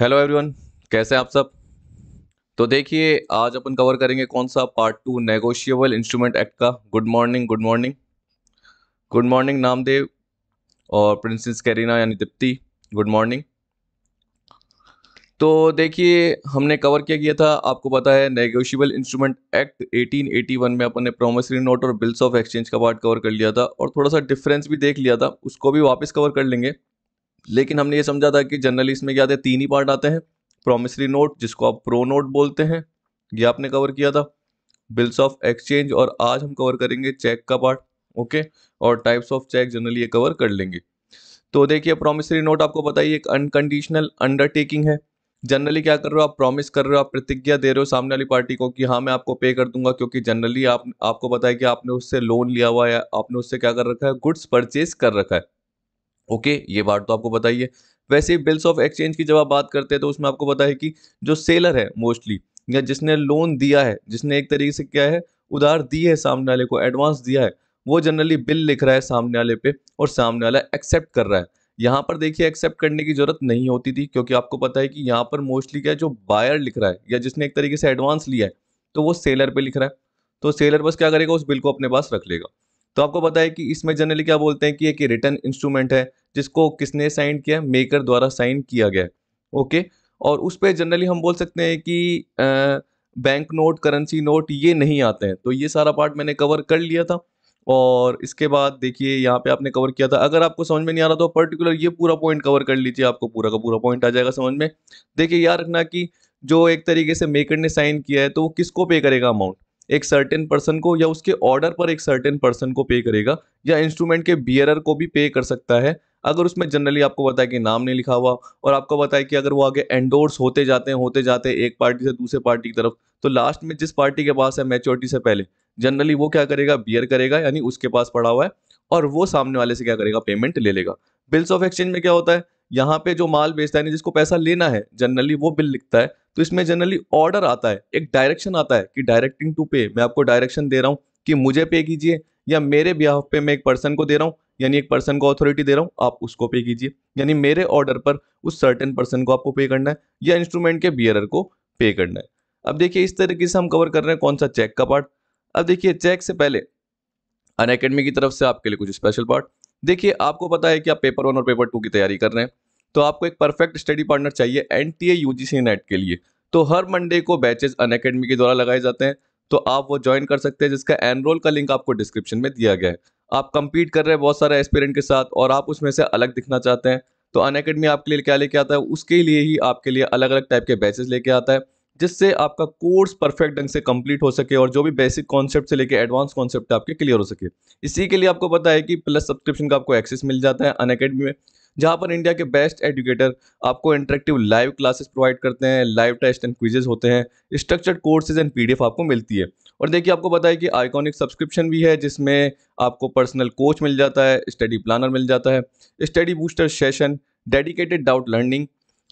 Hello everyone कैसे हैं आप सब तो देखिए आज अपन कवर करेंगे कौन सा part two negotiable instrument act का good morning good morning good morning Namdev और प्रिंसेस कैरीना यानी दीप्ति गुड मॉर्निंग तो देखिए हमने कवर क्या किया था आपको पता है नेगोशिएबल इंस्ट्रूमेंट एक्ट 1881 में अपन ने प्रोमिसरी नोट और बिल्स ऑफ एक्सचेंज का पार्ट कवर कर लिया था और थोड़ा सा डिफरेंस भी देख लिया था उसको भी वापस कवर कर लेंगे लेकिन हमने ये समझा था कि जनरली इसमें क्या आते हैं तीन ही पार्ट आते हैं प्रोमिसरी नोट जिसको आप प्रो नोट बोलते हैं ये आपने कवर किया था बिल्स ऑफ एक्सचेंज और आज हम कवर करेंगे चेक का पार्ट ओके और टाइप्स ऑफ चेक जनरली ये कवर कर लेंगे तो देखिए प्रोमिसरी नोट आपको बताइए एक अनकंडीशनल अंडरटेकिंग है जनरली क्या कर रहे हो आप प्रॉमिस कर रहे हो आप प्रतिज्ञा दे रहे हो सामने वाली पार्टी को कि हाँ मैं आपको पे कर दूंगा क्योंकि जनरली आप आपको पता है कि आपने उससे लोन लिया हुआ है आपने उससे क्या कर रखा है गुड्स परचेज कर रखा है ओके ये बात तो आपको बताइए वैसे बिल्स ऑफ एक्सचेंज की जब आप बात करते हैं तो उसमें आपको पता है कि जो सेलर है मोस्टली या जिसने लोन दिया है जिसने एक तरीके से क्या है उधार दी है सामने वाले को एडवांस दिया है वो जनरली बिल लिख रहा है सामने वाले पे और सामने वाला एक्सेप्ट कर रहा है यहाँ पर देखिए एक्सेप्ट करने की ज़रूरत नहीं होती थी क्योंकि आपको पता है कि यहाँ पर मोस्टली क्या है जो बायर लिख रहा है या जिसने एक तरीके से एडवांस लिया है तो वो सेलर पे लिख रहा है तो सेलर बस क्या करेगा उस बिल को अपने पास रख लेगा तो आपको पता है कि इसमें जनरली क्या बोलते हैं कि एक रिटर्न इंस्ट्रूमेंट है जिसको किसने साइन किया मेकर द्वारा साइन किया गया ओके और उस पर जनरली हम बोल सकते हैं कि बैंक नोट करेंसी नोट ये नहीं आते हैं तो ये सारा पार्ट मैंने कवर कर लिया था और इसके बाद देखिए यहाँ पे आपने कवर किया था अगर आपको समझ में नहीं आ रहा तो पर्टिकुलर ये पूरा पॉइंट कवर कर लीजिए आपको पूरा का पूरा पॉइंट आ जाएगा समझ में देखिए याद रखना कि जो एक तरीके से मेकर ने साइन किया है तो वो किसको पे करेगा अमाउंट एक सर्टेन पर्सन को या उसके ऑर्डर पर एक सर्टेन पर्सन को पे करेगा या इंस्ट्रूमेंट के बियरर को भी पे कर सकता है अगर उसमें जनरली आपको पता है कि नाम नहीं लिखा हुआ और आपको पता है कि अगर वो आगे एंडोर्स होते जाते हैं होते जाते हैं एक पार्टी से दूसरे पार्टी की तरफ तो लास्ट में जिस पार्टी के पास है मेच्योरिटी से पहले जनरली वो क्या करेगा बियर करेगा यानी उसके पास पड़ा हुआ है और वो सामने वाले से क्या करेगा पेमेंट ले लेगा बिल्स ऑफ एक्सचेंज में क्या होता है यहाँ पे जो माल बेचता है जिसको पैसा लेना है जनरली वो बिल लिखता है तो इसमें जनरली ऑर्डर आता है एक डायरेक्शन आता है कि डायरेक्टिंग टू पे मैं आपको डायरेक्शन दे रहा हूँ कि मुझे पे कीजिए या मेरे ब्याह पे मैं एक पर्सन को दे रहा हूँ यानी एक पर्सन को अथॉरिटी दे रहा हूँ आप उसको पे कीजिए यानी मेरे ऑर्डर पर उस सर्टेन पर्सन को आपको पे करना है या इंस्ट्रूमेंट के बियरर को पे करना है अब देखिए इस तरीके से हम कवर कर रहे हैं कौन सा चेक का पार्ट अब देखिए चेक से पहले अन अकेडमी की तरफ से आपके लिए कुछ स्पेशल पार्ट देखिए आपको पता है कि आप पेपर वन और पेपर टू की तैयारी कर रहे हैं तो आपको एक परफेक्ट स्टडी पार्टनर चाहिए एन टी ए नेट के लिए तो हर मंडे को बैचेज अन अकेडमी के द्वारा लगाए जाते हैं तो आप वो ज्वाइन कर सकते हैं जिसका एनरोल का लिंक आपको डिस्क्रिप्शन में दिया गया है आप कंपीट कर रहे हैं बहुत सारे एस्पिरेंट के साथ और आप उसमें से अलग दिखना चाहते हैं तो अन अकेडमी आपके लिए क्या लेके आता है उसके लिए ही आपके लिए अलग अलग टाइप के बैचेज लेके आता है जिससे आपका कोर्स परफेक्ट ढंग से कंप्लीट हो सके और जो भी बेसिक कॉन्सेप्ट से लेकर एडवांस कॉन्सेप्ट आपके क्लियर हो सके इसी के लिए आपको पता है कि प्लस सब्सक्रिप्शन का आपको एक्सेस मिल जाता है अन में जहाँ पर इंडिया के बेस्ट एजुकेटर आपको इंटरेक्टिव लाइव क्लासेस प्रोवाइड करते हैं लाइव टेस्ट एंड क्विजेज होते हैं स्ट्रक्चर्ड कोर्सेज एंड पीडीएफ आपको मिलती है और देखिए आपको पता है कि आइकॉनिक सब्सक्रिप्शन भी है जिसमें आपको पर्सनल कोच मिल जाता है स्टडी प्लानर मिल जाता है study booster session dedicated doubt learning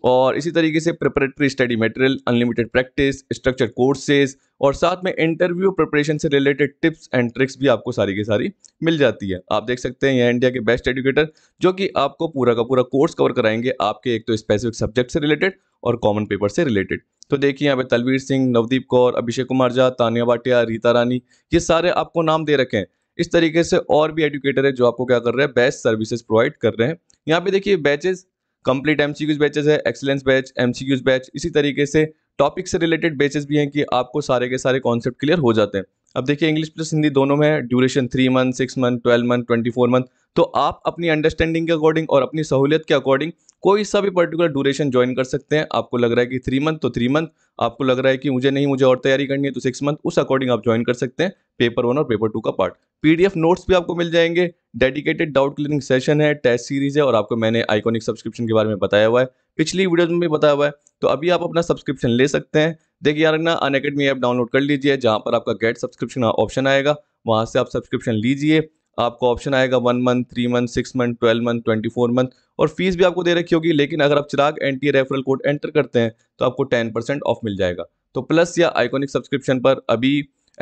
और इसी तरीके से preparatory study material unlimited practice structure courses और साथ में इंटरव्यू प्रिपरेशन से रिलेटेड टिप्स एंड ट्रिक्स भी आपको सारी की सारी मिल जाती है आप देख सकते हैं यह इंडिया के बेस्ट एजुकेटर जो कि आपको पूरा का पूरा कोर्स कवर कराएंगे आपके एक तो स्पेसिफिक सब्जेक्ट से रिलेटेड और कॉमन पेपर से रिलेटेड तो देखिए यहाँ पे तलवीर सिंह नवदीप कौर अभिषेक कुमार झा तानिया भाटिया रीता रानी ये सारे आपको नाम दे रखे हैं इस तरीके से और भी एडुकेटर है जो आपको क्या कर रहे हैं बेस्ट सर्विसेज प्रोवाइड कर रहे हैं यहाँ पे देखिए batches complete M C Qs batches है एक्सेलेंस बैच क्यूज बैच इसी तरीके से टॉपिक से रिलेटेड बैचेज भी हैं कि आपको सारे के सारे कॉन्सेप्ट क्लियर हो जाते हैं अब देखिए इंग्लिश प्लस हिंदी दोनों में duration three month six month twelve month twenty four month तो आप अपनी अंडरस्टैंडिंग के अकॉर्डिंग और अपनी सहूलियत के अकॉर्डिंग कोई सा भी पर्टिकुलर ड्यूरेशन ज्वाइन कर सकते हैं आपको लग रहा है कि थ्री मंथ तो थ्री मंथ आपको लग रहा है कि मुझे नहीं मुझे और तैयारी करनी है तो सिक्स मंथ उस अकॉर्डिंग आप ज्वाइन कर सकते हैं पेपर वन और पेपर टू का पार्ट पीडीएफ नोट्स भी आपको मिल जाएंगे डेडिकेटेड डाउट क्लियरिंग सेशन है टेस्ट सीरीज है और आपको मैंने आइकॉनिक सब्सक्रिप्शन के बारे में बताया हुआ है पिछली वीडियो में भी बताया हुआ है तो अभी आप अपना सब्सक्रिप्शन ले सकते हैं देखिए यार ना अन ऐप डाउनलोड कर लीजिए जहाँ पर आपका गेट सब्सक्रिप्शन ऑप्शन आएगा वहाँ से आप सब्सक्रिप्शन लीजिए आपको ऑप्शन आएगा one month three month six month twelve month twenty four month और फीस भी आपको दे रखी होगी लेकिन अगर आप Chirag N T referral code enter करते हैं तो आपको टेन परसेंट ऑफ मिल जाएगा तो प्लस या आइकॉनिक सब्सक्रिप्शन पर अभी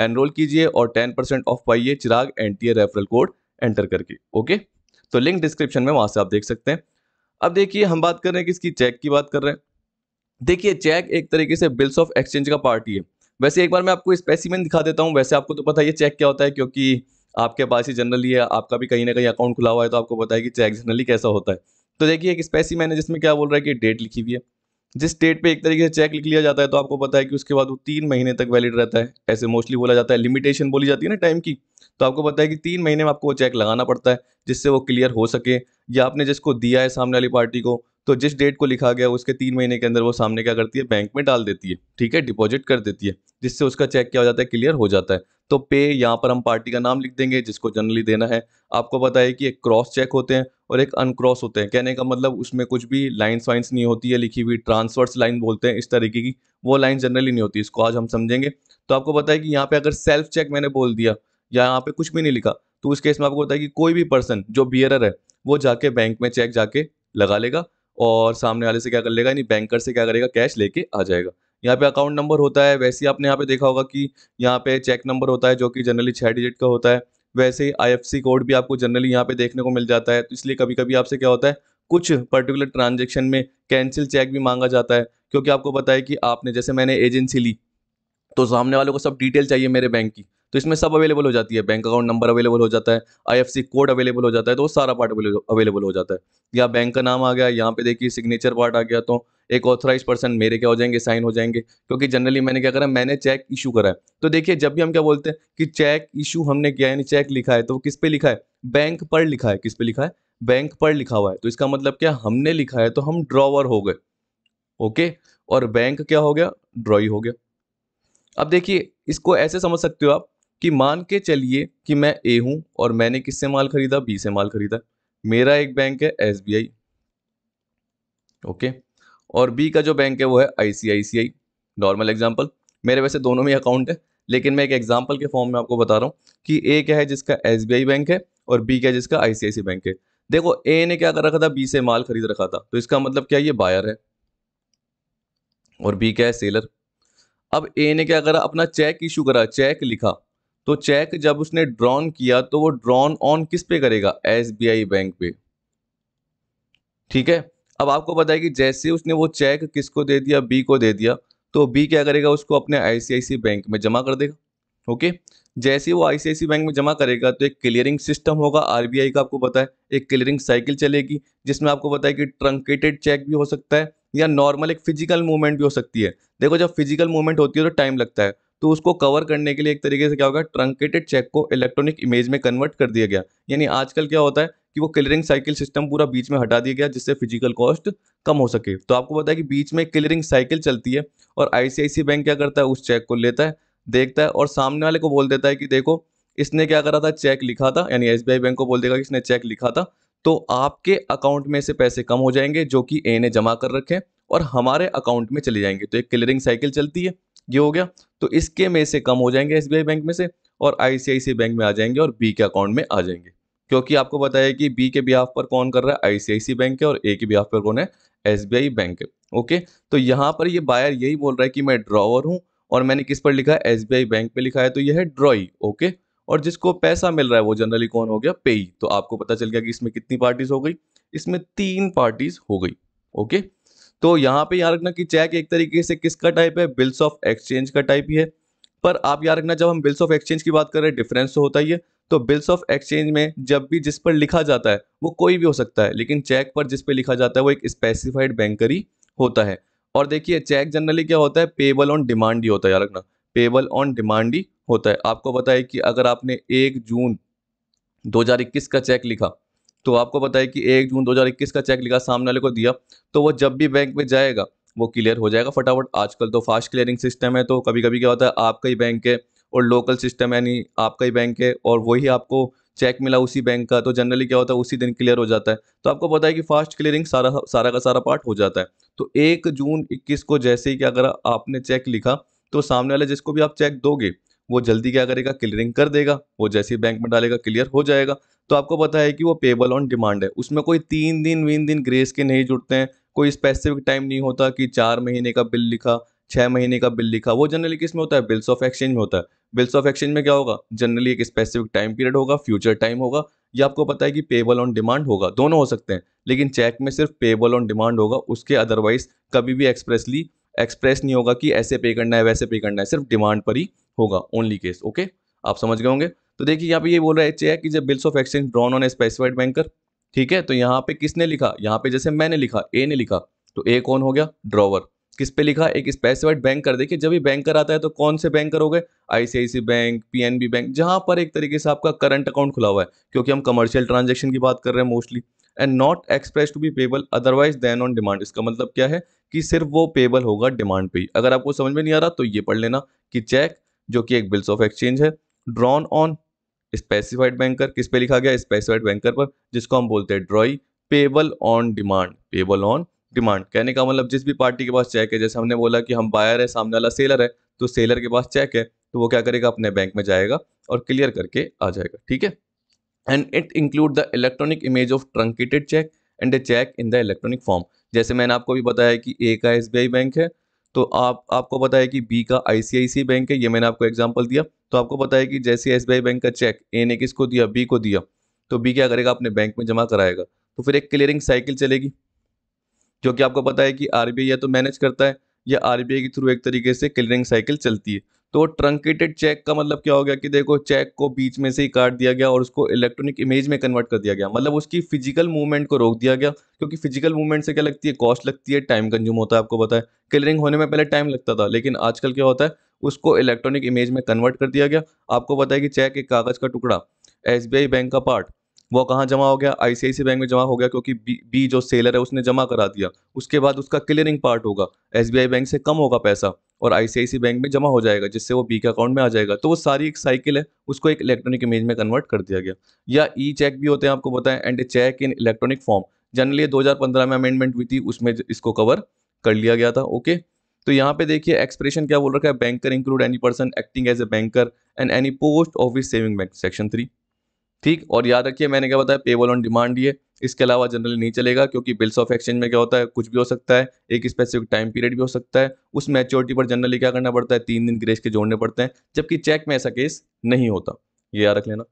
एनरोल कीजिए और टेन परसेंट ऑफ पाइए Chirag N T referral code enter करके ओके तो लिंक डिस्क्रिप्शन में वहाँ से आप देख सकते हैं अब देखिए हम बात कर रहे हैं कि इसकी चेक की बात कर रहे हैं देखिए चेक एक तरीके से बिल्स ऑफ एक्सचेंज का पार्टी है वैसे एक बार मैं आपको स्पेसिमेंट दिखा देता हूँ वैसे आपको तो पता है चेक क्या होता है क्योंकि आपके पास ही जनरली है आपका भी कहीं ना कहीं अकाउंट खुला हुआ है तो आपको पता है कि चेक जनरली कैसा होता है तो देखिए एक स्पेसी मैंने जिसमें क्या बोल रहा है कि डेट लिखी हुई है जिस डेट पे एक तरीके से चेक लिख लिया जाता है तो आपको पता है कि उसके बाद वो तीन महीने तक वैलिड रहता है ऐसे मोस्टली बोला जाता है लिमिटेशन बोली जाती है ना टाइम की तो आपको पता है कि तीन महीने में आपको वो चेक लगाना पड़ता है जिससे वो क्लियर हो सके या आपने जिसको दिया है सामने वाली पार्टी को तो जिस डेट को लिखा गया उसके तीन महीने के अंदर वो सामने क्या करती है बैंक में डाल देती है ठीक है डिपॉजिट कर देती है जिससे उसका चेक क्या हो जाता है क्लियर हो जाता है तो पे यहाँ पर हम पार्टी का नाम लिख देंगे जिसको जनरली देना है आपको पता है कि एक क्रॉस चेक होते हैं और एक अनक्रॉस होते हैं कहने का मतलब उसमें कुछ भी लाइन्स वाइन्स नहीं होती है लिखी हुई ट्रांसफर्स लाइन बोलते हैं इस तरीके की वो लाइन जनरली नहीं होती इसको आज हम समझेंगे तो आपको पता है कि यहाँ पे अगर सेल्फ चेक मैंने बोल दिया या यहाँ पे कुछ भी नहीं लिखा तो उस केस में आपको पता है कि कोई भी पर्सन जो बियरर है वो जाके बैंक में चेक जाके लगा लेगा और सामने वाले से क्या कर लेगा यानी बैंकर से क्या करेगा कैश लेके आ जाएगा यहाँ पे अकाउंट नंबर होता है वैसे ही आपने यहाँ पे देखा होगा कि यहाँ पे चेक नंबर होता है जो कि जनरली छः डिजिट का होता है वैसे ही आईएफसी कोड भी आपको जनरली यहाँ पे देखने को मिल जाता है तो इसलिए कभी कभी आपसे क्या होता है कुछ पर्टिकुलर ट्रांजेक्शन में कैंसिल चेक भी मांगा जाता है क्योंकि आपको पता है कि आपने जैसे मैंने एजेंसी ली तो सामने वालों को सब डिटेल चाहिए मेरे बैंक की तो इसमें सब अवेलेबल हो जाती है बैंक अकाउंट नंबर अवेलेबल हो जाता है आईएफसी कोड अवेलेबल हो जाता है तो सारा पार्ट अवेलेबल हो जाता है या बैंक का नाम आ गया यहाँ पे देखिए सिग्नेचर पार्ट आ गया तो एक ऑथराइज पर्सन मेरे क्या हो जाएंगे साइन हो जाएंगे क्योंकि जनरली मैंने क्या करा मैंने चेक इशू करा है तो देखिए जब भी हम क्या बोलते हैं कि चेक इशू हमने किया यानी चेक लिखा है तो किस पे लिखा है बैंक पर लिखा है किस पे लिखा है बैंक पर लिखा हुआ है तो इसका मतलब क्या हमने लिखा है तो हम ड्रॉवर हो गए ओके और बैंक क्या हो गया ड्रॉई हो गया अब देखिए इसको ऐसे समझ सकते हो आप कि मान के चलिए कि मैं ए हूं और मैंने किससे माल खरीदा बी से माल खरीदा मेरा एक बैंक है एस बी आई ओके और बी का जो बैंक है वो है आई नॉर्मल एग्जाम्पल मेरे वैसे दोनों में अकाउंट है लेकिन मैं एक एग्जाम्पल के फॉर्म में आपको बता रहा हूँ कि ए क्या है जिसका एस बी आई बैंक है और बी क्या है जिसका आई बैंक है देखो ए ने क्या कर रखा था बी से माल खरीद रखा था तो इसका मतलब क्या ये बायर है और बी क्या है सेलर अब ए ने क्या करा अपना चेक इशू करा चेक लिखा तो चेक जब उसने ड्रॉन किया तो वो ड्रॉन ऑन किस पे करेगा एस बैंक पे ठीक है अब आपको पता है कि जैसे उसने वो चेक किसको दे दिया बी को दे दिया तो बी क्या करेगा उसको अपने आईसीआईसी बैंक में जमा कर देगा ओके जैसे वो आईसीआईसी बैंक में जमा करेगा तो एक क्लियरिंग सिस्टम होगा आरबीआई का आपको पता है एक क्लियरिंग साइकिल चलेगी जिसमें आपको पता है कि ट्रंकेटेड चेक भी हो सकता है या नॉर्मल एक फिजिकल मूवमेंट भी हो सकती है देखो जब फिजिकल मूवमेंट होती है तो टाइम लगता है तो उसको कवर करने के लिए एक तरीके से क्या होगा ट्रंकेटेड चेक को इलेक्ट्रॉनिक इमेज में कन्वर्ट कर दिया गया यानी आजकल क्या होता है कि वो क्लियरिंग साइकिल सिस्टम पूरा बीच में हटा दिया गया जिससे फिजिकल कॉस्ट कम हो सके तो आपको पता है कि बीच में क्लियरिंग साइकिल चलती है और आईसीआईसी बैंक क्या करता है उस चेक को लेता है देखता है और सामने वाले को बोल देता है कि देखो इसने क्या करा था चेक लिखा था यानी एस बैंक को बोल देगा कि इसने चेक लिखा था तो आपके अकाउंट में से पैसे कम हो जाएंगे जो कि ए ने जमा कर रखे और हमारे अकाउंट में चले जाएंगे तो एक क्लियरिंग साइकिल चलती है ये हो गया तो इसके में से कम हो जाएंगे एस बैंक में से और आई बैंक में आ जाएंगे और बी के अकाउंट में आ जाएंगे क्योंकि आपको बताया कि बी के बिहाफ पर कौन कर रहा है आई बैंक है और ए के बिहाफ पर कौन है एस बैंक है ओके तो यहाँ पर ये बायर यही बोल रहा है कि मैं ड्रॉवर हूँ और मैंने किस पर लिखा है एस बैंक पे लिखा है तो यह है ड्रॉई ओके और जिसको पैसा मिल रहा है वो जनरली कौन हो गया पेई तो आपको पता चल गया कि इसमें कितनी पार्टीज हो गई इसमें तीन पार्टीज हो गई ओके okay? तो यहाँ पे यहाँ रखना कि चेक एक तरीके से किसका टाइप है बिल्स ऑफ एक्सचेंज का टाइप ही है पर आप यहाँ रखना जब हम बिल्स ऑफ एक्सचेंज की बात कर रहे हैं डिफरेंस तो होता ही है तो बिल्स ऑफ एक्सचेंज में जब भी जिस पर लिखा जाता है वो कोई भी हो सकता है लेकिन चेक पर जिस पर लिखा जाता है वो एक स्पेसिफाइड बैंकर ही होता है और देखिए चेक जनरली क्या होता है पेबल ऑन डिमांड ही होता है यहाँ रखना पेबल ऑन डिमांड ही होता है आपको बताए कि अगर आपने एक जून 2021 का चेक लिखा तो आपको पता है कि एक जून 2021 का चेक लिखा सामने वाले को दिया तो वो जब भी बैंक में जाएगा वो क्लियर हो जाएगा फटाफट आजकल तो फास्ट क्लियरिंग सिस्टम है तो कभी कभी क्या होता है आपका ही बैंक है और लोकल सिस्टम यानी आपका ही बैंक है और वही आपको चेक मिला उसी बैंक का तो जनरली क्या होता है उसी दिन क्लियर हो जाता है तो आपको पता है कि फास्ट क्लियरिंग सारा सारा का सारा पार्ट हो जाता है तो एक जून इक्कीस को जैसे ही क्या करा आपने चेक लिखा तो सामने वाले जिसको भी आप चेक दोगे वो जल्दी क्या करेगा क्लियरिंग कर देगा वो जैसे ही बैंक में डालेगा क्लियर हो जाएगा तो आपको पता है कि वो पेबल ऑन डिमांड है उसमें कोई तीन दिन वीन दिन ग्रेस के नहीं जुड़ते हैं कोई स्पेसिफिक टाइम नहीं होता कि चार महीने का बिल लिखा छः महीने का बिल लिखा वो जनरली किस में होता है बिल्स ऑफ एक्सचेंज में होता है बिल्स ऑफ एक्सचेंज में क्या होगा जनरली एक स्पेसिफिक टाइम पीरियड होगा फ्यूचर टाइम होगा या आपको पता है कि पेबल ऑन डिमांड होगा दोनों हो सकते हैं लेकिन चेक में सिर्फ पेबल ऑन डिमांड होगा उसके अदरवाइज कभी भी एक्सप्रेसली एक्सप्रेस नहीं होगा कि ऐसे पे करना है वैसे पे करना है सिर्फ डिमांड पर ही होगा ओनली केस ओके आप समझ गए होंगे तो देखिए यहाँ पे ये बोल रहा है चेक कि जब bills of exchange drawn on a specified banker ठीक है तो यहाँ पे किसने लिखा यहाँ पे जैसे मैंने लिखा ए ने लिखा तो ए कौन हो गया ड्रॉवर किस पे लिखा एक स्पेसिफाइड बैंकर देखिए जब भी बैंकर आता है तो कौन से बैंकर हो गए आईसीआईसी बैंक पीएनबी बैंक जहां पर एक तरीके से आपका करंट अकाउंट खुला हुआ है क्योंकि हम कमर्शियल ट्रांजेक्शन की बात कर रहे हैं mostly and not express to be payable otherwise than on demand इसका मतलब क्या है कि सिर्फ वो पेबल होगा डिमांड पे ही अगर आपको समझ में नहीं आ रहा तो ये पढ़ लेना कि चेक जो कि एक बिल्स ऑफ एक्सचेंज है ड्रॉन ऑन स्पेसिफाइड बैंकर किस पे लिखा गया स्पेसिफाइड बैंकर पर जिसको हम बोलते हैं drawee payable on demand payable on demand कहने का मतलब जिस भी पार्टी के पास चेक है जैसे हमने बोला कि हम बायर है सामने वाला सेलर है तो सेलर के पास चेक है तो वो क्या करेगा अपने बैंक में जाएगा और क्लियर करके आ जाएगा ठीक है and it include the electronic image of truncated cheque and a cheque in the electronic form जैसे मैंने आपको भी बताया कि ए का एस बैंक है तो आप आपको पता है कि बी का आईसीआईसी बैंक है ये मैंने आपको एग्जाम्पल दिया तो आपको पता है कि जैसे एस बैंक का चेक ए ने किसको दिया बी को दिया तो बी क्या करेगा अपने बैंक में जमा कराएगा तो फिर एक क्लियरिंग साइकिल चलेगी जो कि आपको पता है कि आर या तो मैनेज करता है या आर के थ्रू एक तरीके से क्लियरिंग साइकिल चलती है तो ट्रंकेटेड चेक का मतलब क्या हो गया कि देखो चेक को बीच में से ही काट दिया गया और उसको इलेक्ट्रॉनिक इमेज में कन्वर्ट कर दिया गया मतलब उसकी फिजिकल मूवमेंट को रोक दिया गया क्योंकि फिजिकल मूवमेंट से क्या लगती है कॉस्ट लगती है टाइम कंज्यूम होता है आपको पता है क्लियरिंग होने में पहले टाइम लगता था लेकिन आजकल क्या होता है उसको इलेक्ट्रॉनिक इमेज में कन्वर्ट कर दिया गया आपको पता है कि चेक एक कागज़ का टुकड़ा एस बैंक का पार्ट वो कहाँ जमा हो गया आईसीआईसी बैंक में जमा हो गया क्योंकि बी, बी जो सेलर है उसने जमा करा दिया उसके बाद उसका क्लियरिंग पार्ट होगा एसबीआई बैंक से कम होगा पैसा और आई बैंक में जमा हो जाएगा जिससे वो बी के अकाउंट में आ जाएगा तो वो सारी एक साइकिल है उसको एक इलेक्ट्रॉनिक इमेज में कन्वर्ट कर दिया गया या ई चेक भी होते हैं आपको बताएं and a cheque in electronic form generally 2015 में अमेंडमेंट हुई थी उसमें इसको कवर कर लिया गया था ओके तो यहाँ पे देखिए एक्सप्रेशन क्या बोल रखा है banker include any person acting as a banker and any post office saving bank section three ठीक और याद रखिए मैंने क्या बताया पेबल ऑन डिमांड ये इसके अलावा जनरली नहीं चलेगा क्योंकि बिल्स ऑफ एक्सचेंज में क्या होता है कुछ भी हो सकता है एक स्पेसिफिक टाइम पीरियड भी हो सकता है उस मैच्योरिटी पर जनरली क्या करना पड़ता है तीन दिन ग्रेस के जोड़ने पड़ते हैं जबकि चेक में ऐसा केस नहीं होता ये याद रख लेना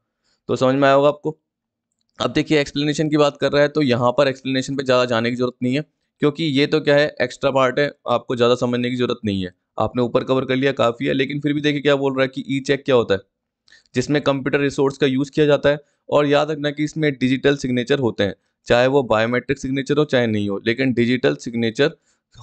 तो समझ में आया होगा आपको अब देखिए एक्सप्लेनेशन की बात कर रहा है तो यहाँ पर एक्सप्लेनेशन पर ज़्यादा जाने की जरूरत नहीं है क्योंकि ये तो क्या है एक्स्ट्रा पार्ट है आपको ज़्यादा समझने की ज़रूरत नहीं है आपने ऊपर कवर कर लिया काफ़ी है लेकिन फिर भी देखिए क्या बोल रहा है कि ई चेक क्या होता है जिसमें कंप्यूटर रिसोर्स का यूज़ किया जाता है और याद रखना कि इसमें डिजिटल सिग्नेचर होते हैं चाहे वो बायोमेट्रिक सिग्नेचर हो चाहे नहीं हो लेकिन डिजिटल सिग्नेचर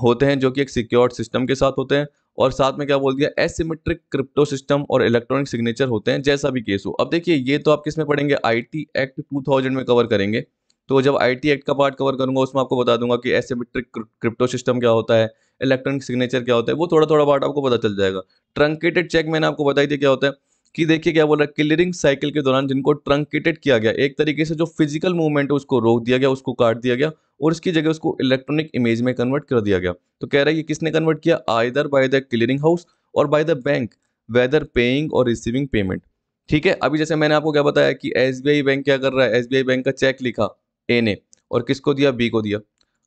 होते हैं जो कि एक सिक्योर्ड सिस्टम के साथ होते हैं और साथ में क्या बोल दिया एसिमेट्रिक क्रिप्टो सिस्टम और इलेक्ट्रॉनिक सिग्नेचर होते हैं जैसा भी केस हो अब देखिए ये तो आप किस में पढ़ेंगे आईटी एक्ट 2000 में कवर करेंगे तो जब आईटी एक्ट का पार्ट कवर करूंगा उसमें आपको बता दूंगा कि एसिमेट्रिक क्रिप्टो सिस्टम क्या होता है इलेक्ट्रॉनिक सिग्नेचर क्या होता है वो थोड़ा थोड़ा पार्ट आपको पता चल जाएगा ट्रंकेटेड चेक मैंने आपको बताई थी क्या होता है कि देखिए क्या बोल रहा है क्लियरिंग साइकिल के दौरान जिनको ट्रंकेटेड किया गया एक तरीके से जो फिजिकल मूवमेंट है उसको रोक दिया गया उसको काट दिया गया और इसकी जगह उसको इलेक्ट्रॉनिक इमेज में कन्वर्ट कर दिया गया तो कह रहा है कि किसने कन्वर्ट किया either by the clearing house or by the bank whether paying or receiving payment ठीक है अभी जैसे मैंने आपको क्या बताया कि एस बैंक क्या कर रहा है एस बैंक का चेक लिखा ए ने और किसको दिया बी को दिया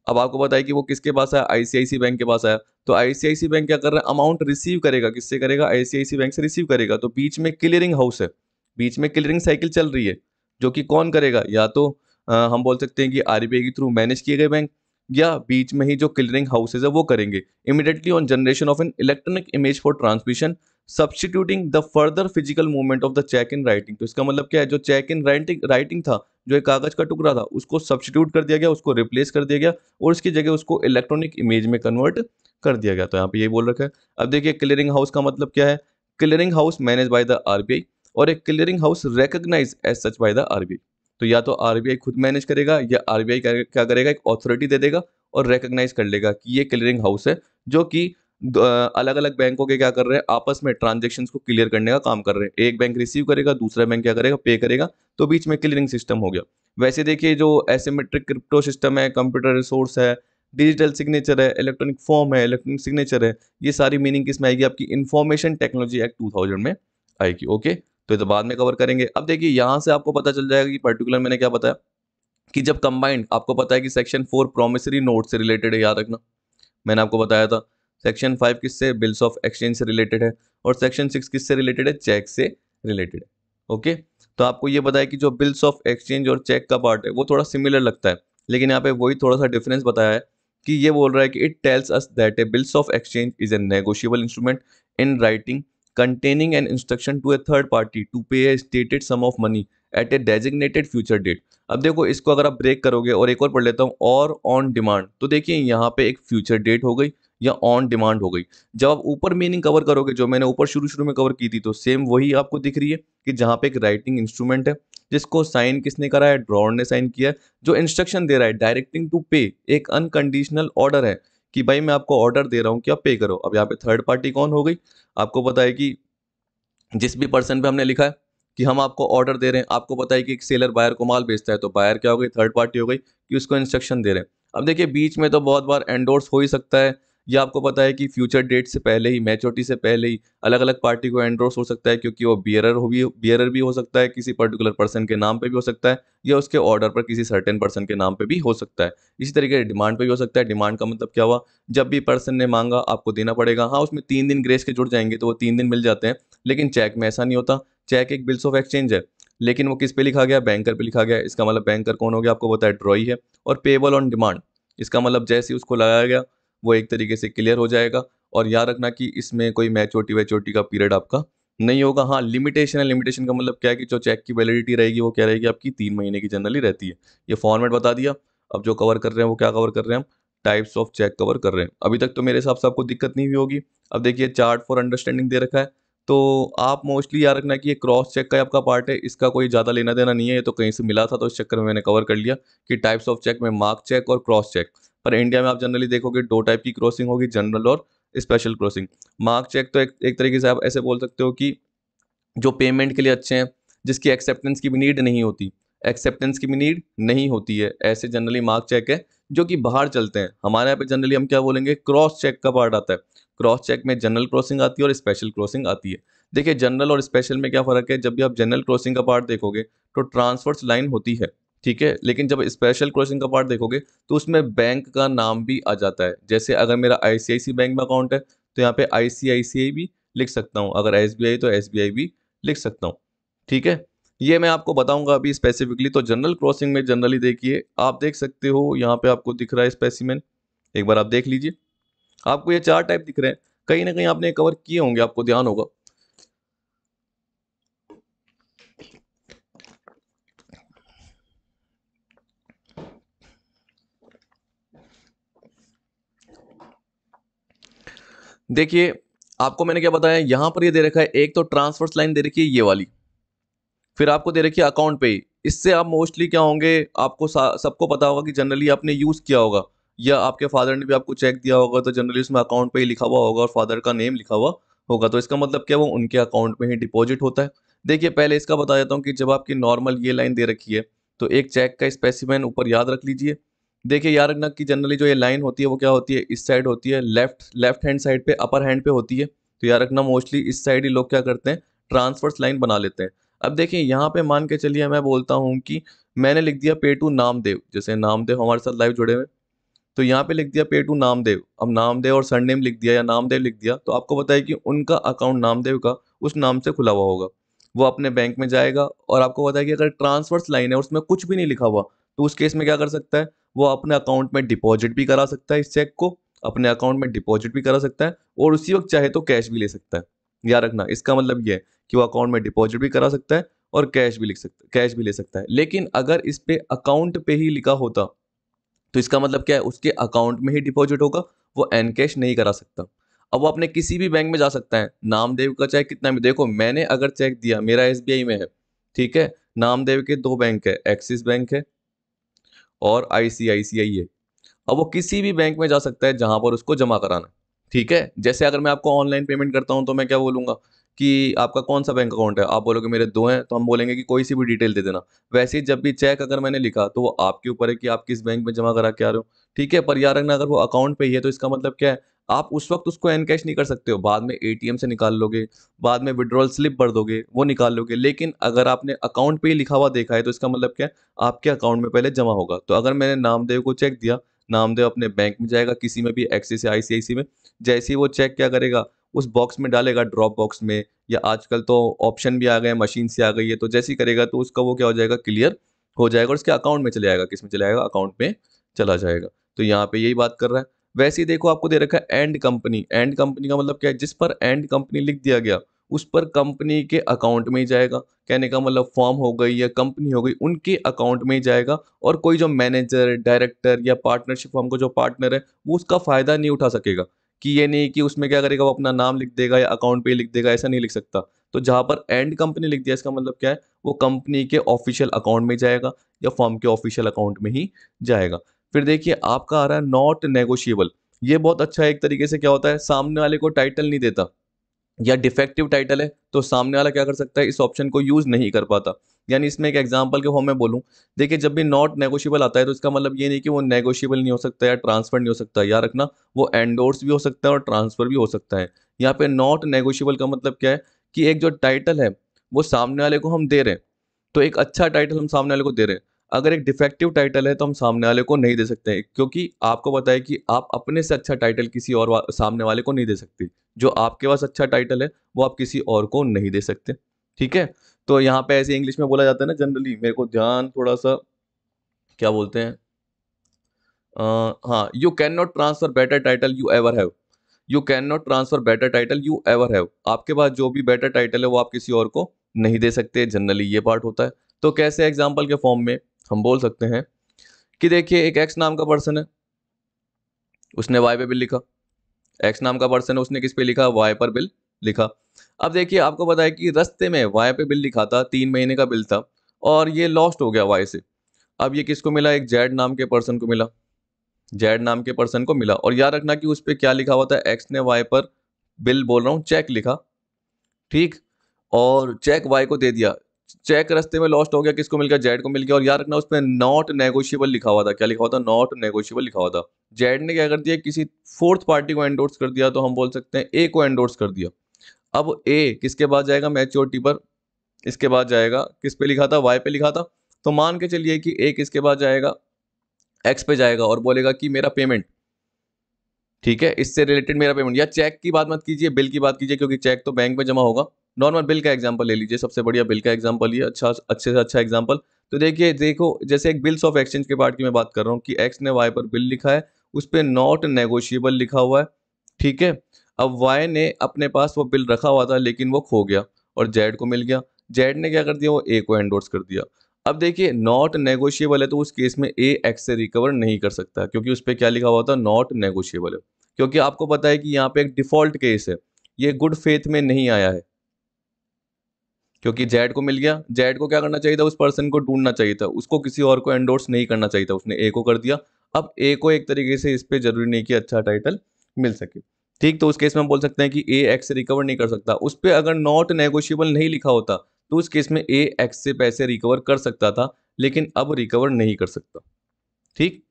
अब आपको बताया कि वो किसके पास है आईसीआईसी बैंक के पास है तो आईसीआईसी बैंक क्या कर रहा है अमाउंट रिसीव करेगा किससे करेगा आईसीआईसी बैंक से रिसीव करेगा तो बीच में क्लियरिंग हाउस है बीच में क्लियरिंग साइकिल चल रही है जो कि कौन करेगा या तो आ, हम बोल सकते हैं कि आर के थ्रू मैनेज किए गए बैंक या बीच में ही जो क्लियरिंग हाउसेज है वो करेंगे immediately on generation of an electronic image for transmission substituting the further physical movement of the cheque in writing तो इसका मतलब क्या है जो चेक इन राइटिंग राइटिंग था जो एक कागज़ का टुकड़ा था उसको सब्सटीट्यूट कर दिया गया उसको रिप्लेस कर दिया गया और उसकी जगह उसको इलेक्ट्रॉनिक इमेज में कन्वर्ट कर दिया गया तो यहाँ पे यही बोल रखा है अब देखिए क्लियरिंग हाउस का मतलब क्या है clearing house manage by the RBI और एक clearing house recognise as such by the RBI तो या तो आरबीआई खुद मैनेज करेगा या आरबीआई क्या करेगा एक ऑथोरिटी दे देगा और रिकग्नाइज कर लेगा कि ये क्लियरिंग हाउस है जो कि अलग अलग बैंकों के क्या कर रहे हैं आपस में ट्रांजेक्शन को क्लियर करने का काम कर रहे हैं एक बैंक रिसीव करेगा दूसरा बैंक क्या करेगा पे करेगा तो बीच में क्लियरिंग सिस्टम हो गया वैसे देखिए जो एसेमेट्रिक क्रिप्टो सिस्टम है कंप्यूटर रिसोर्स है डिजिटल सिग्नेचर है इलेक्ट्रॉनिक फॉर्म है इलेक्ट्रॉनिक सिग्नेचर है ये सारी मीनिंग किसमें आएगी आपकी इन्फॉर्मेशन टेक्नोलॉजी एक्ट 2000 में आएगी ओके तो ये तो बाद में कवर करेंगे अब देखिए यहाँ से आपको पता चल जाएगा कि पर्टिकुलर मैंने क्या बताया कि जब कंबाइंड आपको पता है कि सेक्शन फोर प्रोमिसरी नोट से रिलेटेड है याद रखना मैंने आपको बताया था सेक्शन फाइव किससे बिल्स ऑफ एक्सचेंज से रिलेटेड है और सेक्शन सिक्स किससे रिलेटेड है चेक से रिलेटेड है ओके तो आपको ये बताया कि जो बिल्स ऑफ एक्सचेंज और चेक का पार्ट है वो थोड़ा सिमिलर लगता है लेकिन यहाँ पे वही थोड़ा सा डिफरेंस बताया है कि ये बोल रहा है कि it tells us that a bills of exchange is a negotiable instrument in writing containing an instruction to a third party to pay a stated sum of money at a designated future date अब देखो इसको अगर आप break करोगे और एक और पढ़ लेता हूँ और ऑन डिमांड तो देखिए यहाँ पे एक फ्यूचर डेट हो गई या ऑन डिमांड हो गई जब आप ऊपर मीनिंग कवर करोगे जो मैंने ऊपर शुरू शुरू में कवर की थी तो सेम वही आपको दिख रही है कि जहाँ पे एक राइटिंग इंस्ट्रूमेंट है जिसको साइन किसने करा है ड्रॉर ने साइन किया है जो इंस्ट्रक्शन दे रहा है डायरेक्टिंग टू पे एक अनकंडीशनल ऑर्डर है कि भाई मैं आपको ऑर्डर दे रहा हूँ कि आप पे करो अब यहाँ पे थर्ड पार्टी कौन हो गई आपको पता है कि जिस भी पर्सन पे हमने लिखा है कि हम आपको ऑर्डर दे रहे हैं आपको पता है कि एक सेलर बायर को माल बेचता है तो बायर क्या हो गई थर्ड पार्टी हो गई कि उसको इंस्ट्रक्शन दे रहे हैं अब देखिए बीच में तो बहुत बार एंडोर्स हो ही सकता है या आपको पता है कि फ्यूचर डेट से पहले ही मेचोरिटी से पहले ही अलग अलग पार्टी को एंड्रोस हो सकता है क्योंकि वो बियरर हो भी बियरर भी हो सकता है किसी पर्टिकुलर पर्सन के नाम पे भी हो सकता है या उसके ऑर्डर पर किसी सर्टेन पर्सन के नाम पे भी हो सकता है इसी तरीके से डिमांड पर भी हो सकता है डिमांड का मतलब क्या हुआ जब भी पर्सन ने मांगा आपको देना पड़ेगा हाँ उसमें तीन दिन ग्रेस के जुड़ जाएंगे तो वो तीन दिन मिल जाते हैं लेकिन चेक में ऐसा नहीं होता चेक एक बिल्स ऑफ एक्सचेंज है लेकिन वो किस पे लिखा गया बैंकर पे लिखा गया इसका मतलब बैंकर कौन हो गया आपको पता है ड्रॉई है और पेबल ऑन डिमांड इसका मतलब जैसे उसको लगाया गया वो एक तरीके से क्लियर हो जाएगा और याद रखना कि इसमें कोई मैच्योरिटी वैचोरिटी का पीरियड आपका नहीं होगा हाँ लिमिटेशन है लिमिटेशन का मतलब क्या है कि जो चेक की वैलिडिटी रहेगी वो क्या रहेगी आपकी तीन महीने की जनरली रहती है ये फॉर्मेट बता दिया अब जो कवर कर रहे हैं वो क्या कवर कर रहे हैं हम टाइप्स ऑफ चेक कवर कर रहे हैं अभी तक तो मेरे हिसाब से आपको दिक्कत नहीं हुई होगी अब देखिए चार्ट फॉर अंडरस्टैंडिंग दे रखा है तो आप मोस्टली याद रखना कि ये क्रॉस चेक का आपका पार्ट है इसका कोई ज़्यादा लेना देना नहीं है ये तो कहीं से मिला था तो इस चक्कर में मैंने कवर कर लिया कि टाइप्स ऑफ चेक में मार्क चेक और क्रॉस चेक पर इंडिया में आप जनरली देखोगे दो टाइप की क्रॉसिंग होगी जनरल और स्पेशल क्रॉसिंग मार्क चेक तो एक एक तरीके से आप ऐसे बोल सकते हो कि जो पेमेंट के लिए अच्छे हैं जिसकी एक्सेप्टेंस की भी नीड नहीं होती एक्सेप्टेंस की भी नीड नहीं होती है ऐसे जनरली मार्क चेक है जो कि बाहर चलते हैं हमारे यहाँ पे जनरली हम क्या बोलेंगे क्रॉस चेक का पार्ट आता है क्रॉस चेक में जनरल क्रॉसिंग आती है और स्पेशल क्रॉसिंग आती है देखिए जनरल और स्पेशल में क्या फ़र्क है जब भी आप जनरल क्रॉसिंग का पार्ट देखोगे तो ट्रांसफर्स लाइन होती है ठीक है लेकिन जब स्पेशल क्रॉसिंग का पार्ट देखोगे तो उसमें बैंक का नाम भी आ जाता है जैसे अगर मेरा आई बैंक में अकाउंट है तो यहाँ पे आई भी लिख सकता हूँ अगर एस तो एस भी लिख सकता हूँ ठीक है ये मैं आपको बताऊंगा अभी स्पेसिफिकली तो जनरल क्रॉसिंग में जनरली देखिए आप देख सकते हो यहाँ पे आपको दिख रहा है स्पेसिमेन एक बार आप देख लीजिए आपको ये चार टाइप दिख रहे हैं कहीं ना कहीं आपने कवर किए होंगे आपको ध्यान होगा देखिए आपको मैंने क्या बताया यहाँ पर ये दे रखा है एक तो ट्रांसफर्स लाइन दे रखी है ये वाली फिर आपको दे रखी है अकाउंट पे इससे आप मोस्टली क्या होंगे आपको सबको पता होगा कि जनरली आपने यूज़ किया होगा या आपके फादर ने भी आपको चेक दिया होगा तो जनरली उसमें अकाउंट पे ही लिखा हुआ होगा और फादर का नेम लिखा हुआ होगा तो इसका मतलब क्या वो उनके अकाउंट में ही डिपॉजिट होता है देखिए पहले इसका बता देता हूँ कि जब आपकी नॉर्मल ये लाइन दे रखी है तो एक चेक का स्पेसिमेन ऊपर याद रख लीजिए देखिए याद रखना की जनरली जो ये लाइन होती है वो क्या होती है इस साइड होती है लेफ्ट लेफ्ट हैंड साइड पे अपर हैंड पे होती है तो यार रखना मोस्टली इस साइड ही लोग क्या करते हैं ट्रांसफर्स लाइन बना लेते हैं अब देखिए यहाँ पे मान के चलिए मैं बोलता हूँ कि मैंने लिख दिया पेटू नामदेव जैसे नामदेव हमारे साथ लाइव जुड़े हुए तो यहाँ पे लिख दिया पेटू नामदेव अब नामदेव और सरनेम लिख दिया या नामदेव लिख दिया तो आपको बताया कि उनका अकाउंट नामदेव का उस नाम से खुला हुआ होगा वो अपने बैंक में जाएगा और आपको बताया कि अगर ट्रांसफर्स लाइन है उसमें कुछ भी नहीं लिखा हुआ तो उस केस में क्या कर सकता है वो अपने अकाउंट में डिपॉजिट भी करा सकता है इस चेक को अपने अकाउंट में डिपॉजिट भी करा सकता है और उसी वक्त चाहे तो कैश भी ले सकता है याद रखना इसका मतलब ये है कि वो अकाउंट में डिपॉजिट भी करा सकता है और कैश भी लिख सकता कैश भी ले सकता है लेकिन अगर इस पे अकाउंट पे ही लिखा होता तो इसका मतलब क्या है उसके अकाउंट में ही डिपॉजिट होगा वो एन कैश नहीं करा सकता अब वो अपने किसी भी बैंक में जा सकता है नामदेव का चेक कितना भी देखो मैंने अगर चेक दिया मेरा एस में है ठीक है नामदेव के दो बैंक है एक्सिस बैंक है और आई है अब वो किसी भी बैंक में जा सकता है जहाँ पर उसको जमा कराना है ठीक है जैसे अगर मैं आपको ऑनलाइन पेमेंट करता हूँ तो मैं क्या बोलूँगा कि आपका कौन सा बैंक अकाउंट है आप बोलोगे मेरे दो हैं तो हम बोलेंगे कि कोई सी भी डिटेल दे देना वैसे ही जब भी चेक अगर मैंने लिखा तो वो आपके ऊपर है कि आप किस बैंक में जमा करा के आ रहे हो ठीक है पर यार अगर वो अकाउंट पे ही है तो इसका मतलब क्या है आप उस वक्त उसको एन कैश नहीं कर सकते हो बाद में एटीएम से निकाल लोगे बाद में विड्रॉल स्लिप भर दोगे वो निकाल लोगे लेकिन अगर आपने अकाउंट पे ही लिखा हुआ देखा है तो इसका मतलब क्या है आपके अकाउंट में पहले जमा होगा तो अगर मैंने नामदेव को चेक दिया नामदेव अपने बैंक में जाएगा किसी में भी एक्सिस या आई में जैसे ही वो चेक क्या करेगा उस बॉक्स में डालेगा ड्रॉप बॉक्स में या आजकल तो ऑप्शन भी आ गए मशीन से आ गई है तो जैसे ही करेगा तो उसका वो क्या हो जाएगा क्लियर हो जाएगा और उसके अकाउंट में चले जाएगा किस में चले जाएगा अकाउंट में चला जाएगा तो यहाँ पे यही बात कर रहा है वैसे ही देखो आपको दे रखा है एंड कंपनी एंड कंपनी का मतलब क्या है जिस पर एंड कंपनी लिख दिया गया उस पर कंपनी के अकाउंट में ही जाएगा कहने का मतलब फॉर्म हो गई या कंपनी हो गई उनके अकाउंट में ही जाएगा और कोई जो मैनेजर डायरेक्टर या पार्टनरशिप फॉर्म का जो पार्टनर है वो उसका फ़ायदा नहीं उठा सकेगा कि ये नहीं कि उसमें क्या करेगा वो अपना नाम लिख देगा या अकाउंट पे लिख देगा ऐसा नहीं लिख सकता तो जहाँ पर एंड कंपनी लिख दिया इसका मतलब क्या है वो कंपनी के ऑफिशियल अकाउंट में जाएगा या फॉर्म के ऑफिशियल अकाउंट में ही जाएगा फिर देखिए आपका आ रहा है नॉट नेगोशियबल ये बहुत अच्छा एक तरीके से क्या होता है सामने वाले को टाइटल नहीं देता या डिफेक्टिव टाइटल है तो सामने वाला क्या कर सकता है इस ऑप्शन को यूज़ नहीं कर पाता यानी इसमें एक एग्जांपल के फॉर्म में बोलूँ देखिए जब भी नॉट नेगोशियबल आता है तो इसका मतलब ये नहीं कि वो नेगोशियबल नहीं हो सकता या ट्रांसफ़र नहीं हो सकता या रखना वो एंडोर्स भी हो सकता है और ट्रांसफ़र भी हो सकता है यहाँ पे नॉट नेगोशियबल का मतलब क्या है कि एक जो टाइटल है वो सामने वाले को हम दे रहे हैं तो एक अच्छा टाइटल हम सामने वाले को दे रहे हैं अगर एक डिफेक्टिव टाइटल है तो हम सामने वाले को नहीं दे सकते हैं क्योंकि आपको पता है कि आप अपने से अच्छा टाइटल किसी और वा, सामने वाले को नहीं दे सकते जो आपके पास अच्छा टाइटल है वो आप किसी और को नहीं दे सकते ठीक है तो यहाँ पे ऐसे इंग्लिश में बोला जाता है ना जनरली मेरे को ध्यान थोड़ा सा क्या बोलते हैं हाँ you can not transfer better title you ever have you can not transfer better title you ever have आपके पास जो भी बेटर टाइटल है वो आप किसी और को नहीं दे सकते जनरली ये पार्ट होता है तो कैसे एग्जाम्पल के फॉर्म में हम बोल सकते हैं कि देखिए एक एक्स नाम का पर्सन है उसने वाई पे बिल लिखा एक्स नाम का पर्सन है उसने किस पे लिखा वाई पर बिल लिखा अब देखिए आपको पता है कि रस्ते में वाई पे बिल लिखा था तीन महीने का बिल था और ये लॉस्ट हो गया वाई से अब ये किसको मिला एक जेड नाम के पर्सन को मिला जेड नाम के पर्सन को मिला और याद रखना कि उस पर क्या लिखा हुआ था एक्स ने वाई पर बिल बोल रहा हूँ चेक लिखा ठीक और चेक वाई को दे दिया चेक रस्ते में लॉस्ट हो गया किसको मिल गया जेड को मिल गया और याद रखना उसमें नॉट नेगोशियबल लिखा हुआ था क्या लिखा हुआ था नॉट नेगोशियबल लिखा हुआ था जेड ने क्या कर दिया किसी फोर्थ पार्टी को एंडोर्स कर दिया तो हम बोल सकते हैं ए को एंडोर्स कर दिया अब ए किसके बाद जाएगा मैच्योरिटी पर इसके बाद जाएगा किस पे लिखा था वाई पे लिखा था तो मान के चलिए कि ए किसके बाद जाएगा एक्स पे जाएगा और बोलेगा कि मेरा पेमेंट ठीक है इससे रिलेटेड मेरा पेमेंट या चेक की बात मत कीजिए बिल की बात कीजिए क्योंकि चेक तो बैंक में जमा होगा नॉर्मल बिल का एग्जाम्पल ले लीजिए सबसे बढ़िया बिल का एग्जाम्पल ये अच्छा अच्छे से अच्छा एग्जाम्पल तो देखिए देखो जैसे एक बिल्स ऑफ एक्सचेंज के पार्ट की मैं बात कर रहा हूँ कि एक्स ने वाई पर बिल लिखा है उस पर नॉट नेगोशियबल लिखा हुआ है ठीक है अब वाई ने अपने पास वो बिल रखा हुआ था लेकिन वो खो गया और जेड को मिल गया जेड ने क्या कर दिया वो ए को एंडोर्स कर दिया अब देखिए नॉट नेगोशियबल है तो उस केस में ए एक्स से रिकवर नहीं कर सकता क्योंकि उस पर क्या लिखा हुआ था नॉट नेगोशियबल है क्योंकि आपको पता है कि यहाँ पे एक डिफॉल्ट केस है ये गुड फेथ में नहीं आया है क्योंकि जेड को मिल गया जेड को क्या करना चाहिए था उस पर्सन को ढूंढना चाहिए था उसको किसी और को एंडोर्स नहीं करना चाहिए था उसने ए को कर दिया अब ए को एक तरीके से इस पर जरूरी नहीं कि अच्छा टाइटल मिल सके ठीक तो उस केस में हम बोल सकते हैं कि ए एक्स से रिकवर नहीं कर सकता उस पर अगर नॉट नेगोशियबल नहीं लिखा होता तो उस केस में ए एक्स से पैसे रिकवर कर सकता था लेकिन अब रिकवर नहीं कर सकता ठीक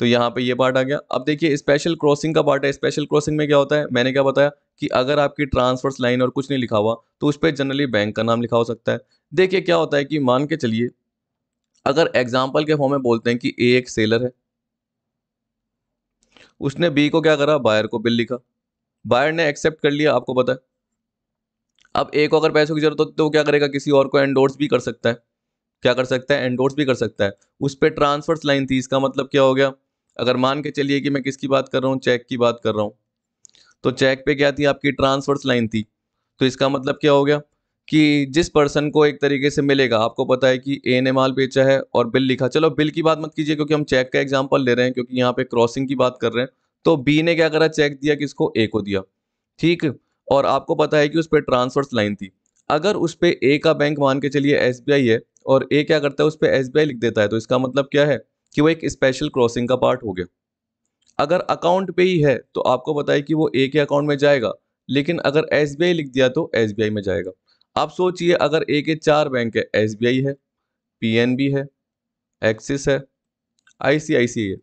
तो यहाँ पे ये पार्ट आ गया अब देखिए स्पेशल क्रॉसिंग का पार्ट है स्पेशल क्रॉसिंग में क्या होता है मैंने क्या बताया कि अगर आपकी ट्रांसफर्स लाइन और कुछ नहीं लिखा हुआ तो उस पर जनरली बैंक का नाम लिखा हो सकता है देखिए क्या होता है कि मान के चलिए अगर एग्जाम्पल के फॉर्म में बोलते हैं कि ए एक सेलर है उसने बी को क्या करा बायर को बिल लिखा बायर ने एक्सेप्ट कर लिया आपको पता है अब ए को अगर पैसों की जरूरत होती तो वो क्या करेगा किसी और को एंडोर्स भी कर सकता है क्या कर सकता है एंडोर्स भी कर सकता है उस पर ट्रांसफर्स लाइन थी इसका मतलब क्या हो गया अगर मान के चलिए कि मैं किसकी बात कर रहा हूँ चेक की बात कर रहा हूँ तो चेक पे क्या थी आपकी ट्रांसफर्स लाइन थी तो इसका मतलब क्या हो गया कि जिस पर्सन को एक तरीके से मिलेगा आपको पता है कि ए ने माल बेचा है और बिल लिखा चलो बिल की बात मत कीजिए क्योंकि हम चेक का एग्जाम्पल ले रहे हैं क्योंकि यहाँ पे क्रॉसिंग की बात कर रहे हैं तो बी ने क्या करा चेक दिया किसको ए को दिया ठीक और आपको पता है कि उस पर ट्रांसफर्स लाइन थी अगर उस पर ए का बैंक मान के चलिए एस है और ए क्या करता है उस पर एस लिख देता है तो इसका मतलब क्या है कि वो एक स्पेशल क्रॉसिंग का पार्ट हो गया अगर अकाउंट पे ही है तो आपको बताए कि वो ए के अकाउंट में जाएगा लेकिन अगर एस लिख दिया तो एस में जाएगा आप सोचिए अगर ए के चार बैंक है एस है पी है एक्सिस है आई है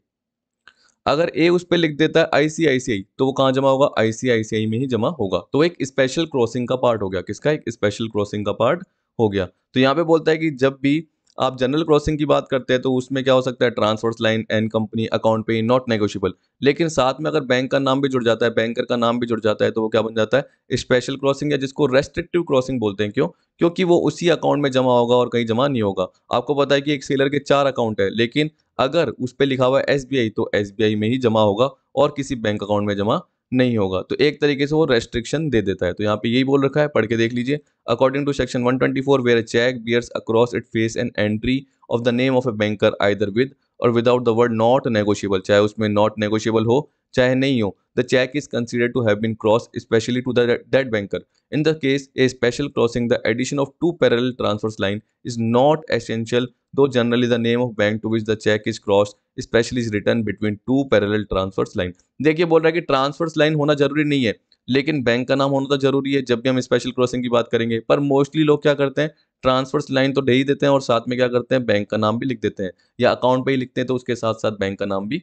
अगर ए उस पर लिख देता है आई तो वो कहाँ जमा होगा आई में ही जमा होगा तो वो एक स्पेशल क्रॉसिंग का पार्ट हो गया किसका एक स्पेशल क्रॉसिंग का पार्ट हो गया तो यहाँ पे बोलता है कि जब भी आप जनरल क्रॉसिंग की बात करते हैं तो उसमें क्या हो सकता है transfers line and company account payee not negotiable लेकिन साथ में अगर बैंक का नाम भी जुड़ जाता है बैंकर का नाम भी जुड़ जाता है तो वो क्या बन जाता है स्पेशल क्रॉसिंग या जिसको रेस्ट्रिक्टिव क्रॉसिंग बोलते हैं क्यों क्योंकि वो उसी अकाउंट में जमा होगा और कहीं जमा नहीं होगा आपको पता है कि एक सेलर के चार अकाउंट है लेकिन अगर उस पर लिखा हुआ है एस तो एस में ही जमा होगा और किसी बैंक अकाउंट में जमा नहीं होगा तो एक तरीके से वो रेस्ट्रिक्शन दे देता है तो यहाँ पे यही बोल रखा है पढ़ के देख लीजिए according to section 124 twenty four where cheque bears across it face an entry of the name of a banker either with or without the word not negotiable चाहे उसमें नॉट नेगोशियबल हो चाहे नहीं हो the cheque is consider to have been cross specially to that banker in the case a special crossing the addition of two parallel transfers line is not essential though generally the name of bank to which the cheque is cross specially is return between two parallel transfers line देखिए बोल रहा है कि transverse line होना जरूरी नहीं है लेकिन बैंक का नाम होना तो जरूरी है जब भी हम स्पेशल क्रॉसिंग की बात करेंगे पर मोस्टली लोग क्या करते हैं ट्रांसफर्स लाइन तो दे ही देते हैं और साथ में क्या करते हैं बैंक का नाम भी लिख देते हैं या अकाउंट पे ही लिखते हैं तो उसके साथ साथ बैंक का नाम भी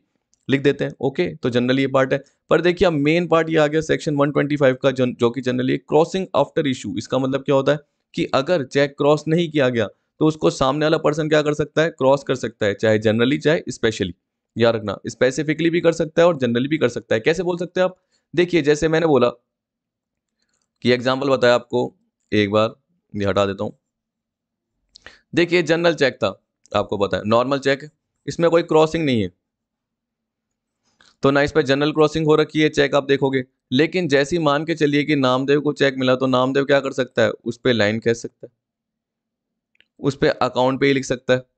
लिख देते हैं ओके तो जनरली ये पार्ट है पर देखिए अब मेन पार्ट ये आ गया सेक्शन 125 का जो, जो कि जनरली क्रॉसिंग आफ्टर इशू इसका मतलब क्या होता है कि अगर चेक क्रॉस नहीं किया गया तो उसको सामने वाला पर्सन क्या कर सकता है क्रॉस कर सकता है चाहे जनरली चाहे स्पेशली याद रखना स्पेसिफिकली भी कर सकता है और जनरली भी कर सकता है कैसे बोल सकते हैं आप देखिए जैसे मैंने बोला कि एग्जाम्पल बताया आपको एक बार ये हटा देता हूँ देखिए जनरल चेक था आपको पता है नॉर्मल चेक इसमें कोई क्रॉसिंग नहीं है तो ना इस पर जनरल क्रॉसिंग हो रखी है चेक आप देखोगे लेकिन जैसी मान के चलिए कि नामदेव को चेक मिला तो नामदेव क्या कर सकता है उस पर लाइन कह सकता है उस पर अकाउंट पे ही लिख सकता है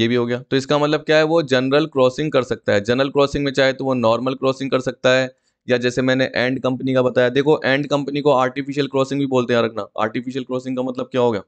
ये भी हो गया तो इसका मतलब क्या है वो जनरल क्रॉसिंग कर सकता है जनरल क्रॉसिंग में चाहे तो वो नॉर्मल क्रॉसिंग कर सकता है या जैसे मैंने एंड कंपनी का बताया देखो एंड कंपनी को आर्टिफिशियल क्रॉसिंग भी बोलते हैं रखना आर्टिफिशियल क्रॉसिंग का मतलब क्या होगा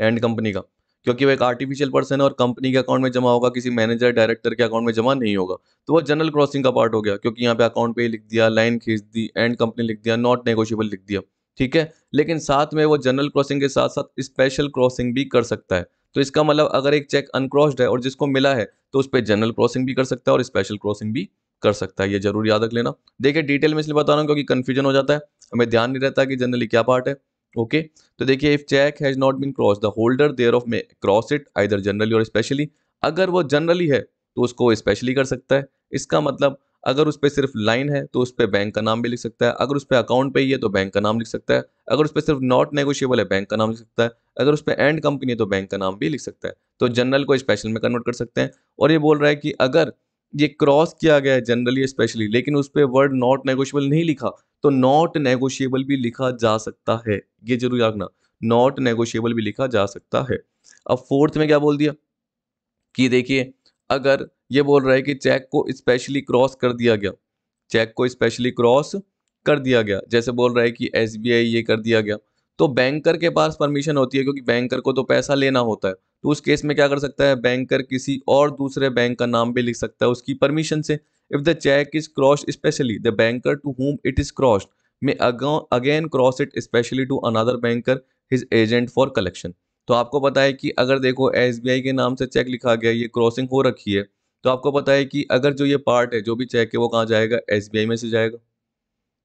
एंड कंपनी का क्योंकि वो एक आर्टिफिशियल पर्सन है और कंपनी के अकाउंट में जमा होगा किसी मैनेजर डायरेक्टर के अकाउंट में जमा नहीं होगा तो वो जनरल क्रॉसिंग का पार्ट हो गया क्योंकि यहाँ पे अकाउंट पे लिख दिया लाइन खींच दी एंड कंपनी लिख दिया नॉट नेगोशियबल लिख दिया ठीक है लेकिन साथ में वो जनरल क्रॉसिंग के साथ साथ स्पेशल क्रॉसिंग भी कर सकता है तो इसका मतलब अगर एक चेक अनक्रॉस्ड है और जिसको मिला है तो उस पर जनरल क्रॉसिंग भी कर सकता है और स्पेशल क्रॉसिंग भी कर सकता है ये जरूर याद रख लेना देखिए डिटेल में इसलिए बता रहा हूँ क्योंकि कन्फ्यूजन हो जाता है हमें ध्यान नहीं रहता कि जनरली क्या पार्ट है ओके तो देखिए if cheque has not been cross the holder thereof may cross it either generally or specially अगर वो जनरली है तो उसको स्पेशली कर सकता है इसका मतलब अगर उस पर सिर्फ लाइन है तो उस पर बैंक का नाम भी लिख सकता है अगर उस पर अकाउंट पे ही है तो बैंक का नाम लिख सकता है अगर उस पर सिर्फ नॉट नेगोशियबल है बैंक का नाम लिख सकता है अगर उस पर एंड कंपनी है तो बैंक का नाम भी लिख सकता है तो जनरल को स्पेशल में कन्वर्ट कर सकते हैं और ये बोल रहा है कि अगर ये क्रॉस किया गया है जनरली स्पेशली लेकिन उस पर वर्ड नॉट नेगोशियबल नहीं लिखा तो नॉट नेगोशियबल भी लिखा जा सकता है ये जरूर याद रखना नॉट नेगोशियबल भी लिखा जा सकता है अब फोर्थ में क्या बोल दिया कि देखिए अगर ये बोल रहा है कि चेक को स्पेशली क्रॉस कर दिया गया चेक को स्पेशली क्रॉस कर दिया गया जैसे बोल रहा है कि एस ये कर दिया गया तो बैंकर के पास परमिशन होती है क्योंकि बैंकर को तो पैसा लेना होता है तो उस केस में क्या कर सकता है बैंकर किसी और दूसरे बैंक का नाम भी लिख सकता है उसकी परमिशन से if the cheque is crossed specially the banker to whom it is crossed may again cross it specially to another banker his agent for collection तो आपको पता है कि अगर देखो एस के नाम से चेक लिखा गया ये क्रॉसिंग हो रखी है तो आपको पता है कि अगर जो ये पार्ट है जो भी चेक है वो कहाँ जाएगा एस में से जाएगा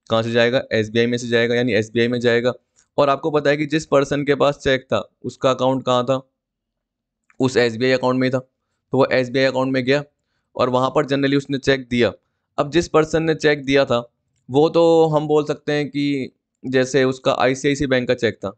कहाँ से जाएगा एस में से जाएगा यानी एस में जाएगा और आपको पता है कि जिस पर्सन के पास चेक था उसका अकाउंट कहाँ था उस एस अकाउंट में था तो वो एस अकाउंट में गया और वहाँ पर जनरली उसने चेक दिया अब जिस पर्सन ने चेक दिया था वो तो हम बोल सकते हैं कि जैसे उसका आई बैंक का चेक था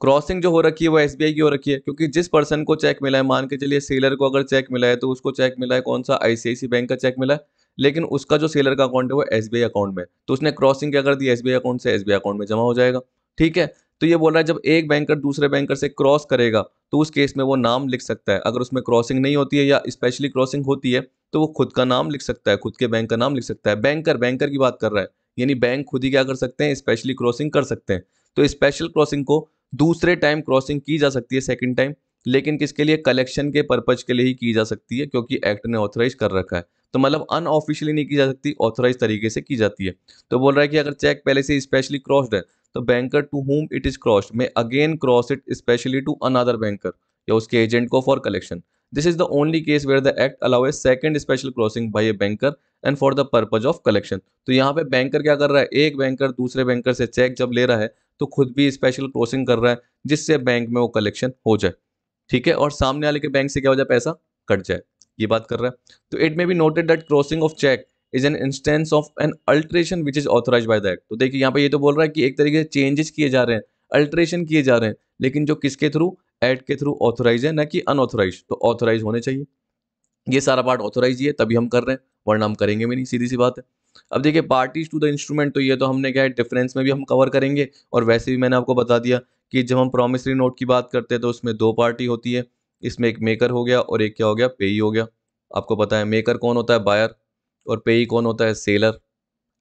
क्रॉसिंग जो हो रखी है वो एस की हो रखी है क्योंकि जिस पर्सन को चेक मिला है मान के चलिए सेलर को अगर चेक मिला है तो उसको चेक मिला है कौन सा आई बैंक का चेक मिला है लेकिन उसका जो सेलर का अकाउंट है वो एस अकाउंट में तो उसने क्रॉसिंग क्या कर दी एस अकाउंट से एस अकाउंट में जमा हो जाएगा ठीक है तो ये बोल रहा है जब एक बैंकर दूसरे बैंकर से क्रॉस करेगा तो उस केस में वो नाम लिख सकता है अगर उसमें क्रॉसिंग नहीं होती है या स्पेशली क्रॉसिंग होती है तो वो खुद का नाम लिख सकता है खुद के बैंक का नाम लिख सकता है बैंकर बैंकर की बात कर रहा है यानी बैंक खुद ही क्या कर सकते हैं स्पेशली क्रॉसिंग कर सकते हैं तो स्पेशल क्रॉसिंग को दूसरे टाइम क्रॉसिंग की जा सकती है सेकेंड टाइम लेकिन किसके लिए कलेक्शन के पर्पज के लिए ही की जा सकती है क्योंकि एक्ट ने ऑथराइज कर रखा है तो मतलब अनऑफिशियली नहीं की जा सकती ऑथराइज तरीके से की जाती है तो बोल रहा है कि अगर चेक पहले से स्पेशली क्रॉस्ड है तो banker to whom it is crossed may again cross it specially to another banker या उसके एजेंट को for collection this is the only case where the act allow a second special crossing by a banker and for the purpose of collection तो यहाँ पे banker क्या कर रहा है एक बैंकर दूसरे बैंकर से चेक जब ले रहा है तो खुद भी स्पेशल क्रॉसिंग कर रहा है जिससे बैंक में वो कलेक्शन हो जाए ठीक है और सामने वाले के बैंक से क्या हो जाए पैसा कट जाए ये बात कर रहा है तो it may be noted that crossing of cheque is an instance of an alteration which is authorise by the act तो देखिए यहाँ पे ये तो बोल रहा है कि एक तरीके से चेंजेस किए जा रहे हैं अल्ट्रेशन किए जा रहे हैं लेकिन जो किसके थ्रू एक्ट के थ्रू ऑथोराइज है ना कि अनऑथोराइज तो ऑथोराइज होने चाहिए ये सारा पार्ट ऑथोराइज ही है तभी हम कर रहे हैं वरना हम करेंगे भी नहीं सीधी सी बात है अब देखिए पार्टीज टू द इंस्ट्रूमेंट तो ये तो हमने क्या है डिफरेंस में भी हम कवर करेंगे और वैसे भी मैंने आपको बता दिया कि जब हम प्रोमिसरी नोट की बात करते हैं तो उसमें दो पार्टी होती है इसमें एक मेकर हो गया और एक क्या हो गया पेई हो गया आपको पता है मेकर कौन होता है बायर और पेई कौन होता है सेलर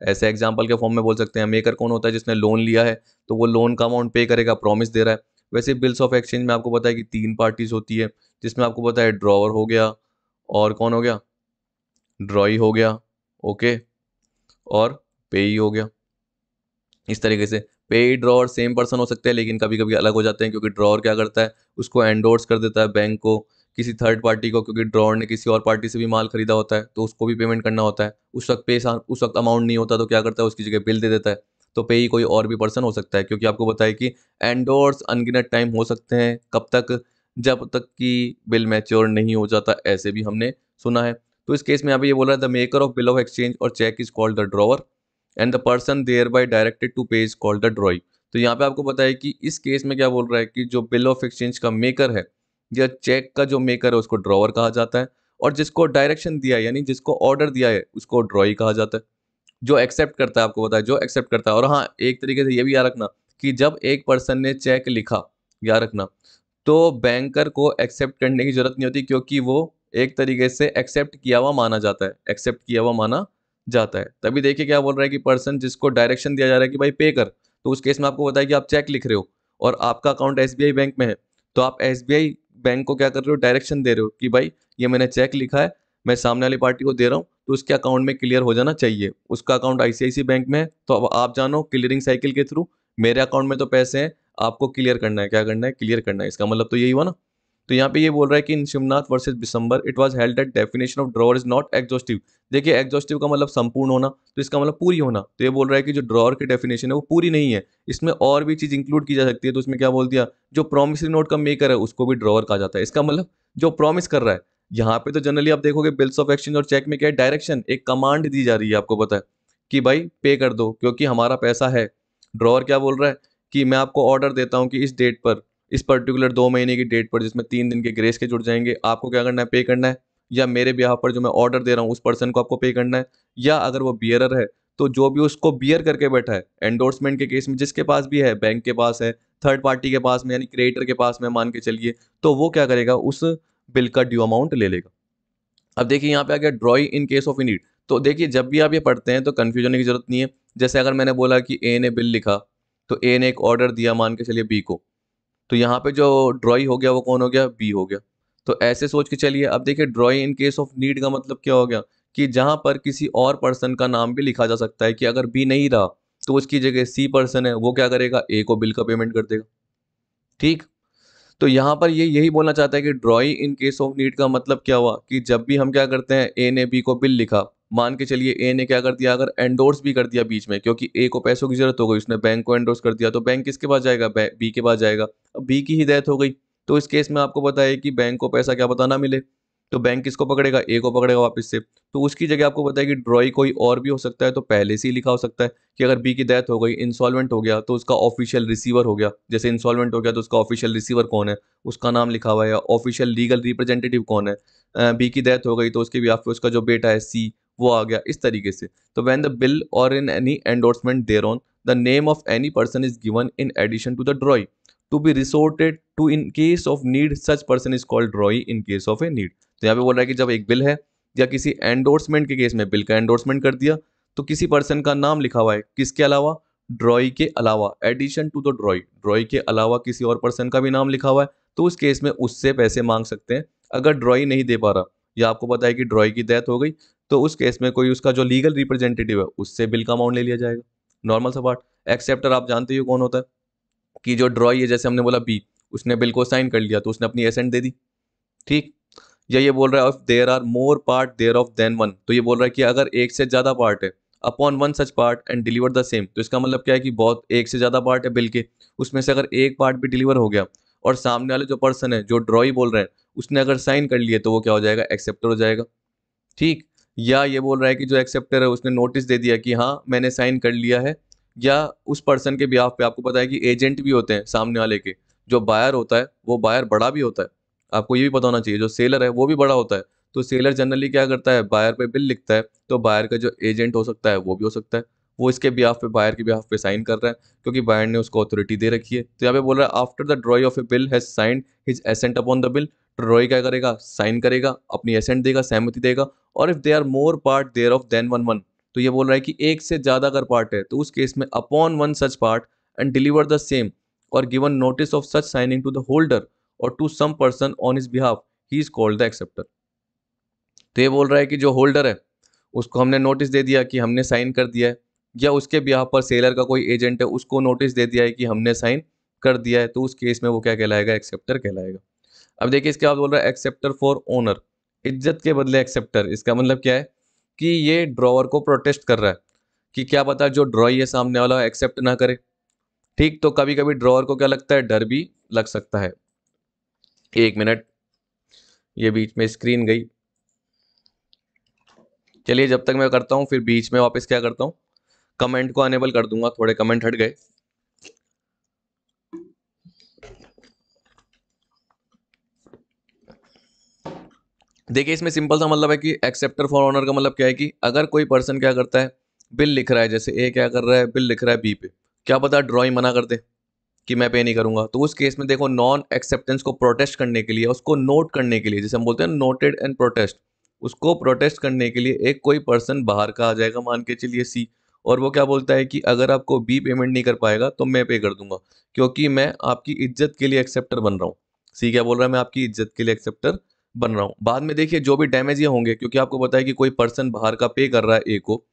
ऐसे एग्जाम्पल के फॉर्म में बोल सकते हैं मेकर कौन होता है जिसने लोन लिया है तो वो लोन का अमाउंट पे करेगा प्रॉमिस दे रहा है वैसे बिल्स ऑफ एक्सचेंज में आपको पता है कि तीन पार्टीज होती है जिसमें आपको पता है ड्रॉवर हो गया और कौन हो गया ड्रॉई हो गया ओके और ही हो गया इस तरीके से पे ड्रॉर सेम पर्सन हो सकते हैं लेकिन कभी कभी अलग हो जाते हैं क्योंकि ड्रॉर क्या करता है उसको एंडोर्स कर देता है बैंक को किसी थर्ड पार्टी को क्योंकि ड्रॉर ने किसी और पार्टी से भी माल खरीदा होता है तो उसको भी पेमेंट करना होता है उस वक्त पे उस वक्त अमाउंट नहीं होता तो क्या करता है उसकी जगह बिल दे देता है तो पे ही कोई और भी पर्सन हो सकता है क्योंकि आपको बताया कि एंडोर्स अनगिनत टाइम हो सकते हैं कब तक जब तक कि बिल मैच्योर नहीं हो जाता ऐसे भी हमने सुना है तो इस केस में यहाँ पे ये बोल रहा है the maker of bill of exchange और cheque is called the drawer and the person thereby directed to pay is called the drawee तो यहाँ पे आपको पता है कि इस केस में क्या बोल रहा है कि जो बिल ऑफ एक्सचेंज का मेकर है या चेक का जो मेकर है उसको ड्रॉवर कहा जाता है और जिसको डायरेक्शन दिया है यानी जिसको ऑर्डर दिया है उसको ड्रॉई कहा जाता है जो एक्सेप्ट करता है आपको पता है जो एक्सेप्ट करता है और हाँ एक तरीके से ये भी याद रखना कि जब एक पर्सन ने चेक लिखा याद रखना तो बैंकर को एक्सेप्ट करने की ज़रूरत नहीं होती क्योंकि वो एक तरीके से एक्सेप्ट किया हुआ माना जाता है एक्सेप्ट किया हुआ माना जाता है तभी देखिए क्या बोल रहा है कि पर्सन जिसको डायरेक्शन दिया जा रहा है कि भाई पे कर तो उस केस में आपको बताया कि आप चेक लिख रहे हो और आपका अकाउंट एस बैंक में है तो आप एस बैंक को क्या कर रहे हो डायरेक्शन दे रहे हो कि भाई ये मैंने चेक लिखा है मैं सामने वाली पार्टी को दे रहा हूँ तो उसके अकाउंट में क्लियर हो जाना चाहिए उसका अकाउंट आईसीआईसी बैंक में है तो अब आप जानो क्लियरिंग साइकिल के थ्रू मेरे अकाउंट में तो पैसे हैं आपको क्लियर करना है क्या करना है क्लियर करना है इसका मतलब तो यही हुआ ना तो यहाँ पे ये बोल रहा है कि in Shivnath versus December it was held at definition of drawer is not exhaustive देखिए एग्जॉस्टिव का मतलब संपूर्ण होना तो इसका मतलब पूरी होना तो ये बोल रहा है कि जो ड्रॉर की डेफिनेशन है वो पूरी नहीं है इसमें और भी चीज़ इंक्लूड की जा सकती है तो उसमें क्या बोल दिया जो प्रोमिसरी नोट का मेकर है उसको भी ड्रॉर कहा जाता है इसका मतलब जो प्रोमिस कर रहा है यहाँ पे तो जनरली आप देखोगे बिल्स ऑफ एक्सचेंज और चेक में क्या है डायरेक्शन एक कमांड दी जा रही है आपको पता है कि भाई पे कर दो क्योंकि हमारा पैसा है ड्रॉर क्या बोल रहा है कि मैं आपको ऑर्डर देता हूँ कि इस डेट पर इस पर्टिकुलर दो महीने की डेट पर जिसमें तीन दिन के ग्रेस के जुड़ जाएंगे आपको क्या करना है पे करना है या मेरे ब्याह पर जो मैं ऑर्डर दे रहा हूँ उस पर्सन को आपको पे करना है या अगर वो बियरर है तो जो भी उसको बियर करके बैठा है एंडोर्समेंट के केस में जिसके पास भी है बैंक के पास है थर्ड पार्टी के पास में यानी क्रिएटर के पास में मान के चलिए तो वो क्या करेगा उस बिल का ड्यू अमाउंट ले लेगा अब देखिए यहाँ पे आ गया drawee in case of need तो देखिए जब भी आप ये पढ़ते हैं तो कन्फ्यूजन की जरूरत नहीं है जैसे अगर मैंने बोला कि ए ने बिल लिखा तो ए ने एक ऑर्डर दिया मान के चलिए बी को तो यहाँ पे जो ड्रॉई हो गया वो कौन हो गया बी हो गया तो ऐसे सोच के चलिए अब देखिए drawee in case of need का मतलब क्या हो गया कि जहाँ पर किसी और पर्सन का नाम भी लिखा जा सकता है कि अगर बी नहीं रहा तो उसकी जगह सी पर्सन है वो क्या करेगा ए को बिल का पेमेंट कर देगा ठीक तो यहाँ पर ये यही बोलना चाहता है कि drawee in case of need का मतलब क्या हुआ कि जब भी हम क्या करते हैं ए ने बी को बिल लिखा मान के चलिए ए ने क्या कर दिया अगर एंडोर्स भी कर दिया बीच में क्योंकि ए को पैसों की जरूरत हो गई उसने बैंक को एंडोर्स कर दिया तो बैंक किसके पास जाएगा बी के पास जाएगा अब बी की ही डेथ हो गई तो इस केस में आपको पता है कि बैंक को पैसा क्या पता ना मिले तो बैंक किसको पकड़ेगा ए को पकड़ेगा वापस से तो उसकी जगह आपको पता है कि ड्रॉई कोई और भी हो सकता है तो पहले से ही लिखा हो सकता है कि अगर बी की डेथ हो गई इंसॉल्वेंट हो गया तो उसका ऑफिशियल रिसीवर हो गया जैसे इंसॉल्वेंट हो गया तो उसका ऑफिशियल रिसीवर कौन है उसका नाम लिखा हुआ है ऑफिशियल लीगल रिप्रेजेंटेटिव कौन है बी की डेथ हो गई तो उसके भी आपको उसका जो बेटा है सी वो आ गया इस तरीके से तो when the bill or in any endorsement thereon the name of any person is given in addition to the drawee to be resorted to in case of need such person is called drawee in case of a need तो यहाँ पे बोल रहा है कि जब एक bill है या किसी एंडोर्समेंट के केस में बिल का एंडोर्समेंट कर दिया तो किसी पर्सन का नाम लिखा हुआ है किसके अलावा ड्रॉई के अलावा addition to the drawee drawee के अलावा किसी और पर्सन का भी नाम लिखा हुआ है तो उस केस में उससे पैसे मांग सकते हैं अगर ड्रॉई नहीं दे पा रहा या आपको पता है कि ड्रॉई की डेथ हो गई तो उस केस में कोई उसका जो लीगल रिप्रेजेंटेटिव है उससे बिल का अमाउंट ले लिया जाएगा नॉर्मल सा पार्ट एक्सेप्टर आप जानते हो कौन होता है कि जो ड्रॉई है जैसे हमने बोला बी उसने बिल को साइन कर लिया तो उसने अपनी एसेंट दे दी ठीक या ये बोल रहा है of there are more part thereof than one तो ये बोल रहा है कि अगर एक से ज़्यादा पार्ट है upon one such part and deliver the same तो इसका मतलब क्या है कि बहुत एक से ज़्यादा पार्ट है बिल के उसमें से अगर एक पार्ट भी डिलीवर हो गया और सामने वाले जो पर्सन है जो ड्रॉई बोल रहे हैं उसने अगर साइन कर लिए तो वो क्या हो जाएगा एक्सेप्टर हो जाएगा ठीक या ये बोल रहा है कि जो एक्सेप्टर है उसने नोटिस दे दिया कि हाँ मैंने साइन कर लिया है या उस पर्सन के बिहाफ पे आपको पता है कि एजेंट भी होते हैं सामने वाले के जो बायर होता है वो बायर बड़ा भी होता है आपको ये भी पता होना चाहिए जो सेलर है वो भी बड़ा होता है तो सेलर जनरली क्या करता है बायर पे बिल लिखता है तो बायर का जो एजेंट हो सकता है वो भी हो सकता है वो इसके बिहाफ पे बायर के बिहाफ पे साइन कर रहा है क्योंकि बायर ने उसको अथॉरिटी दे रखी है तो यहाँ पे बोल रहा है after the drawee of a bill has signed his assent upon the bill drawee क्या करेगा साइन करेगा अपनी एसेंट देगा सहमति देगा और if they are more part thereof than one one तो ये बोल रहा है कि एक से ज़्यादा अगर पार्ट है तो उस केस में upon one such part and deliver the same or given notice of such signing to the holder or to some person on his behalf he is called the acceptor तो ये बोल रहा है कि जो होल्डर है उसको हमने नोटिस दे दिया कि हमने साइन कर दिया है या उसके बिहाफ पर सेलर का कोई एजेंट है उसको नोटिस दे दिया है कि हमने साइन कर दिया है तो उस केस में वो क्या कहलाएगा एक्सेप्टर कहलाएगा अब देखिए इसके बाद बोल रहा है एक्सेप्टर फॉर ओनर इज्जत के बदले एक्सेप्टर इसका मतलब क्या है कि ये ड्रॉवर को प्रोटेस्ट कर रहा है कि क्या पता जो ड्रॉई है सामने वाला एक्सेप्ट ना करे ठीक तो कभी कभी ड्रॉवर को क्या लगता है डर भी लग सकता है एक मिनट ये बीच में स्क्रीन गई चलिए जब तक मैं करता हूँ फिर बीच में वापस क्या करता हूँ कमेंट को अनेबल कर दूंगा थोड़े कमेंट हट गए देखिए इसमें सिंपल सा मतलब है कि एक्सेप्टर फॉर ऑनर का मतलब क्या है कि अगर कोई पर्सन क्या करता है बिल लिख रहा है जैसे ए क्या कर रहा है बिल लिख रहा है बी पे क्या पता ड्रॉइंग मना कर दे कि मैं पे नहीं करूंगा तो उस केस में देखो नॉन एक्सेप्टेंस को प्रोटेस्ट करने के लिए उसको नोट करने के लिए जैसे हम बोलते हैं नोटेड एंड प्रोटेस्ट उसको प्रोटेस्ट करने के लिए एक कोई पर्सन बाहर का आ जाएगा मान के चलिए सी और वो क्या बोलता है कि अगर आपको बी पेमेंट नहीं कर पाएगा तो मैं पे कर दूंगा क्योंकि मैं आपकी इज्जत के लिए एक्सेप्टर बन रहा हूँ सी क्या बोल रहा है मैं आपकी इज्जत के लिए एक्सेप्टर बन रहा हूँ बाद में देखिए जो भी डैमेज ये होंगे क्योंकि आपको पता है कि कोई पर्सन बाहर का पे कर रहा है ए को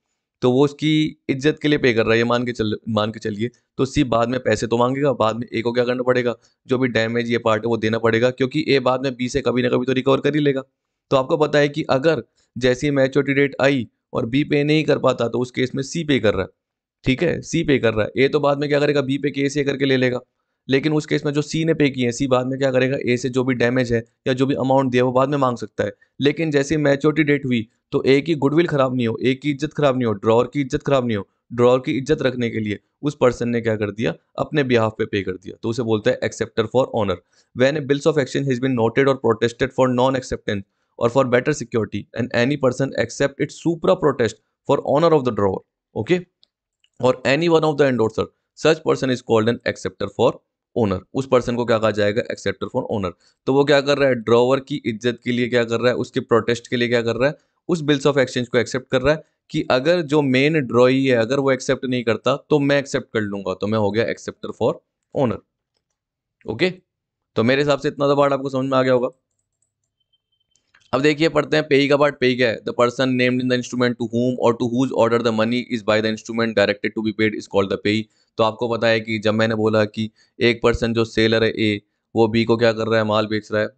तो वो उसकी इज्जत के लिए पे कर रहा है ये मान के चल मान के चलिए तो सी बाद में पैसे तो मांगेगा बाद में ए को क्या करना पड़ेगा जो भी डैमेज ये पार्ट है वो देना पड़ेगा क्योंकि ए बाद में बी से कभी ना कभी तो रिकवर कर ही लेगा तो आपको पता है कि अगर जैसी मैच्योरिटी डेट आई और बी पे नहीं कर पाता तो उस केस में सी पे कर रहा है ठीक है सी पे कर रहा है ए तो बाद में क्या करेगा बी पे केस ये करके ले लेगा लेकिन उस केस में जो सी ने पे किए हैं सी बाद में क्या करेगा ए से जो भी डैमेज है या जो भी अमाउंट दिया वो बाद में मांग सकता है लेकिन जैसे मैच्योरिटी डेट हुई तो ए की गुडविल खराब नहीं हो ए की इज्जत खराब नहीं हो ड्रॉर की इज्जत खराब नहीं हो ड्रॉर की इज्जत रखने के लिए उस पर्सन ने क्या कर दिया अपने बिहाफ पे पे कर दिया तो उसे बोलता है acceptor for honour when a bills of exchange has been noted or protested for non acceptance or for better security and any person accept it supra protest for honour of the drawer okay or any one of the endorser such person is called an acceptor for honour उस पर्सन को क्या कहा जाएगा acceptor for owner तो वो क्या कर रहा है ड्रॉवर की इज्जत के लिए क्या कर रहा है उसके प्रोटेस्ट के लिए क्या कर रहा है उस बिल्स ऑफ एक्सचेंज को एक्सेप्ट कर रहा है कि अगर जो मेन ड्रॉई है अगर वो एक्सेप्ट नहीं करता तो मैं एक्सेप्ट कर लूंगा तो मैं हो गया एक्सेप्टर फॉर ओनर ओके तो मेरे हिसाब से इतना तो पार्ट आपको समझ में आ गया होगा अब देखिए पढ़ते हैं पेई का पार्ट पेई क्या है the person named in the instrument to whom or to whose order the money is by the instrument directed to be paid is called the payee तो आपको पता है कि जब मैंने बोला कि एक पर्सन जो सेलर है ए वो बी को क्या कर रहा है माल बेच रहा है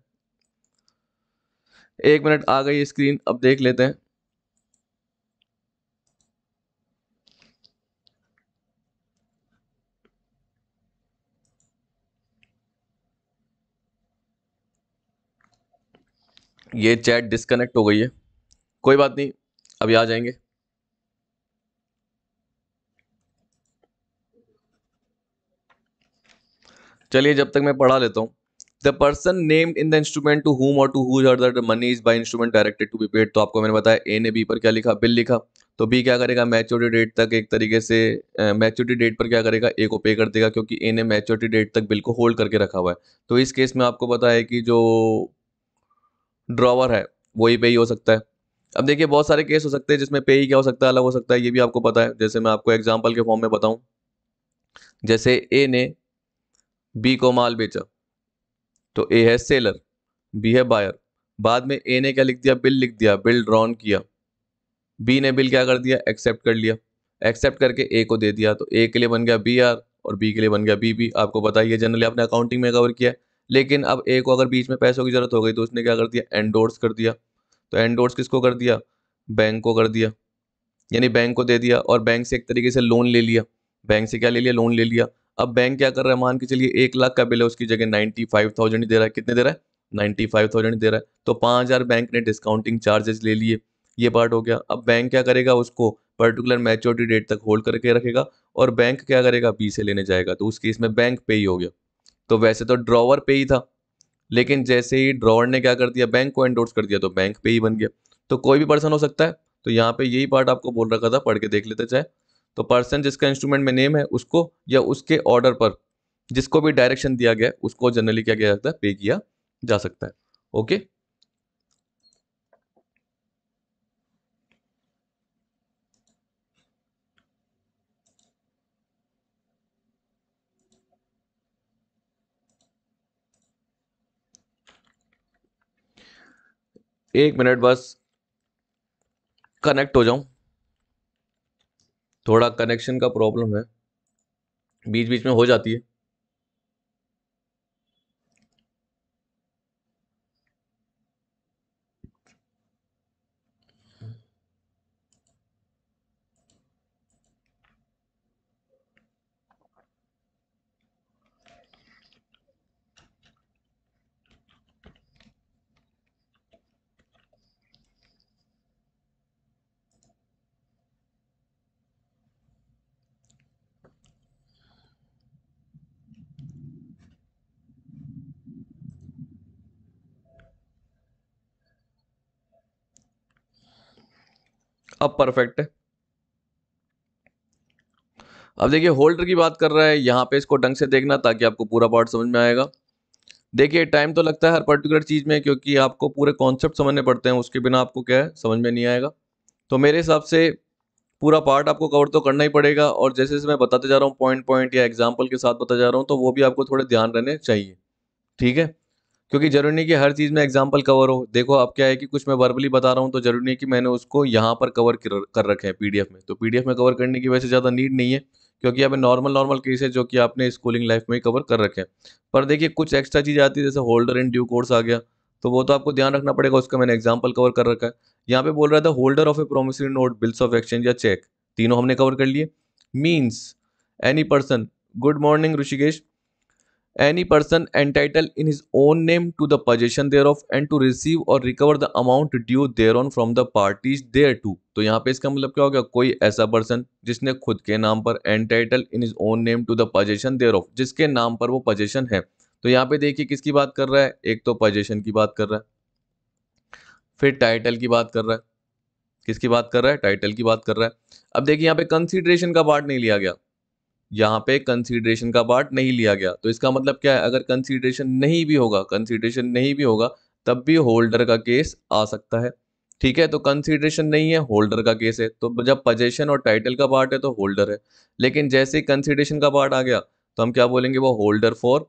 एक मिनट आ गई स्क्रीन अब देख लेते हैं ये चैट डिस्कनेक्ट हो गई है कोई बात नहीं अभी आ जाएंगे चलिए जब तक मैं पढ़ा लेता हूँ the person named in the instrument to whom or to whose or money is by instrument directed to be paid तो आपको मैंने बताया ए ने बी पर क्या लिखा बिल लिखा तो बी क्या करेगा मैच्योरिटी डेट तक एक तरीके से मैच्योरिटी डेट पर क्या करेगा ए को पे कर देगा क्योंकि ए ने मैच्योरिटी डेट तक बिल को होल्ड करके रखा हुआ है तो इस केस में आपको पता है कि जो ड्रॉवर है वही पे ही हो सकता है अब देखिए बहुत सारे केस हो सकते हैं जिसमें पे ही क्या हो सकता है अलग हो सकता है ये भी आपको पता है जैसे मैं आपको एग्जाम्पल के फॉर्म में बताऊँ जैसे ए ने बी को माल बेचा तो ए है सेलर बी है बायर बाद में ए ने क्या लिख दिया बिल लिख दिया बिल ड्रॉन किया बी ने बिल क्या कर दिया एक्सेप्ट कर लिया एक्सेप्ट करके ए को दे दिया तो ए के लिए बन गया बी आर और बी के लिए बन गया बी बी आपको बताइए जनरली आपने अकाउंटिंग में कवर किया है लेकिन अब ए को अगर बीच में पैसों की ज़रूरत हो गई तो उसने क्या कर दिया एंडोर्स कर दिया तो एंडोर्स किसको कर दिया बैंक को कर दिया यानी बैंक को दे दिया और बैंक से एक तरीके से लोन ले लिया बैंक से क्या ले लिया लोन ले लिया अब बैंक क्या कर रहा है मान के चलिए एक लाख का बिल है उसकी जगह नाइन्टी फाइव थाउजेंड दे रहा है कितने दे रहा है नाइन्टी फाइव थाउजेंड दे रहा है तो पाँच हज़ार बैंक ने डिस्काउंटिंग चार्जेस ले लिए ये पार्ट हो गया अब बैंक क्या करेगा उसको पर्टिकुलर मैच्योरिटी डेट तक होल्ड करके रखेगा और बैंक क्या करेगा बी से लेने जाएगा तो उस केस में बैंक पे ही हो गया तो वैसे तो ड्रॉवर पे ही था लेकिन जैसे ही ड्रॉवर ने क्या कर दिया बैंक को एंडोर्स कर दिया तो बैंक पे ही बन गया तो कोई भी पर्सन हो सकता है तो यहाँ पे यही पार्ट आपको बोल रखा था पढ़ के देख लेते चाहे तो पर्सन जिसका इंस्ट्रूमेंट में नेम है उसको या उसके ऑर्डर पर जिसको भी डायरेक्शन दिया गया उसको जनरली क्या किया जाता है पे किया जा सकता है ओके एक मिनट बस कनेक्ट हो जाऊं थोड़ा कनेक्शन का प्रॉब्लम है बीच बीच में हो जाती है अब परफेक्ट है अब देखिए होल्डर की बात कर रहा है यहाँ पे इसको ढंग से देखना ताकि आपको पूरा पार्ट समझ में आएगा देखिए टाइम तो लगता है हर पर्टिकुलर चीज़ में क्योंकि आपको पूरे कॉन्सेप्ट समझने पड़ते हैं उसके बिना आपको क्या है समझ में नहीं आएगा तो मेरे हिसाब से पूरा पार्ट आपको कवर तो करना ही पड़ेगा और जैसे जैसे मैं बताते जा रहा हूँ पॉइंट पॉइंट या एग्जाम्पल के साथ बता जा रहा हूँ तो वो भी आपको थोड़े ध्यान रहने चाहिए ठीक है क्योंकि ज़रूरी नहीं कि हर चीज़ में एग्जाम्पल कवर हो देखो अब क्या है कि कुछ मैं वर्बली बता रहा हूँ तो ज़रूरी नहीं कि मैंने उसको यहाँ पर कवर कर रखे हैं पीडीएफ में तो पीडीएफ में कवर करने की वैसे ज़्यादा नीड नहीं है क्योंकि अब नॉर्मल नॉर्मल केस है जो कि आपने स्कूलिंग लाइफ में ही कवर कर रखे हैं पर देखिए कुछ एक्स्ट्रा चीज़ आती है जैसे होल्डर इन ड्यू कोर्स आ गया तो वो तो आपको ध्यान रखना पड़ेगा उसका मैंने एग्जाम्पल कवर कर रखा है यहाँ पर बोल रहा था holder of a promissory note bills of exchange या चेक तीनों हमने कवर कर लिए means any person good morning Rishikesh any person in his own name to the possession thereof and to receive or recover the amount due thereon from the parties thereto तो यहाँ पे इसका मतलब क्या हो गया कोई ऐसा पर्सन जिसने खुद के नाम पर entitle in his own name to the possession thereof जिसके नाम पर वो पोजिशन है तो यहाँ पे देखिए किसकी बात कर रहा है एक तो पोजिशन की बात कर रहा है फिर टाइटल की बात कर रहा है किसकी बात कर रहा है टाइटल की बात कर रहा है अब देखिए यहाँ पे कंसीडरेशन का पार्ट नहीं लिया गया यहाँ पे कंसीडरेशन का पार्ट नहीं लिया गया तो इसका मतलब क्या है अगर कंसीडरेशन नहीं भी होगा कंसीडरेशन नहीं भी होगा तब भी होल्डर का केस आ सकता है ठीक है तो कंसीडरेशन नहीं है होल्डर का केस है तो जब पजेशन और टाइटल का पार्ट है तो होल्डर है लेकिन जैसे ही कंसीडरेशन का पार्ट आ गया तो हम क्या बोलेंगे वो होल्डर फॉर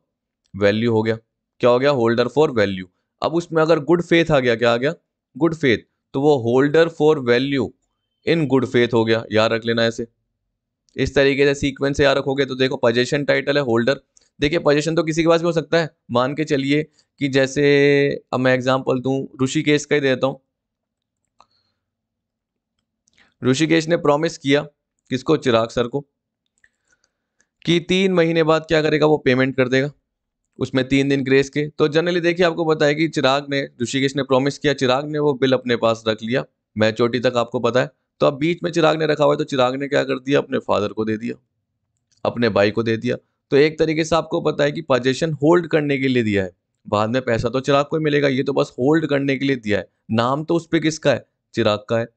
वैल्यू हो गया क्या हो गया होल्डर फॉर वैल्यू अब उसमें अगर गुड फेथ आ गया क्या आ गया गुड फेथ तो वो holder for value in good faith हो गया याद रख लेना ऐसे इस तरीके से सीक्वेंस यहाँ रखोगे तो देखो पोजेशन टाइटल है होल्डर देखिए पोजेशन तो किसी के पास भी हो सकता है मान के चलिए कि जैसे अब मैं एग्जाम्पल दूँ ऋषिकेश का ही देता हूँ ऋषिकेश ने प्रॉमिस किया किसको चिराग सर को कि तीन महीने बाद क्या करेगा वो पेमेंट कर देगा उसमें तीन दिन ग्रेस के तो जनरली देखिए आपको पता है कि चिराग ने ऋषिकेश ने प्रॉमिस किया चिराग ने वो बिल अपने पास रख लिया मैचोरिटी तक आपको पता है तो अब बीच में चिराग ने रखा हुआ है तो चिराग ने क्या कर दिया अपने फादर को दे दिया अपने भाई को दे दिया तो एक तरीके से आपको पता है कि पजेशन होल्ड करने के लिए दिया है बाद में पैसा तो चिराग को ही मिलेगा ये तो बस होल्ड करने के लिए दिया है नाम तो उस पर किसका है चिराग का है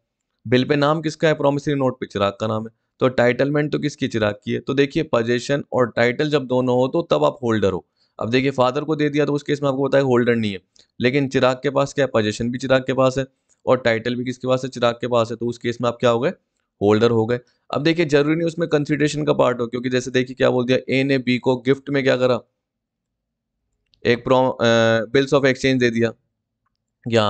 बिल पे नाम किसका है प्रोमिसरी नोट पे चिराग का नाम है तो टाइटलमेंट तो किसकी चिराग की है तो देखिए पजेशन और टाइटल जब दोनों हो तो तब आप होल्डर हो अब देखिए फादर को दे दिया तो उस केस में आपको पता है होल्डर नहीं है लेकिन चिराग के पास क्या है पजेशन भी चिराग के पास है और टाइटल भी किसके पास है चिराग के पास है तो उस केस में आप क्या हो गए होल्डर हो गए अब देखिए जरूरी नहीं उसमें कंसिडरेशन का पार्ट हो क्योंकि जैसे देखिए क्या बोल दिया ए ने बी को गिफ्ट में क्या करा एक प्रो बिल्स ऑफ एक्सचेंज दे दिया या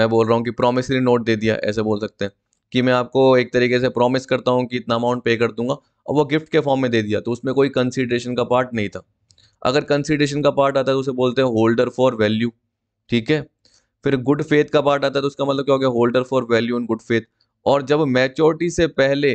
मैं बोल रहा हूँ कि प्रोमिसरी नोट दे दिया ऐसे बोल सकते हैं कि मैं आपको एक तरीके से प्रॉमिस करता हूँ कि इतना अमाउंट पे कर दूंगा और वो गिफ्ट के फॉर्म में दे दिया तो उसमें कोई कंसिडरेशन का पार्ट नहीं था अगर कंसिडरेशन का पार्ट आता है तो उसे बोलते हैं होल्डर फॉर वैल्यू ठीक है फिर गुड फेथ का पार्ट आता है तो उसका मतलब क्या हो गया holder for value in good faith और जब मैच्योरिटी से पहले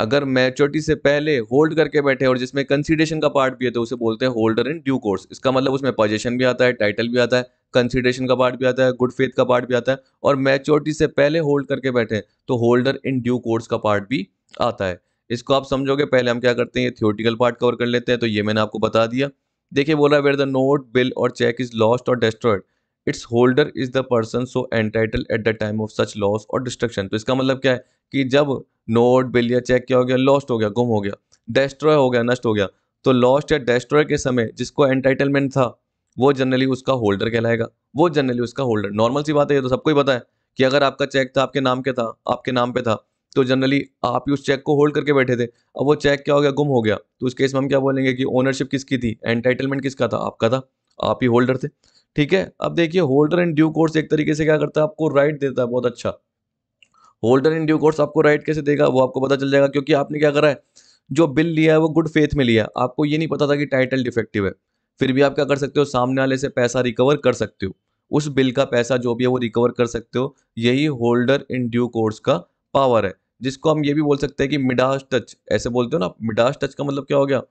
अगर मैच्योरिटी से पहले होल्ड करके बैठे और जिसमें कंसीडरेशन का पार्ट भी है तो उसे बोलते हैं होल्डर इन ड्यू कोर्स इसका मतलब उसमें पोजेशन भी आता है टाइटल भी आता है कंसीडरेशन का पार्ट भी आता है गुड फेथ का पार्ट भी आता है और मैच्योरिटी से पहले होल्ड करके बैठे तो होल्डर इन ड्यू कोर्स का पार्ट भी आता है इसको आप समझोगे पहले हम क्या करते हैं ये थियोटिकल पार्ट कवर कर लेते हैं तो ये मैंने आपको बता दिया देखिए बोला where the note bill or cheque is lost or destroyed its holder is the person so entitle at the time of such loss or destruction तो इसका मतलब क्या है कि जब नोट बिल या चेक क्या हो गया लॉस्ट हो गया गुम हो गया डेस्ट्रॉय हो गया नष्ट हो गया तो लॉस्ट या डेस्ट्रॉय के समय जिसको एंटाइटलमेंट था वो जनरली उसका होल्डर कहलाएगा वो जनरली उसका होल्डर नॉर्मल सी बात है ये तो सबको ही पता है कि अगर आपका चेक था आपके नाम के था आपके नाम पे था तो जनरली आप ही उस चेक को होल्ड करके बैठे थे अब वो चेक क्या हो गया गुम हो गया तो उस केस में हम क्या बोलेंगे कि ओनरशिप किसकी थी एंटाइटलमेंट किसका था आपका था आप ही होल्डर थे ठीक है अब देखिए होल्डर इन ड्यू कोर्स एक तरीके से क्या करता है आपको राइट देता है बहुत अच्छा होल्डर इन ड्यू कोर्स आपको राइट कैसे देगा वो आपको पता चल जाएगा क्योंकि आपने क्या करा है जो बिल लिया है वो गुड फेथ में लिया आपको ये नहीं पता था कि टाइटल डिफेक्टिव है फिर भी आप क्या कर सकते हो सामने वाले से पैसा रिकवर कर सकते हो उस बिल का पैसा जो भी है वो रिकवर कर सकते हो यही होल्डर इन ड्यू कोर्स का पावर है जिसको हम ये भी बोल सकते हैं कि मिडास टच ऐसे बोलते हो ना मिडास टच का मतलब क्या हो गया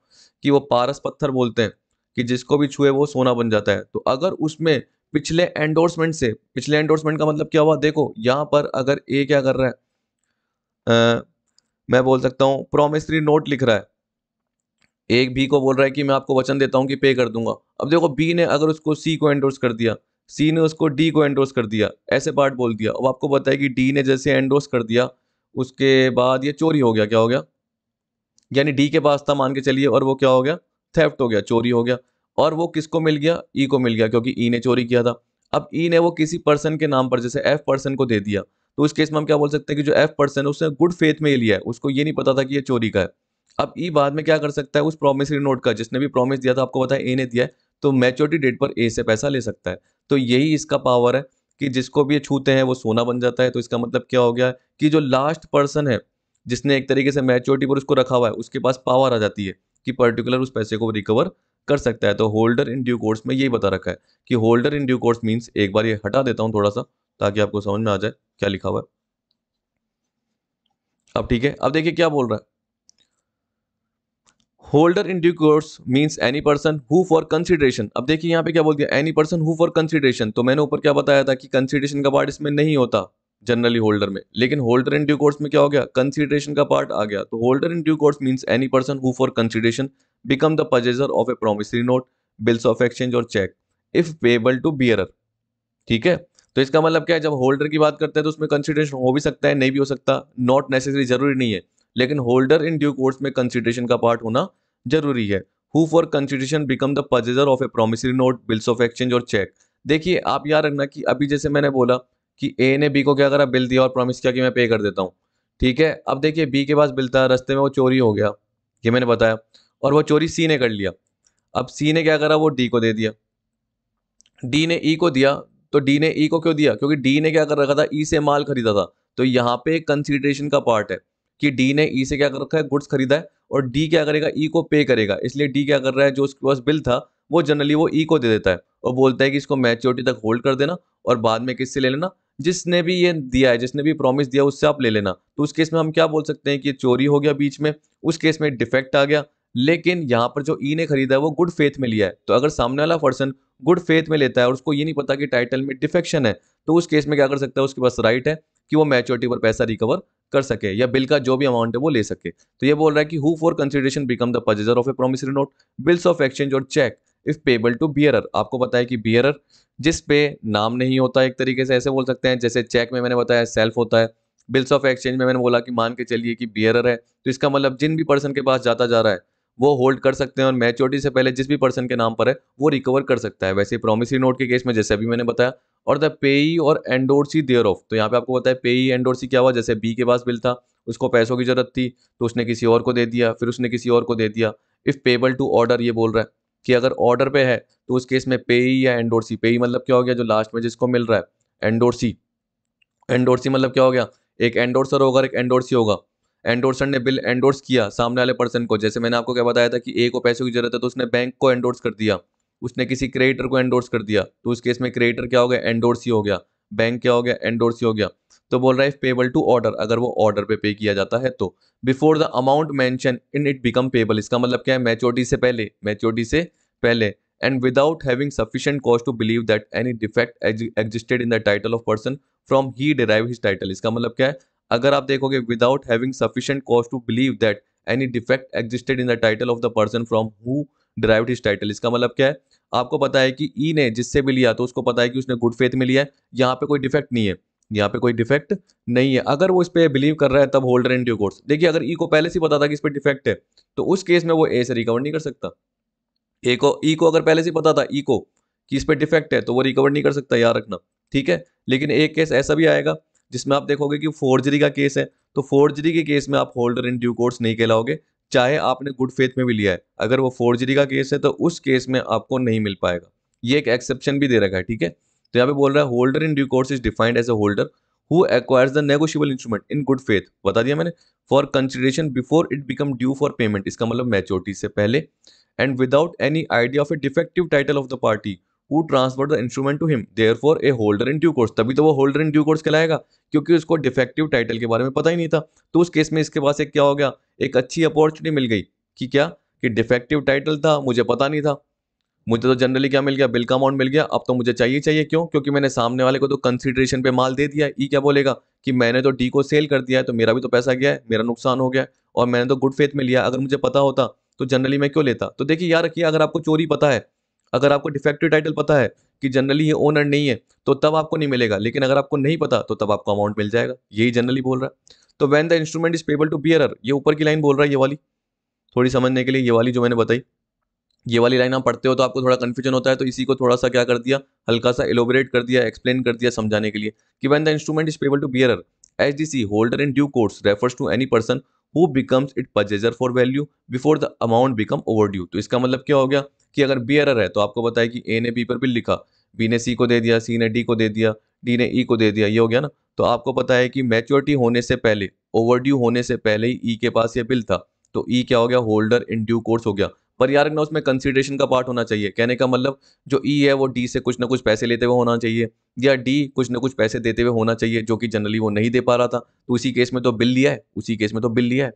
कि वो पारस पत्थर बोलते हैं कि जिसको भी छुए वो सोना बन जाता है तो अगर उसमें पिछले एंडोर्समेंट से पिछले एंडोर्समेंट का मतलब क्या हुआ देखो यहाँ पर अगर ए क्या कर रहा है आ, मैं बोल सकता हूँ प्रोमिसरी नोट लिख रहा है एक बी को बोल रहा है कि मैं आपको वचन देता हूँ कि पे कर दूंगा अब देखो बी ने अगर उसको सी को एंडोर्स कर दिया सी ने उसको डी को एंडोर्स कर दिया ऐसे पार्ट बोल दिया अब आपको पता है कि डी ने जैसे एंडोर्स कर दिया उसके बाद ये चोरी हो गया क्या हो गया यानी डी के पास था मान के चलिए और वो क्या हो गया थेफ्ट हो गया चोरी हो गया और वो किसको मिल गया ई e को मिल गया क्योंकि ई e ने चोरी किया था अब ई e ने वो किसी पर्सन के नाम पर जैसे एफ पर्सन को दे दिया तो उस केस में हम क्या बोल सकते हैं कि जो एफ पर्सन है उसने गुड फेथ में ही लिया है उसको ये नहीं पता था कि ये चोरी का है अब ई e बाद में क्या कर सकता है उस प्रोमिस नोट का जिसने भी प्रॉमिस दिया था आपको पता है ए ने दिया है तो मैच्योरिटी डेट पर ए से पैसा ले सकता है तो यही इसका पावर है कि जिसको भी ये छूते हैं वो सोना बन जाता है तो इसका मतलब क्या हो गया कि जो लास्ट पर्सन है जिसने एक तरीके से मैच्योरिटी पर उसको रखा हुआ है उसके पास पावर आ जाती है कि पर्टिकुलर उस पैसे को रिकवर कर सकता है तो होल्डर इन ड्यू कोर्स में यही बता रखा है कि holder in due course means एक बार ये हटा देता हूँ थोड़ा सा ताकि आपको समझ में आ जाए क्या लिखा हुआ है अब ठीक है अब देखिए क्या बोल रहा है holder in due course means any person who for consideration अब देखिए यहाँ पे क्या बोल दिया any person who for consideration तो मैंने ऊपर क्या बताया था कि कंसिडरेशन का पार्ट इसमें नहीं होता जनरली होल्डर में लेकिन होल्डर इन ड्यू कोर्स में क्या हो गया कंसिडरेशन का पार्ट आ गया तो holder in due course means any person who for consideration become the possessor of a promissory note bills of exchange और cheque if payable to bearer ठीक है तो इसका मतलब क्या है जब होल्डर की बात करते हैं तो उसमें कंसिडरेशन हो भी सकता है नहीं भी हो सकता नॉट नेसेसरी जरूरी नहीं है लेकिन होल्डर इन ड्यू कोर्स में कंसिडरेशन का पार्ट होना जरूरी है who for consideration become the possessor of a promissory note bills of exchange और चेक देखिए आप याद रखना कि अभी जैसे मैंने बोला कि ए ने बी को क्या करा बिल दिया और प्रॉमिस किया कि मैं पे कर देता हूँ ठीक है अब देखिए बी के पास बिल था रस्ते में वो चोरी हो गया ये मैंने बताया और वो चोरी सी ने कर लिया अब सी ने क्या करा वो डी को दे दिया डी ने ई e को दिया तो डी ने ई e को क्यों दिया क्योंकि डी ने क्या कर रखा था ई e से माल खरीदा था तो यहाँ पे एक कंसिडरेशन का पार्ट है कि डी ने ई e से क्या कर रखा है गुड्स खरीदा है और डी क्या करेगा ई e को पे करेगा इसलिए डी क्या कर रहा है जो उसके पास बिल था वो जनरली वो ई e को दे देता है और बोलता है कि इसको मैच्योरिटी तक होल्ड कर देना और बाद में किससे ले लेना जिसने भी ये दिया है जिसने भी प्रॉमिस दिया उससे आप ले लेना तो उस केस में हम क्या बोल सकते हैं कि चोरी हो गया बीच में उस केस में डिफेक्ट आ गया लेकिन यहाँ पर जो ई e ने खरीदा है वो गुड फेथ में लिया है तो अगर सामने वाला पर्सन गुड फेथ में लेता है और उसको ये नहीं पता कि टाइटल में डिफेक्शन है तो उस केस में क्या कर सकता है उसके पास राइट है कि वो मैच्योरिटी पर पैसा रिकवर कर सके या बिल का जो भी अमाउंट है वो ले सके तो ये बोल रहा है कि who for consideration become the possessor of a promissory note bills of exchange और cheque if payable to bearer आपको पता है कि बियरर जिस पे नाम नहीं होता एक तरीके से ऐसे बोल सकते हैं जैसे चेक में मैंने बताया सेल्फ होता है बिल्स ऑफ एक्सचेंज में मैंने बोला कि मान के चलिए कि बियरर है तो इसका मतलब जिन भी पर्सन के पास जाता जा रहा है वो होल्ड कर सकते हैं और मैच्योरिटी से पहले जिस भी पर्सन के नाम पर है वो रिकवर कर सकता है वैसे प्रोमिसरी नोट के केस में जैसे अभी मैंने बताया और द पेई और एंडोरसी देयर ऑफ तो यहाँ पे आपको पता है पेई एंडोरसी क्या हुआ जैसे बी के पास बिल था उसको पैसों की जरूरत थी तो उसने किसी और को दे दिया फिर उसने किसी और को दे दिया इफ़ पेबल टू ऑर्डर ये बोल रहा है कि अगर ऑर्डर पे है तो उस केस में पेई या एंडोरसी पे ही मतलब क्या हो गया जो लास्ट में जिसको मिल रहा है एंडोरसी एंडोरसी मतलब क्या हो गया एक एंडोर्सर होगा एक एंडोरसी होगा एंडोर्सर ने बिल एंडोर्स किया सामने वाले पर्सन को जैसे मैंने आपको क्या बताया था कि ए को पैसे की जरूरत है तो उसने बैंक को एंडोर्स कर दिया उसने किसी क्रिएटर को एंडोर्स कर दिया तो उस केस में क्रिएटर क्या हो गया एंडोर्सी हो गया बैंक क्या हो गया एंडोर्सी हो गया तो बोल रहा है पेबल टू ऑर्डर अगर वो ऑर्डर पे पे किया जाता है तो before the amount mention in it become payable इसका मतलब क्या है मैच्योरिटी से पहले मैच्योरिटी से पहले and without having sufficient cause to believe that any defect existed in the title of person from he derive his title इसका मतलब क्या है अगर आप देखोगे without having sufficient cause to believe that any defect existed in the title of the person from who derived his title इसका मतलब क्या है आपको पता है कि ई ने जिससे भी लिया तो उसको पता है कि उसने गुड फेथ में लिया है यहाँ पे कोई डिफेक्ट नहीं है यहाँ पे कोई डिफेक्ट नहीं है अगर वो इस पर बिलीव कर रहा है तब होल्डर इन ड्यू कोर्स देखिए अगर ई को पहले से पता था कि इस पर डिफेक्ट है तो उस केस में वो ए से रिकवर नहीं कर सकता ए को ई e को अगर पहले से पता था ई e को कि इस पर डिफेक्ट है तो वो रिकवर नहीं कर सकता याद रखना ठीक है लेकिन एक केस ऐसा भी आएगा जिसमें आप देखोगे कि फोर्जरी का केस है तो फोर्जरी के केस में आप होल्डर इन ड्यू कोर्स नहीं कहलाओगे चाहे आपने गुड फेथ में भी लिया है अगर वो फोर्जरी का केस है तो उस केस में आपको नहीं मिल पाएगा ये एक एक्सेप्शन भी दे रखा है ठीक है तो यहाँ पे बोल रहा है holder in due course is defined as a holder who acquires the negotiable instrument in good faith बता दिया मैंने for consideration before it become due for payment इसका मतलब मेच्योरिटी से पहले and without any idea of a defective title of the party who the the instrument to him therefore a holder in due course तभी तो वो holder in due course कहलाएगा क्योंकि उसको defective title के बारे में पता ही नहीं था तो उस केस में इसके पास एक क्या हो गया एक अच्छी अपॉर्चुनिटी मिल गई कि क्या कि डिफेक्टिव टाइटल था मुझे पता नहीं था मुझे तो जनरली क्या मिल गया बिल का अमाउंट मिल गया अब तो मुझे चाहिए चाहिए क्यों क्योंकि मैंने सामने वाले को तो कंसिडरेशन पे माल दे दिया ई क्या बोलेगा कि मैंने तो डी को सेल कर दिया है तो मेरा भी तो पैसा गया है मेरा नुकसान हो गया और मैंने तो गुड फेथ में लिया अगर मुझे पता होता तो जनरली मैं क्यों लेता तो देखिए यार रखिए अगर आपको चोरी पता है अगर आपको डिफेक्टिव टाइटल पता है कि जनरली ये ओनर नहीं है तो तब आपको नहीं मिलेगा लेकिन अगर आपको नहीं पता तो तब आपको अमाउंट मिल जाएगा यही जनरली बोल रहा है तो when the instrument is payable to bearer ये ऊपर की लाइन बोल रहा है ये वाली थोड़ी समझने के लिए ये वाली जो मैंने बताई ये वाली लाइन आप पढ़ते हो तो आपको थोड़ा कन्फ्यूजन होता है तो इसी को थोड़ा सा क्या कर दिया हल्का सा एलोबरेट कर दिया एक्सप्लेन कर दिया समझाने के लिए कि when the instrument is payable to bearer H D C holder in due course refers to any person who becomes it purchaser for value before the amount become overdue तो इसका मतलब क्या हो गया कि अगर बी एर है तो आपको बताया कि ए ने बी पर बिल लिखा बी ने सी को दे दिया सी ने डी को दे दिया डी ने ई e को दे दिया ये हो गया ना तो आपको पता है कि मैच्योरिटी होने से पहले ओवर होने से पहले ही ई e के पास ये बिल था तो ई e क्या हो गया होल्डर इन ड्यू कोर्स हो गया पर यार ना उसमें कंसिडरेशन का पार्ट होना चाहिए कहने का मतलब जो ई e है वो डी से कुछ ना कुछ पैसे लेते हुए होना चाहिए या डी कुछ ना कुछ पैसे देते हुए होना चाहिए जो कि जनरली वो नहीं दे पा रहा था तो उसी केस में तो बिल लिया है उसी केस में तो बिल लिया है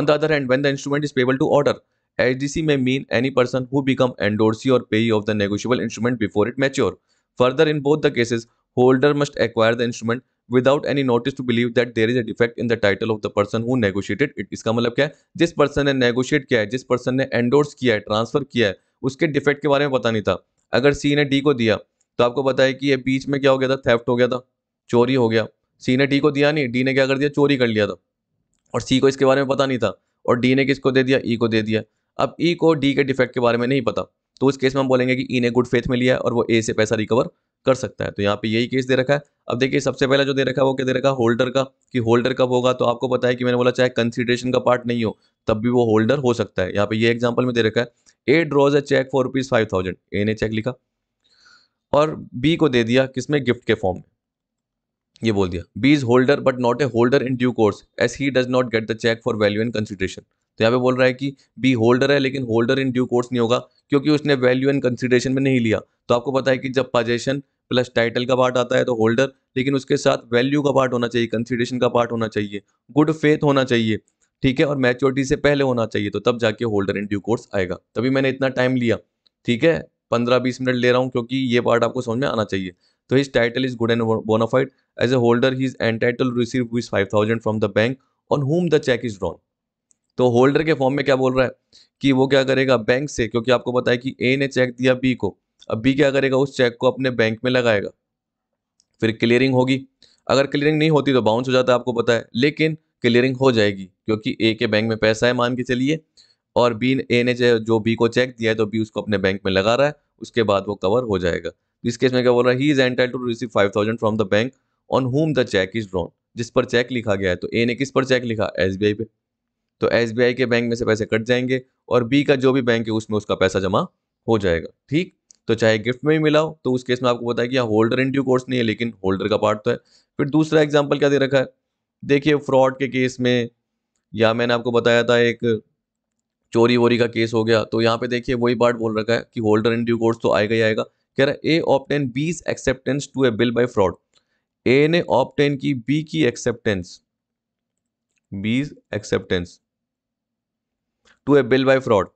on the other hand when the instrument is payable to order H D C में mean any person who become endorsee or payee of the negotiable instrument before it mature further in both the cases holder must acquire the instrument without any notice to believe that there is a defect in the title of the person who negotiated it इसका मतलब क्या है जिस person ने negotiate किया है जिस person ने एंडोर्स किया है ट्रांसफर किया है उसके डिफेक्ट के बारे में पता नहीं था अगर सी ने डी को दिया तो आपको पता है कि ये बीच में क्या हो गया था थेफ्ट हो गया था चोरी हो गया सी ने डी को दिया नहीं डी ने क्या कर दिया चोरी कर लिया था और सी को इसके बारे में पता नहीं था और डी ने किसको दे दिया ई e को दे दिया अब ई e को डी के डिफेक्ट के बारे में नहीं पता तो उस केस में हम बोलेंगे कि ई e ने गुड फेथ में लिया और वो ए से पैसा रिकवर कर सकता है तो यहाँ पे यही केस दे रखा है अब देखिए सबसे पहला जो दे रखा है वो क्या दे रखा है होल्डर का कि होल्डर कब होगा तो आपको पता है कि मैंने बोला चाहे कंसिडरेशन का पार्ट नहीं हो तब भी वो होल्डर हो सकता है यहाँ पे ये एग्जाम्पल में दे रखा है A draws a cheque for rupees five thousand A ने चेक लिखा और बी को दे दिया किसमें गिफ्ट के फॉर्म में ये बोल दिया B is holder but not a holder in due course as he does not get the cheque for value and consideration तो यहाँ पे बोल रहा है कि बी होल्डर है लेकिन होल्डर इन ड्यू कोर्स नहीं होगा क्योंकि उसने वैल्यू एंड कंसिडरेशन में नहीं लिया तो आपको पता है कि जब पजेशन प्लस टाइटल का पार्ट आता है तो होल्डर लेकिन उसके साथ वैल्यू का पार्ट होना चाहिए कंसिडरेशन का पार्ट होना चाहिए गुड फेथ होना चाहिए ठीक है और मैच्योरिटी से पहले होना चाहिए तो तब जाके होल्डर इन ड्यू कोर्स आएगा तभी मैंने इतना टाइम लिया ठीक है पंद्रह बीस मिनट ले रहा हूँ क्योंकि ये पार्ट आपको समझ में आना चाहिए तो his title is good and bona fide as a holder he is entitle receive viz five thousand from the bank on whom the cheque is रॉन्ग तो होल्डर के फॉर्म में क्या बोल रहा है कि वो क्या करेगा बैंक से क्योंकि आपको पता है कि ए ने चेक दिया बी को अब बी क्या करेगा उस चेक को अपने बैंक में लगाएगा फिर क्लियरिंग होगी अगर क्लियरिंग नहीं होती तो बाउंस हो जाता है आपको पता है लेकिन क्लियरिंग हो जाएगी क्योंकि ए के बैंक में पैसा है मान के चलिए और बी ए ने जो बी को चेक दिया है तो बी उसको अपने बैंक में लगा रहा है उसके बाद वो कवर हो जाएगा तो इस केस में क्या बोल रहा है he is entitle to receive five thousand from the bank on whom the cheque is drawn जिस पर चेक लिखा गया है तो ए ने किस पर चेक लिखा एस बी पे तो एस के बैंक में से पैसे कट जाएंगे और बी का जो भी बैंक है उसमें उसका पैसा जमा हो जाएगा ठीक तो चाहे गिफ्ट में भी मिला हो तो उस केस में आपको बताया कि होल्डर इन ड्यू कोर्स नहीं है लेकिन होल्डर का पार्ट तो है फिर दूसरा एग्जाम्पल क्या दे रखा है देखिए फ्रॉड के केस में या मैंने आपको बताया था एक चोरी वोरी का केस हो गया तो यहाँ पे देखिए वही पार्ट बोल रखा है कि होल्डर इन ड्यू कोर्स तो आएगा ही आएगा कह रहा है A obtain B's acceptance to a bill by fraud A ने ऑप्टेन की बी की acceptance B's acceptance to a bill by fraud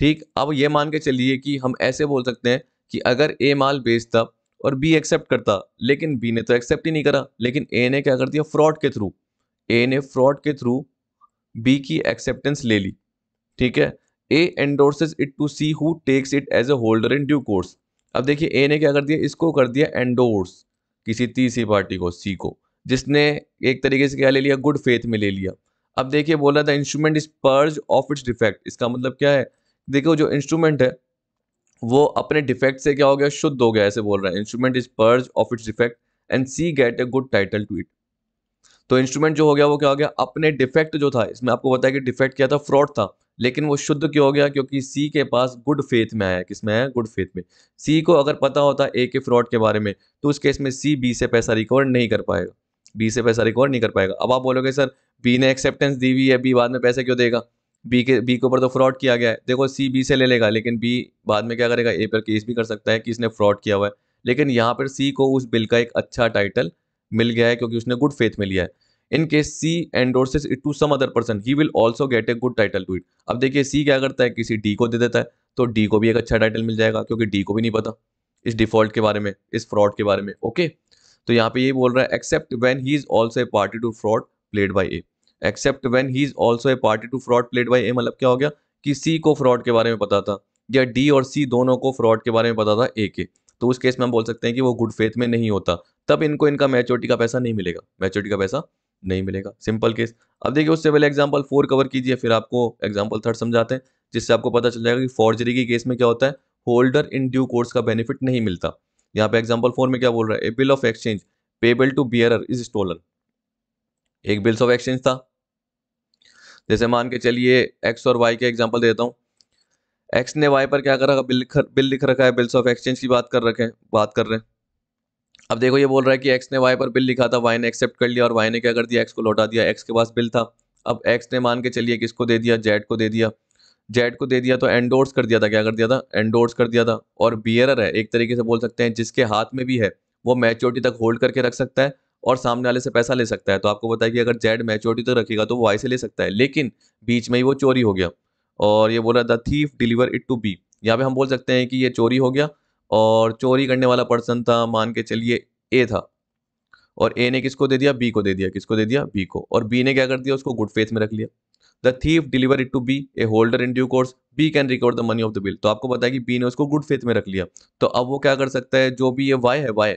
ठीक अब ये मान के चलिए कि हम ऐसे बोल सकते हैं कि अगर ए माल बेचता और बी एक्सेप्ट करता लेकिन बी ने तो एक्सेप्ट ही नहीं करा लेकिन ए ने क्या कर दिया फ्रॉड के थ्रू ए ने फ्रॉड के थ्रू बी की एक्सेप्टेंस ले ली ठीक है A endorses it to C who takes it as a holder in due course अब देखिए ए ने क्या कर दिया इसको कर दिया एंडोर्स किसी तीसरी पार्टी को सी को जिसने एक तरीके से क्या ले लिया गुड फेथ में ले लिया अब देखिए बोला था instrument is purge of its defect इसका मतलब क्या है देखो जो इंस्ट्रूमेंट है वो अपने डिफेक्ट से क्या हो गया शुद्ध हो गया ऐसे बोल रहा है instrument is purge of its defect and C get a good title to it तो इंस्ट्रूमेंट जो हो गया वो क्या हो गया अपने डिफेक्ट जो था इसमें आपको बताया कि डिफेक्ट क्या था फ्रॉड था लेकिन वो शुद्ध क्यों हो गया क्योंकि सी के पास गुड फेथ में आया किसमें आया गुड फेथ में सी को अगर पता होता ए के फ्रॉड के बारे में तो उस केस में सी बी से पैसा रिकवर नहीं कर पाएगा बी से पैसा रिकवर नहीं कर पाएगा अब आप बोलोगे सर बी ने एक्सेप्टेंस दी हुई है बी बाद में पैसे क्यों देगा बी के बी के ऊपर तो फ्रॉड किया गया है देखो सी बी से ले लेगा लेकिन बी बाद में क्या करेगा ए पर केस भी कर सकता है कि इसने फ्रॉड किया हुआ है लेकिन यहाँ पर सी को उस बिल का एक अच्छा टाइटल मिल गया है क्योंकि उसने गुड फेथ में लिया है in case C endorses it to some other person he will also get a good title to it अब देखिए सी क्या करता है किसी डी को दे देता है तो डी को भी एक अच्छा टाइटल मिल जाएगा क्योंकि डी को भी नहीं पता इस डिफॉल्ट के बारे में इस फ्रॉड के बारे में ओके okay? तो यहाँ पे ये बोल रहा है except when he is also a party to fraud played by A except when he is also a party to fraud played by A मतलब क्या हो गया कि सी को फ्रॉड के बारे में पता था या डी और सी दोनों को फ्रॉड के बारे में पता था ए के तो उस केस में हम बोल सकते हैं कि वो गुड फेथ में नहीं होता तब इनको इनका मैच्योरिटी का पैसा नहीं मिलेगा मैच्योरिटी का पैसा नहीं मिलेगा सिंपल केस अब देखिए उससे पहले एग्जाम्पल फोर कवर कीजिए फिर आपको एग्जाम्पल थर्ड समझाते हैं जिससे आपको पता चल जाएगा कि फॉर्जरी के केस में क्या होता है होल्डर इन ड्यू कोर्स का बेनिफिट नहीं मिलता यहाँ पे एग्जाम्पल फोर में क्या बोल रहा है a bill of exchange payable to bearer is stolen एक बिल्स ऑफ एक्सचेंज था जैसे मान के चलिए एक्स और वाई के एग्जाम्पल देता हूँ एक्स ने वाई पर क्या कर रखा बिल लिख बिल लिख रखा है बिल्स ऑफ एक्सचेंज की बात कर रखे बात कर रहे हैं अब देखो ये बोल रहा है कि एक्स ने वाई पर बिल लिखा था वाई ने एक्सेप्ट कर लिया और वाई ने क्या कर दिया एक्स को लौटा दिया एक्स के पास बिल था अब एक्स ने मान के चलिए किसको दे दिया जेड को दे दिया जेड को दे दिया तो एंडोर्स कर दिया था क्या कर दिया था एंडोर्स कर दिया था और बियरर है एक तरीके से बोल सकते हैं जिसके हाथ में भी है वो मैच्योरिटी तक होल्ड करके रख सकता है और सामने वाले से पैसा ले सकता है तो आपको बताया कि अगर जेड मैच्योरिटी तक रखेगा तो वो आई से ले सकता है लेकिन बीच में ही वो चोरी हो गया और ये बोला the thief deliver it to B यहाँ पे हम बोल सकते हैं कि ये चोरी हो गया और चोरी करने वाला पर्सन था मान के चलिए ए था और ए ने किसको दे दिया बी को दे दिया किसको दे दिया बी को और बी ने क्या कर दिया उसको गुड फेथ में रख लिया the thief deliver it to B a holder in due course B can recover the money of the bill तो आपको बताया कि बी ने उसको गुड फेथ में रख लिया तो अब वो क्या कर सकता है जो भी ये वाई है वाई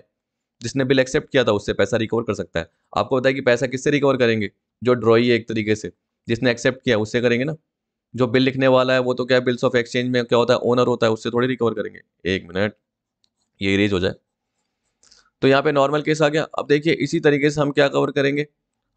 जिसने बिल एक्सेप्ट किया था उससे पैसा रिकवर कर सकता है आपको बताया कि पैसा किससे रिकवर करेंगे जो ड्रॉई है एक तरीके से जिसने एक्सेप्ट किया उससे करेंगे ना जो बिल लिखने वाला है वो तो क्या बिल्स ऑफ एक्सचेंज में क्या होता है ओनर होता है उससे थोड़ी रिकवर करेंगे एक मिनट ये इरेज हो जाए तो यहाँ पे नॉर्मल केस आ गया अब देखिए इसी तरीके से हम क्या कवर करेंगे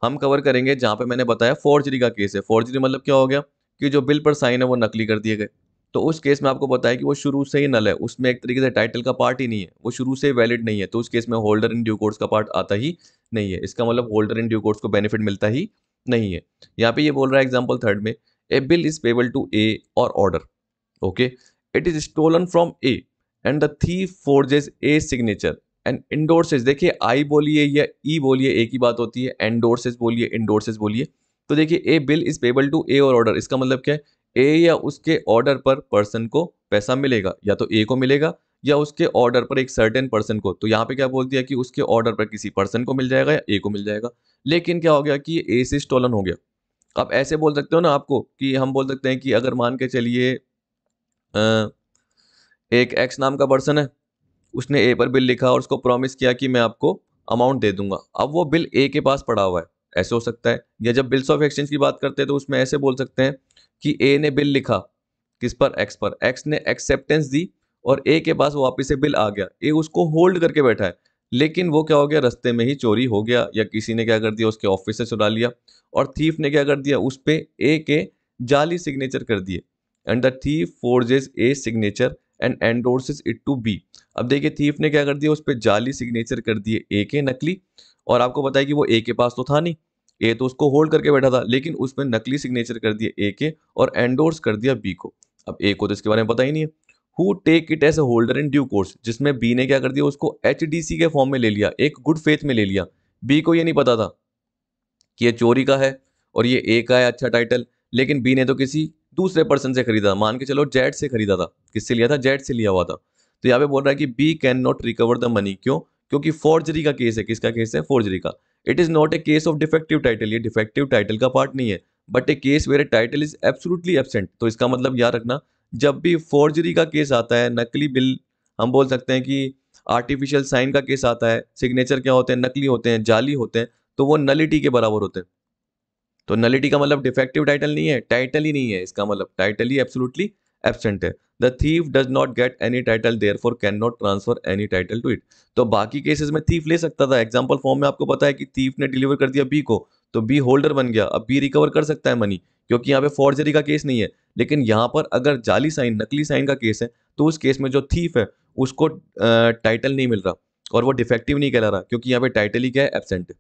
हम कवर करेंगे जहाँ पे मैंने बताया फोर्जरी का केस है फोर्जरी मतलब क्या हो गया कि जो बिल पर साइन है वो नकली कर दिए गए तो उस केस में आपको बताया कि वो शुरू से ही नल है उसमें एक तरीके से टाइटल का पार्ट ही नहीं है वो शुरू से वैलिड नहीं है तो उस केस में होल्डर इन ड्यू कोर्स का पार्ट आता ही नहीं है इसका मतलब होल्डर इन ड्यू कोर्स को बेनिफिट मिलता ही नहीं है यहाँ पे ये बोल रहा है एग्जाम्पल थर्ड में a bill is payable to A or order okay it is stolen from A and the thief forges A signature and इंडोर्सेज देखिए आई बोलिए या ई e बोलिए एक ही बात होती है एंडोर्सेज बोलिए इंडोर्सेज बोलिए तो देखिए a bill is payable to A or order इसका मतलब क्या है ए या उसके ऑर्डर पर पर्सन को पैसा मिलेगा या तो ए को मिलेगा या उसके ऑर्डर पर एक सर्टेन पर्सन को तो यहाँ पे क्या बोल दिया कि उसके ऑर्डर पर किसी पर्सन को मिल जाएगा या ए को मिल जाएगा लेकिन क्या हो गया कि ए से स्टोलन हो गया आप ऐसे बोल सकते हो ना आपको कि हम बोल सकते हैं कि अगर मान के चलिए एक एक्स नाम का पर्सन है उसने ए पर बिल लिखा और उसको प्रॉमिस किया कि मैं आपको अमाउंट दे दूंगा अब वो बिल ए के पास पड़ा हुआ है ऐसे हो सकता है या जब बिल्स ऑफ एक्सचेंज की बात करते हैं तो उसमें ऐसे बोल सकते हैं कि ए ने बिल लिखा किस पर एक्स पर एक्स ने एक्सेप्टेंस दी और ए के पास वापिस से बिल आ गया ए उसको होल्ड करके बैठा है लेकिन वो क्या हो गया रस्ते में ही चोरी हो गया या किसी ने क्या कर दिया उसके ऑफिस से चुरा लिया और थीफ ने क्या कर दिया उस पर ए के जाली सिग्नेचर कर दिए and the thief forges A signature and endorses it to B अब देखिए थीफ ने क्या कर दिया उस पर जाली सिग्नेचर कर दिए ए के नकली और आपको पता है कि वो ए के पास तो था नहीं ए तो उसको होल्ड करके बैठा था लेकिन उसमें नकली सिग्नेचर कर दिए ए के और एंडोर्स कर दिया बी को अब ए को तो इसके बारे में पता ही नहीं है who take it as a holder in due course जिसमें बी ने क्या कर दिया उसको एच के फॉर्म में ले लिया एक गुड फेथ में ले लिया बी को ये नहीं पता था कि ये चोरी का है और ये ए का है अच्छा टाइटल लेकिन बी ने तो किसी दूसरे पर्सन से खरीदा था मान के चलो जेट से खरीदा था किससे लिया था जेट से लिया हुआ था तो यहाँ पे बोल रहा है कि B can not recover the money क्यों क्योंकि फोर्जरी का केस है किसका केस है फोर्जरी का it is not a case of defective title ये डिफेक्टिव टाइटल का पार्ट नहीं है but a case where a title is absolutely absent तो इसका मतलब याद रखना जब भी फोर्जरी का केस आता है नकली बिल हम बोल सकते हैं कि आर्टिफिशियल साइन का केस आता है सिग्नेचर क्या होते हैं नकली होते हैं जाली होते हैं तो वो नलिटी के बराबर होते हैं तो नलिटी का मतलब डिफेक्टिव टाइटल नहीं है टाइटल ही नहीं है इसका मतलब टाइटल ही एब्सोलूटली एबसेंट है the thief does not get any title therefore can not transfer any title to it तो बाकी केसेस में थीफ ले सकता था एग्जाम्पल फॉर्म में आपको पता है कि थीफ ने डिलीवर कर दिया बी को तो बी होल्डर बन गया अब बी रिकवर कर सकता है मनी क्योंकि यहाँ पे फॉर्जरी का केस नहीं है लेकिन यहाँ पर अगर जाली साइन नकली साइन का केस है तो उस केस में जो थीफ है उसको टाइटल नहीं मिल रहा और वो डिफेक्टिव नहीं कहला रहा क्योंकि यहाँ पे टाइटल ही क्या है एबसेंट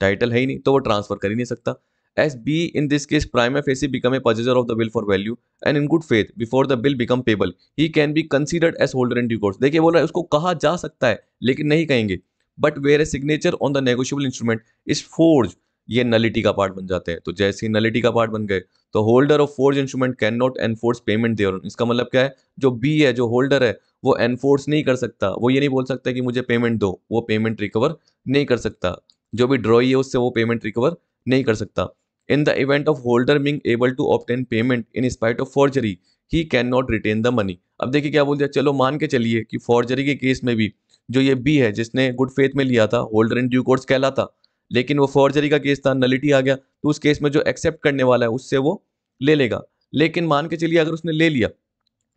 टाइटल है ही नहीं तो वो ट्रांसफर कर ही नहीं सकता B in this case prime prima facie become a purchaser of the bill for value and in good faith before the bill become payable he can be considered as holder in due course देखिए बोल रहा है उसको कहा जा सकता है लेकिन नहीं कहेंगे but where a signature on the negotiable instrument is forge ये नलिटी का पार्ट बन जाते हैं तो जैसे ही नलिटी का पार्ट बन गए तो holder of forge instrument can not enforce payment there इसका मतलब क्या है जो बी है जो होल्डर है वो एनफोर्स नहीं कर सकता वो ये नहीं बोल सकता कि मुझे पेमेंट दो वो पेमेंट रिकवर नहीं कर सकता जो भी ड्रॉई है उससे वो पेमेंट रिकवर नहीं कर सकता in the event of holder being able to obtain payment in spite of forgery he can not retain the money अब देखिए क्या बोल दिया चलो मान के चलिए कि फॉर्जरी के केस में भी जो ये बी है जिसने गुड फेथ में लिया था होल्डर इन ड्यू कोर्स कहलाता लेकिन वो फॉर्जरी का केस था नलिटी आ गया तो उस केस में जो एक्सेप्ट करने वाला है उससे वो ले लेगा लेकिन मान के चलिए अगर उसने ले लिया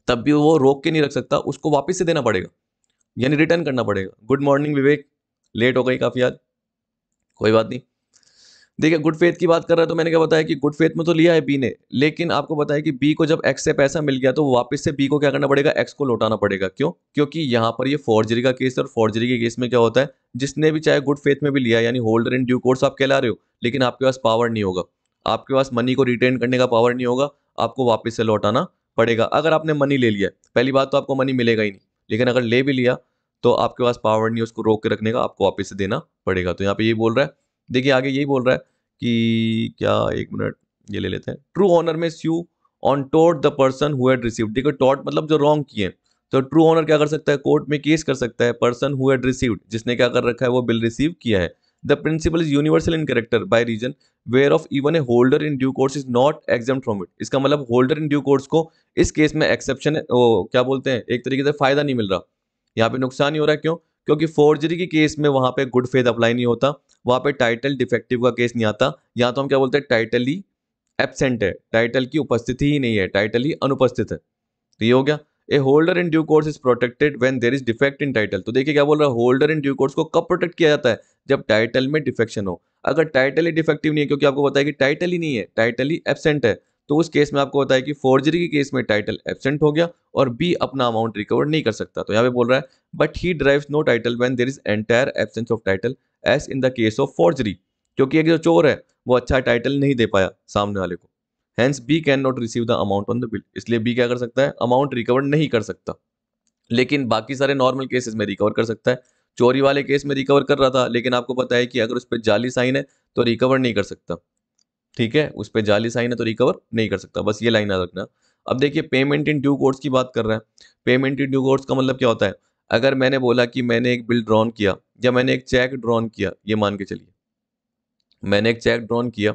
तब भी वो रोक के नहीं रख सकता उसको वापस से देना पड़ेगा यानी रिटर्न करना पड़ेगा गुड मॉर्निंग विवेक लेट हो गई काफ़ी याद कोई बात नहीं देखिए गुड फेथ की बात कर रहा है तो मैंने क्या बताया कि गुड फेथ में तो लिया है बी ने लेकिन आपको बताया कि बी को जब एक्स से पैसा मिल गया तो वापस से बी को क्या करना पड़ेगा एक्स को लौटाना पड़ेगा क्यों क्योंकि यहाँ पर ये फॉर्जरी का केस है और फॉर्जरी के केस में क्या होता है जिसने भी चाहे गुड फेथ में भी लिया यानी होल्डर इन ड्यू कोर्स आप कहला रहे हो लेकिन आपके पास पावर नहीं होगा आपके पास मनी को रिटेन करने का पावर नहीं होगा आपको वापस से लौटाना पड़ेगा अगर आपने मनी ले लिया पहली बात तो आपको मनी मिलेगा ही नहीं लेकिन अगर ले भी लिया तो आपके पास पावर नहीं उसको रोक के रखने का आपको वापस से देना पड़ेगा तो यहाँ पे ये बोल रहा है देखिए आगे यही बोल रहा है कि क्या एक मिनट ये ले लेते हैं true owner may sue on टोट द पर्सन हु हैड देखो टॉट मतलब जो रॉन्ग किए तो ट्रू ऑनर क्या कर सकता है कोर्ट में केस कर सकता है पर्सन हु हैड जिसने क्या कर रखा है वो बिल रिसीव किया है the principle is universal in character by reason whereof even a holder in due course is not exempt from it इसका मतलब होल्डर इन ड्यू कोर्स को इस केस में एक्सेप्शन क्या बोलते हैं एक तरीके से फायदा नहीं मिल रहा यहाँ पे नुकसान ही हो रहा है क्यों क्योंकि फोर्जरी के केस में वहाँ पे गुड फेथ अप्लाई नहीं होता वहाँ पे टाइटल डिफेक्टिव का केस नहीं आता यहाँ तो हम क्या बोलते हैं टाइटल ही एबसेंट है टाइटल की उपस्थिति ही नहीं है टाइटल ही अनुपस्थित है तो ये हो गया a holder in due course is protected when there is defect in title तो देखिए क्या बोल रहा है होल्डर इन ड्यू कोर्स को कब प्रोटेक्ट किया जाता है जब टाइटल में डिफेक्शन हो अगर टाइटल ही डिफेक्टिव नहीं है क्योंकि आपको बताया कि टाइटल ही नहीं है टाइटल ही एबसेंट है तो उस केस में आपको बताया कि फोर्जरी के केस में टाइटल एबसेंट हो गया और बी अपना अमाउंट रिकवर नहीं कर सकता तो यहाँ पे बोल रहा है but he derives no title when there is entire absence of title as in the case of forgery क्योंकि एक जो चोर है वो अच्छा टाइटल नहीं दे पाया सामने वाले को hence B can not receive the amount on the bill इसलिए बी क्या कर सकता है अमाउंट रिकवर नहीं कर सकता लेकिन बाकी सारे नॉर्मल केसेस में रिकवर कर सकता है चोरी वाले केस में रिकवर कर रहा था लेकिन आपको पता है कि अगर उस पर जाली साइन है तो रिकवर नहीं कर सकता ठीक है उस पर जाली साइन है तो रिकवर नहीं कर सकता बस ये लाइन याद रखना अब देखिए पेमेंट इन ड्यू कोर्स की बात कर रहे हैं पेमेंट इन ड्यू कोर्स का मतलब क्या होता है अगर मैंने बोला कि मैंने एक बिल ड्रॉन किया या मैंने एक चेक ड्रॉन किया ये मान के चलिए मैंने एक चेक ड्रॉन किया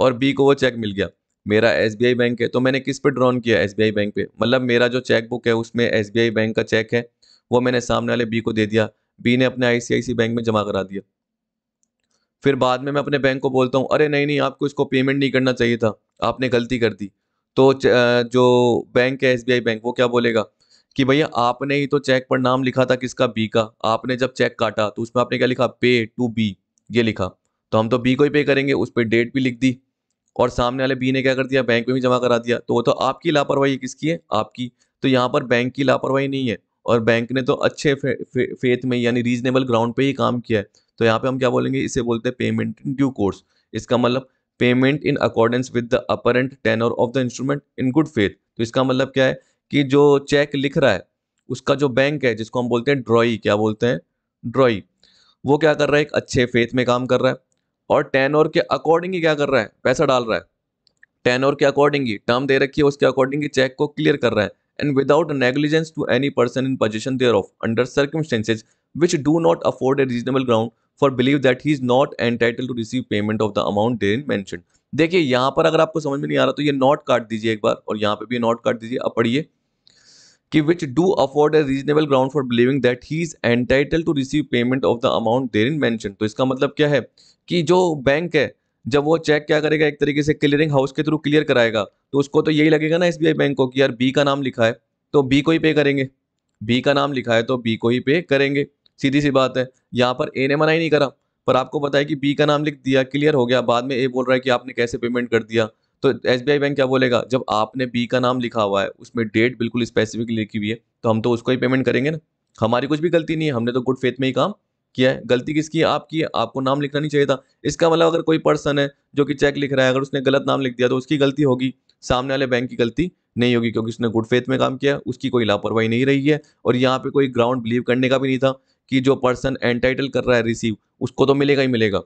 और बी को वो चेक मिल गया मेरा एस बैंक है तो मैंने किस पे ड्रॉन किया एस बैंक पे मतलब मेरा जो चेक बुक है उसमें एस बैंक का चेक है वो मैंने सामने वाले बी को दे दिया बी ने अपने आई बैंक में जमा करा दिया फिर बाद में मैं अपने बैंक को बोलता हूँ अरे नहीं नहीं आपको इसको पेमेंट नहीं करना चाहिए था आपने गलती कर दी तो जो बैंक है एस बैंक वो क्या बोलेगा कि भैया आपने ही तो चेक पर नाम लिखा था किसका बी का आपने जब चेक काटा तो उसमें आपने क्या लिखा पे टू बी ये लिखा तो हम तो बी को ही पे करेंगे उस पर डेट भी लिख दी और सामने वाले बी ने क्या कर दिया बैंक में भी जमा करा दिया तो वो तो आपकी लापरवाही किसकी है आपकी तो यहाँ पर बैंक की लापरवाही नहीं है और बैंक ने तो अच्छे फे, फे, फेथ में यानी रीजनेबल ग्राउंड पे ही काम किया है तो यहाँ पे हम क्या बोलेंगे इसे बोलते हैं पेमेंट इन ड्यू कोर्स इसका मतलब payment in accordance with the apparent tenor of the instrument in good faith तो इसका मतलब क्या है कि जो चेक लिख रहा है उसका जो बैंक है जिसको हम बोलते हैं ड्रॉई क्या बोलते हैं ड्रॉई वो क्या कर रहा है एक अच्छे फेथ में काम कर रहा है और और के अकॉर्डिंग ही क्या कर रहा है पैसा डाल रहा है और के अकॉर्डिंग ही टर्म दे रखी है उसके अकॉर्डिंग ही चेक को क्लियर कर रहा है and without negligence to any person in position thereof under circumstances which do not afford a reasonable ground for believe that he is not entitle to receive payment of the amount therein mention देखिए यहाँ पर अगर आपको समझ में नहीं आ रहा तो ये नॉट काट दीजिए एक बार और यहाँ पे भी नॉट काट दीजिए अब पढ़िए कि which do afford a reasonable ground for believing that he is entitle to receive payment of the amount therein mention तो इसका मतलब क्या है कि जो बैंक है जब वो चेक क्या करेगा एक तरीके से क्लियरिंग हाउस के थ्रू क्लियर कराएगा तो उसको तो यही लगेगा ना एस बैंक को कि यार बी का नाम लिखा है तो बी को ही पे करेंगे बी का नाम लिखा है तो बी को ही पे करेंगे सीधी सी बात है यहाँ पर ए ने मना ही नहीं करा पर आपको पता है कि बी का नाम लिख दिया क्लियर हो गया बाद में ए बोल रहा है कि आपने कैसे पेमेंट कर दिया तो एस बैंक क्या बोलेगा जब आपने बी का नाम लिखा हुआ है उसमें डेट बिल्कुल स्पेसिफिक लिखी हुई है तो हम तो उसको ही पेमेंट करेंगे ना हमारी कुछ भी गलती नहीं है हमने तो गुड फेथ में ही काम किया है गलती किसकी है आपकी है आपको नाम लिखना नहीं चाहिए था इसका मतलब अगर कोई पर्सन है जो कि चेक लिख रहा है अगर उसने गलत नाम लिख दिया तो उसकी गलती होगी सामने वाले बैंक की गलती नहीं होगी क्योंकि उसने गुड फेथ में काम किया उसकी कोई लापरवाही नहीं रही है और यहाँ पर कोई ग्राउंड बिलीव करने का भी नहीं था कि जो पर्सन एंटाइटल कर रहा है रिसीव उसको तो मिलेगा ही मिलेगा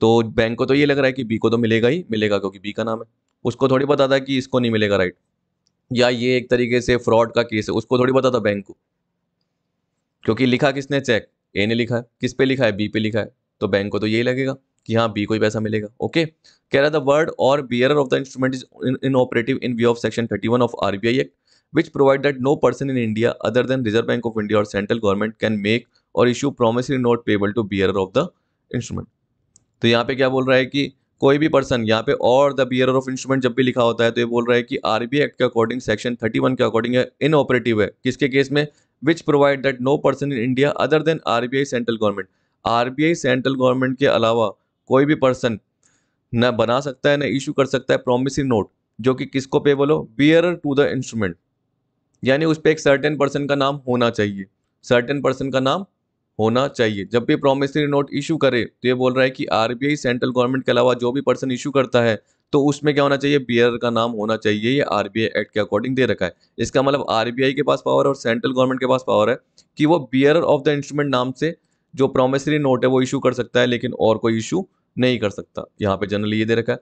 तो बैंक को तो ये लग रहा है कि बी को तो मिलेगा ही मिलेगा क्योंकि बी का नाम है उसको थोड़ी पता था कि इसको नहीं मिलेगा राइट या ये एक तरीके से फ्रॉड का केस है उसको थोड़ी पता था बैंक को क्योंकि लिखा किसने चेक ए ने लिखा है किस पे लिखा है बी पे लिखा है तो बैंक को तो यही लगेगा कि हाँ बी को ही पैसा मिलेगा ओके कह रहा था word or bearer of the instrument is inoperative in view of section thirty one of R B I act which provide that no person in India other than Reserve Bank of India or central government can make or issue promissory note payable to bearer of the instrument तो यहाँ पे क्या बोल रहा है कि कोई भी पर्सन यहाँ पे और द बियर ऑफ इंस्ट्रूमेंट जब भी लिखा होता है तो ये बोल रहा है कि आर एक्ट के अकॉर्डिंग सेक्शन थर्टी वन के अकॉर्डिंग इन ऑपरेटिव है किसके केस में which provide that no person in India other than or central government or central government के अलावा कोई भी पर्सन न बना सकता है न इशू कर सकता है प्रोमिस नोट जो कि किसको पे बोलो बियर टू द इंस्ट्रूमेंट यानी उस पर एक सर्टेन पर्सन का नाम होना चाहिए सर्टेन पर्सन का नाम होना चाहिए जब भी प्रोमिसरी नोट इशू करे तो ये बोल रहा है कि आरबीआई सेंट्रल गवर्नमेंट के अलावा जो भी पर्सन इशू करता है तो उसमें क्या होना चाहिए बियर का नाम होना चाहिए ये आरबीआई एक्ट के अकॉर्डिंग दे रखा है इसका मतलब आरबीआई के पास पावर और सेंट्रल गवर्नमेंट के पास पावर है कि वो बियर ऑफ द इंस्ट्रूमेंट नाम से जो प्रोमिसरी नोट है वो इशू कर सकता है लेकिन और कोई इशू नहीं कर सकता यहाँ पे जनरली ये दे रखा है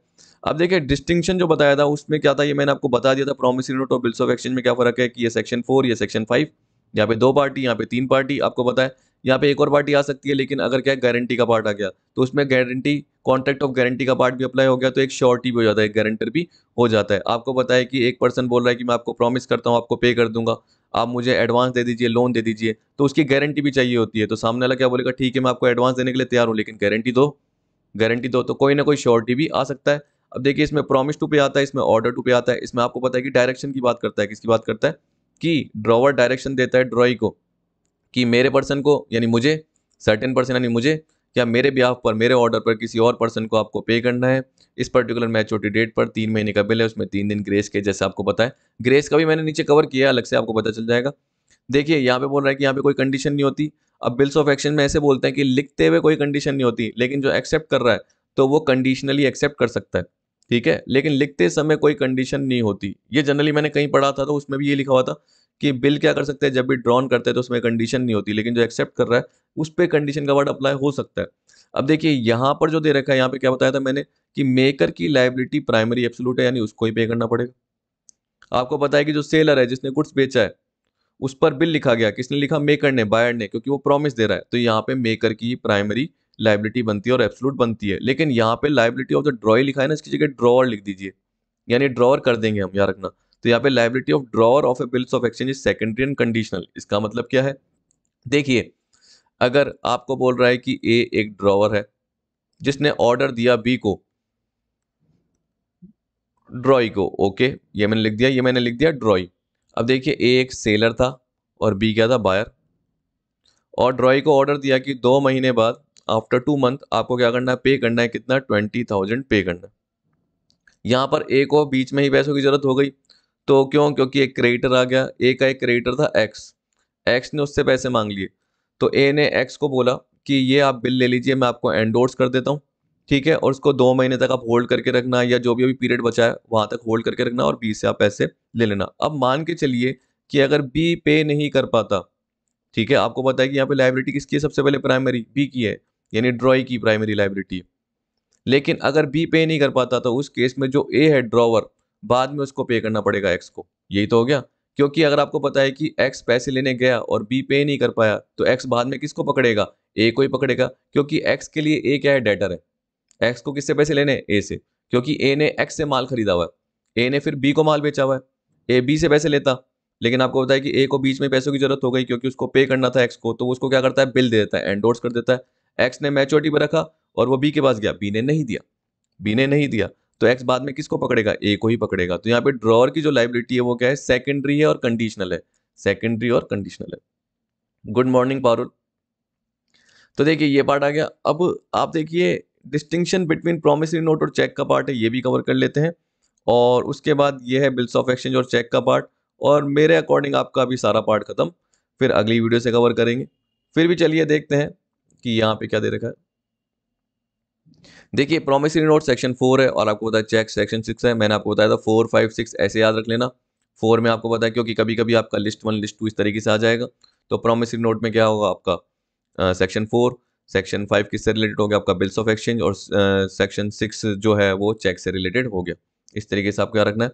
अब देखिए डिस्टिंक्शन जो बताया था उसमें क्या था ये मैंने आपको बता दिया था प्रोमिसरी नोट और बिल्स ऑफ एक्सचेंज में क्या फर्क है कि ये सेक्शन फोर ये सेक्शन फाइव यहाँ पे दो पार्टी यहाँ पे तीन पार्टी आपको बताया यहाँ पे एक और पार्टी आ सकती है लेकिन अगर क्या गारंटी का पार्ट आ गया तो उसमें गारंटी कॉन्ट्रैक्ट ऑफ गारंटी का पार्ट भी अप्लाई हो गया तो एक श्योरिटी भी हो जाता है एक गारंटर भी हो जाता है आपको पता है कि एक पर्सन बोल रहा है कि मैं आपको प्रॉमिस करता हूँ आपको पे कर दूंगा आप मुझे एडवांस दे दीजिए लोन दे दीजिए तो उसकी गारंटी भी चाहिए होती है तो सामने वाला क्या बोलेगा ठीक है मैं आपको एडवांस देने के लिए तैयार हूँ लेकिन गारंटी दो गारंटी दो तो कोई ना कोई श्योरिटी भी आ सकता है अब देखिए इसमें प्रॉमिस टू पे आता है इसमें ऑर्डर टू पे आता है इसमें आपको पता है कि डायरेक्शन की बात करता है किसकी बात करता है कि ड्रॉवर डायरेक्शन देता है ड्रॉई को कि मेरे पर्सन को यानी मुझे सर्टेन पर्सन यानी मुझे या मेरे ब्याह पर मेरे ऑर्डर पर किसी और पर्सन को आपको पे करना है इस पर्टिकुलर मैच्योरिटी डेट पर तीन महीने का बिल है उसमें तीन दिन ग्रेस के जैसे आपको पता है ग्रेस का भी मैंने नीचे कवर किया अलग से आपको पता चल जाएगा देखिए यहाँ पे बोल रहा है कि यहाँ पे कोई कंडीशन नहीं होती अब बिल्स ऑफ एक्शन में ऐसे बोलते हैं कि लिखते हुए कोई कंडीशन नहीं होती लेकिन जो एक्सेप्ट कर रहा है तो वो कंडीशनली एक्सेप्ट कर सकता है ठीक है लेकिन लिखते समय कोई कंडीशन नहीं होती ये जनरली मैंने कहीं पढ़ा था तो उसमें भी ये लिखा हुआ था कि बिल क्या कर सकते हैं जब भी ड्रॉन करते हैं तो उसमें कंडीशन नहीं होती लेकिन जो एक्सेप्ट कर रहा है उस पर कंडीशन का वर्ड अप्लाई हो सकता है अब देखिए यहाँ पर जो दे रखा है यहाँ पे क्या बताया था मैंने कि मेकर की लाइबिलिटी प्राइमरी एब्सोलूट है यानी उसको ही पे करना पड़ेगा आपको पता है कि जो सेलर है जिसने गुड्स बेचा है उस पर बिल लिखा गया किसने लिखा मेकर ने बायर ने क्योंकि वो प्रॉमिस दे रहा है तो यहाँ पे मेकर की प्राइमरी लाइबिलिटी बनती है और एप्सलूट बनती है लेकिन यहाँ पे लाइबिलिटी ऑफ द ड्रॉ लिखा है ना इसकी जगह ड्रॉवर लिख दीजिए यानी ड्रॉवर कर देंगे हम यहाँ रखना तो यहाँ पे liability of drawer of a bills of exchange is secondary and conditional इसका मतलब क्या है देखिए अगर आपको बोल रहा है कि ए एक ड्रॉवर है जिसने ऑर्डर दिया बी को ड्रॉई को ओके ये मैंने लिख दिया ये मैंने लिख दिया ड्रॉई अब देखिए ए एक सेलर था और बी क्या था बायर और ड्रॉई को ऑर्डर दिया कि दो महीने बाद आफ्टर टू मंथ आपको क्या करना है पे करना है कितना ट्वेंटी थाउजेंड पे करना है यहाँ पर ए को बीच में ही पैसों की ज़रूरत हो गई तो क्यों क्योंकि एक क्रेडिटर आ गया ए का एक क्रेडिटर था एक्स एक्स ने उससे पैसे मांग लिए तो ए ने एक्स को बोला कि ये आप बिल ले लीजिए मैं आपको एंडोर्स कर देता हूँ ठीक है और उसको दो महीने तक आप होल्ड करके रखना या जो भी अभी पीरियड बचा है वहाँ तक होल्ड करके रखना और बी से आप पैसे ले लेना अब मान के चलिए कि अगर बी पे नहीं कर पाता ठीक है आपको पता है कि यहाँ पे लाइब्रेटी किसकी है सबसे पहले प्राइमरी बी की है यानी ड्रॉई की प्राइमरी लाइब्रेटी लेकिन अगर बी पे नहीं कर पाता तो उस केस में जो ए है ड्रॉवर बाद में उसको पे करना पड़ेगा एक्स को यही तो हो गया क्योंकि अगर आपको पता है कि एक्स पैसे लेने गया और बी पे नहीं कर पाया तो एक्स बाद में किसको पकड़ेगा ए को ही पकड़ेगा क्योंकि एक्स के लिए ए क्या है डेटर है एक्स को किससे पैसे लेने ए से क्योंकि ए ने एक्स से माल खरीदा हुआ है ए ने फिर बी को माल बेचा हुआ है ए बी से पैसे लेता लेकिन आपको पता है कि ए को बीच में पैसों की जरूरत हो गई क्योंकि उसको पे करना था एक्स को तो उसको क्या करता है बिल दे देता है एंडोर्स कर देता है एक्स ने मेच्योरिटी पर रखा और वो बी के पास गया बी ने नहीं दिया बी ने नहीं दिया तो एक्स बाद में किसको पकड़ेगा ए को ही पकड़ेगा तो यहाँ पे ड्रॉअर की जो लाइबिलिटी है वो क्या है सेकेंडरी है और कंडीशनल है सेकेंडरी और कंडीशनल है गुड मॉर्निंग पारुल तो देखिए ये पार्ट आ गया अब आप देखिए डिस्टिंक्शन बिटवीन प्रोमिसरी नोट और चेक का पार्ट है ये भी कवर कर लेते हैं और उसके बाद ये है बिल्स ऑफ एक्सचेंज और चेक का पार्ट और मेरे अकॉर्डिंग आपका अभी सारा पार्ट खत्म फिर अगली वीडियो से कवर करेंगे फिर भी चलिए देखते हैं कि यहाँ पे क्या दे रखा है देखिए प्रोमिसरी नोट सेक्शन फोर है और आपको पता है चेक सेक्शन सिक्स है मैंने आपको बताया था फोर फाइव सिक्स ऐसे याद रख लेना फोर में आपको बताया क्योंकि कभी कभी आपका लिस्ट वन लिस्ट टू इस तरीके से आ जाएगा तो प्रोमिसरी नोट में क्या होगा आपका सेक्शन फोर सेक्शन फाइव किससे रिलेटेड हो गया आपका बिल्स ऑफ एक्सचेंज और सेक्शन सिक्स जो है वो चेक से रिलेटेड हो गया इस तरीके से आपको क्या रखना है